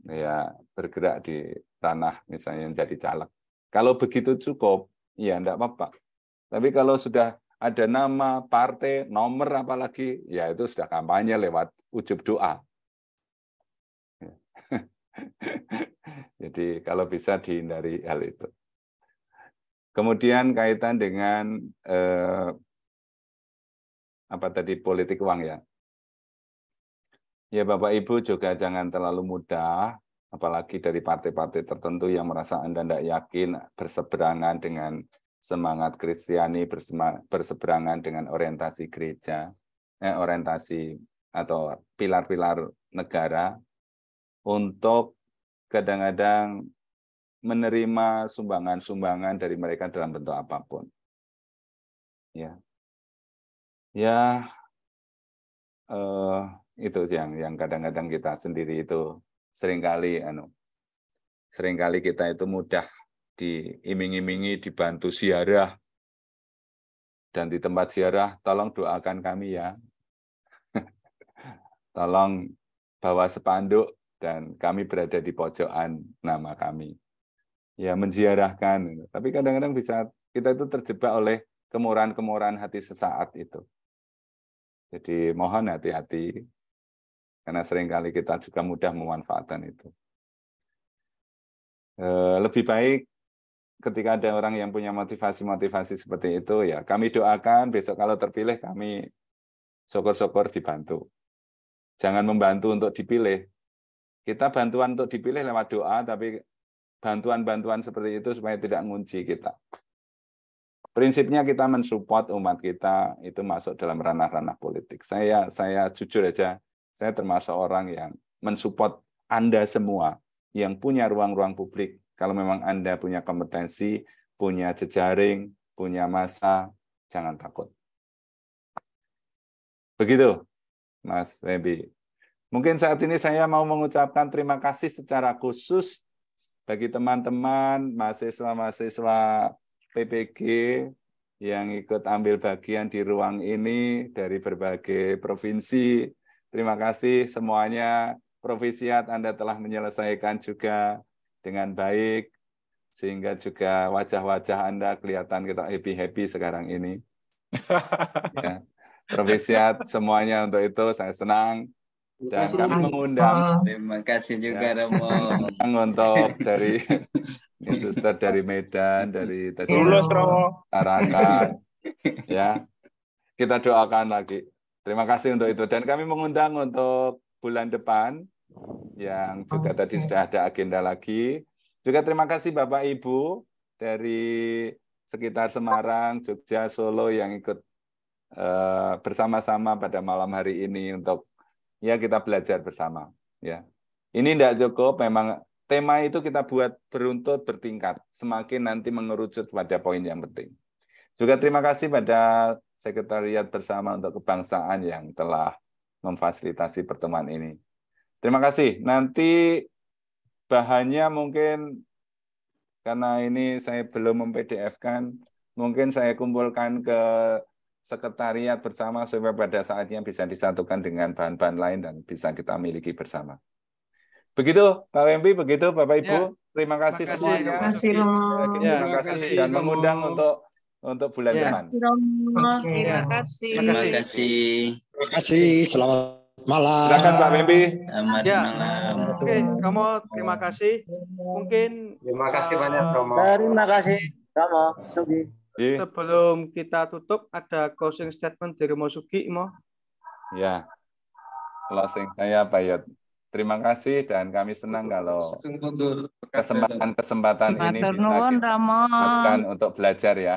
ya bergerak di tanah misalnya jadi caleg. Kalau begitu cukup, ya enggak apa-apa. Tapi kalau sudah ada nama, partai, nomor apalagi, ya itu sudah kampanye lewat ujub doa. Ya. (laughs) Jadi kalau bisa dihindari hal itu. Kemudian kaitan dengan eh, apa tadi politik uang ya. Ya Bapak Ibu juga jangan terlalu mudah, apalagi dari partai-partai tertentu yang merasa Anda tidak yakin berseberangan dengan semangat Kristiani, berseberangan dengan orientasi gereja, eh, orientasi atau pilar-pilar negara untuk kadang-kadang menerima sumbangan-sumbangan dari mereka dalam bentuk apapun. Ya, ya eh, itu yang yang kadang-kadang kita sendiri itu seringkali anu seringkali kita itu mudah diiming-imingi dibantu siarah dan di tempat siarah tolong doakan kami ya (laughs) tolong bawa sepanduk dan kami berada di pojokan nama kami ya menziarahkan. Tapi kadang-kadang bisa kita itu terjebak oleh kemurahan-kemurahan hati sesaat itu. Jadi mohon hati-hati karena seringkali kita juga mudah memanfaatkan itu. Eh, lebih baik ketika ada orang yang punya motivasi-motivasi seperti itu ya kami doakan besok kalau terpilih kami syukur-syukur dibantu. Jangan membantu untuk dipilih. Kita bantuan untuk dipilih lewat doa, tapi bantuan-bantuan seperti itu supaya tidak ngunci kita. Prinsipnya kita mensupport umat kita itu masuk dalam ranah-ranah politik. Saya saya jujur aja, saya termasuk orang yang mensupport Anda semua yang punya ruang-ruang publik. Kalau memang Anda punya kompetensi, punya jejaring, punya masa, jangan takut. Begitu, Mas Febi. Mungkin saat ini saya mau mengucapkan terima kasih secara khusus bagi teman-teman mahasiswa-mahasiswa PPG yang ikut ambil bagian di ruang ini dari berbagai provinsi. Terima kasih semuanya. Provisiat Anda telah menyelesaikan juga dengan baik sehingga juga wajah-wajah Anda kelihatan kita happy-happy sekarang ini. (laughs) ya. Provisiat semuanya untuk itu saya senang. Dan terima kasih kami mengundang. Ah. Terima kasih juga ya, Romo. untuk dari (laughs) ini suster dari Medan, dari tadi Lulus Romo. Tarakan. ya. Kita doakan lagi. Terima kasih untuk itu dan kami mengundang untuk bulan depan yang juga tadi sudah ada agenda lagi. Juga terima kasih Bapak Ibu dari sekitar Semarang, Jogja, Solo yang ikut eh, bersama-sama pada malam hari ini untuk ya kita belajar bersama ya ini tidak cukup memang tema itu kita buat beruntut bertingkat semakin nanti mengerucut pada poin yang penting juga terima kasih pada sekretariat bersama untuk kebangsaan yang telah memfasilitasi pertemuan ini terima kasih nanti bahannya mungkin karena ini saya belum mem-PDF kan mungkin saya kumpulkan ke sekretariat bersama supaya pada saatnya bisa disatukan dengan bahan-bahan lain dan bisa kita miliki bersama. Begitu Pak Wempi, begitu Bapak Ibu. Ya. Terima kasih Makasih, semuanya. Terima kasih, ya, terima kasih dan mengundang untuk untuk bulan ya. depan. Terima kasih. Terima kasih. Terima kasih. Selamat malam. Silakan Pak Mimpi. Selamat ya. malam. Oke, kamu Romo, terima kasih. Mungkin terima kasih eh, banyak Romo. Terima kasih Romo, Sugi yeah. sebelum kita tutup ada closing statement dari Mosugi Mo. Ya. Closing saya Bayat. Terima kasih dan kami senang kalau kesempatan-kesempatan ini bisa dilakukan untuk belajar ya.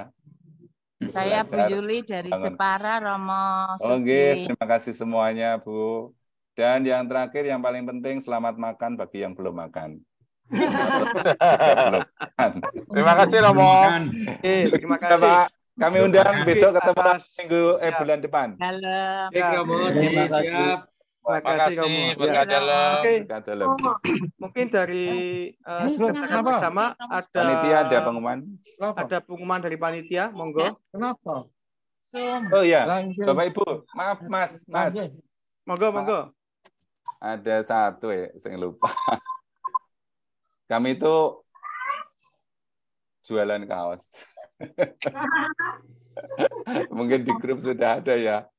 Saya Bu Yuli dari Bangun. Jepara Romo. Oke, okay, terima kasih semuanya Bu. Dan yang terakhir yang paling penting selamat makan bagi yang belum makan terima kasih Romo. terima kasih. Pak, kami undang besok ketemu minggu eh bulan depan. Dalam. terima kasih. Terima kasih Romo. Terima kasih. Mungkin dari uh, bersama ada panitia ada pengumuman. Ada pengumuman dari panitia, monggo. Ya. Kenapa? Oh ya, Bapak Ibu, maaf Mas, Mas. Monggo, monggo. Ada satu ya, saya lupa. Kami itu jualan kaos. (laughs) Mungkin di grup sudah ada ya.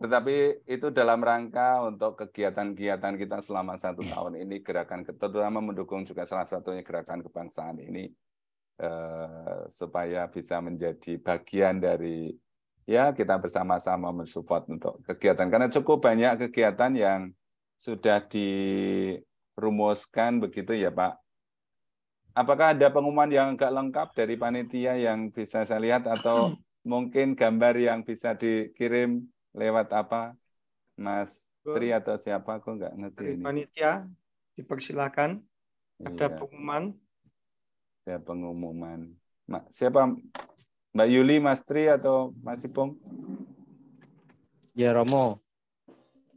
Tetapi itu dalam rangka untuk kegiatan-kegiatan kita selama satu tahun ini, gerakan terutama mendukung juga salah satunya gerakan kebangsaan ini eh, supaya bisa menjadi bagian dari ya kita bersama-sama mensupport untuk kegiatan karena cukup banyak kegiatan yang sudah dirumuskan begitu ya Pak Apakah ada pengumuman yang agak lengkap dari panitia yang bisa saya lihat atau (clears throat) mungkin gambar yang bisa dikirim lewat apa, Mas Tri atau siapa? kok nggak ngerti dari ini. Panitia dipersilakan. Ada iya. pengumuman. Ada pengumuman. Siapa Mbak Yuli, Mas Tri atau Mas Ipung Ya Romo,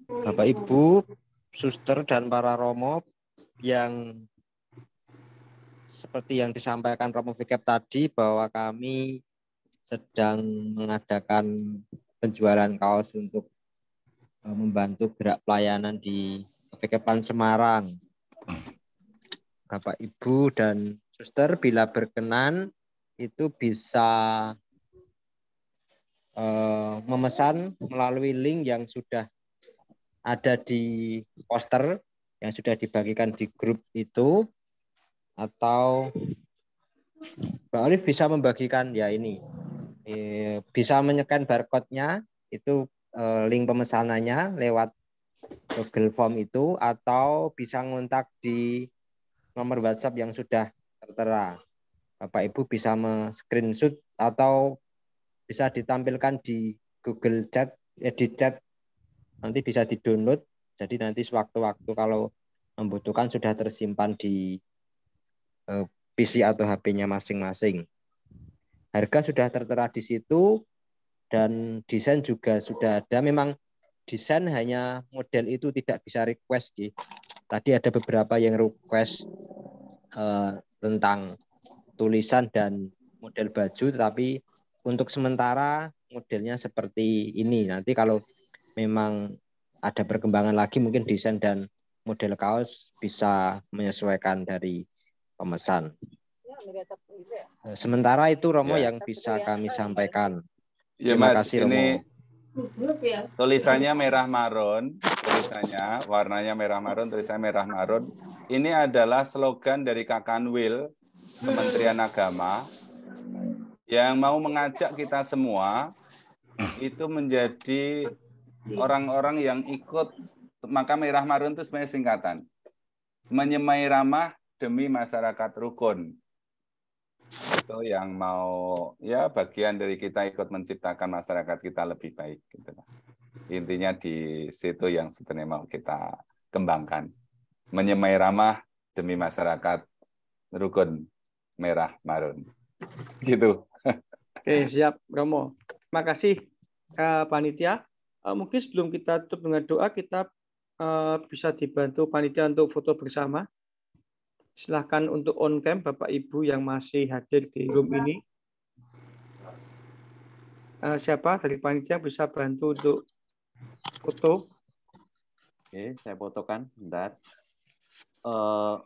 Bapak Ibu, suster dan para Romo yang seperti yang disampaikan Romo Vicap tadi bahwa kami sedang mengadakan penjualan kaos untuk eh, membantu gerak pelayanan di Fikepan Semarang. Bapak Ibu dan suster bila berkenan itu bisa eh, memesan melalui link yang sudah ada di poster yang sudah dibagikan di grup itu atau Bang Olive bisa membagikan ya ini eh, bisa menyekan barcode-nya itu eh, link pemesanannya lewat Google Form itu atau bisa ngontak di nomor WhatsApp yang sudah tertera. Bapak Ibu bisa screenshot atau bisa ditampilkan di Google Chat ya di chat nanti bisa di-download. Jadi nanti sewaktu-waktu kalau membutuhkan sudah tersimpan di Eh, PC atau HP-nya masing-masing. Harga sudah tertera di situ dan desain juga sudah ada. Memang desain hanya model itu tidak bisa request. Tadi ada beberapa yang request uh, tentang tulisan dan model baju, tapi untuk sementara modelnya seperti ini. Nanti kalau memang ada perkembangan lagi mungkin desain dan model kaos bisa menyesuaikan dari pemesan. Ya, gitu ya. eh, sementara itu Romo ya. yang bisa ya. kami sampaikan. Ya, Terima mas, kasih ini... Romo. Tulisannya merah marun, tulisannya warnanya merah marun, tulisannya merah marun. Ini adalah slogan dari Will Kementerian Agama yang mau mengajak kita semua itu menjadi orang-orang yang ikut maka merah marun itu sebenarnya singkatan menyemai ramah demi masyarakat rukun. Itu yang mau ya bagian dari kita ikut menciptakan masyarakat kita lebih baik gitu Intinya di situ yang sebenarnya mau kita kembangkan. Menyemai ramah demi masyarakat rukun merah marun. Gitu. Oke, siap Romo. terima kasih eh, panitia. Eh, mungkin sebelum kita tutup dengan doa, kita eh, bisa dibantu panitia untuk foto bersama. Silahkan untuk on cam Bapak Ibu yang masih hadir di room ini. Uh, siapa dari panitia bisa bantu untuk foto? Oke, saya fotokan. Bentar. Uh,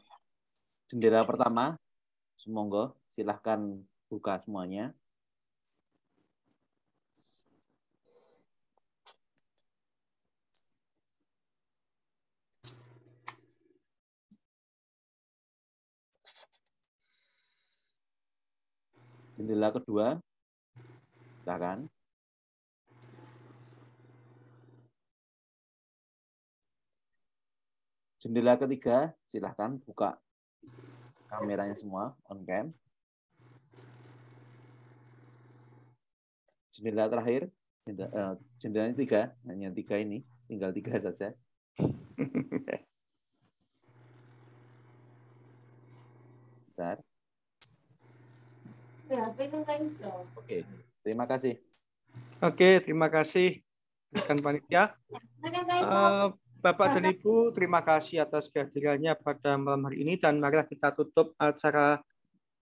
jendela pertama, semoga silahkan buka semuanya. Jendela kedua. Silakan. Jendela ketiga, silahkan buka kameranya semua on cam. Jendela terakhir, jendela, eh, jendelanya tiga, hanya nah, tiga ini, tinggal tiga saja. (laughs) Bentar. Oke, terima kasih. Oke, terima kasih. Rekan panitia. Uh, Bapak dan Ibu, terima kasih atas kehadirannya pada malam hari ini dan marilah kita tutup acara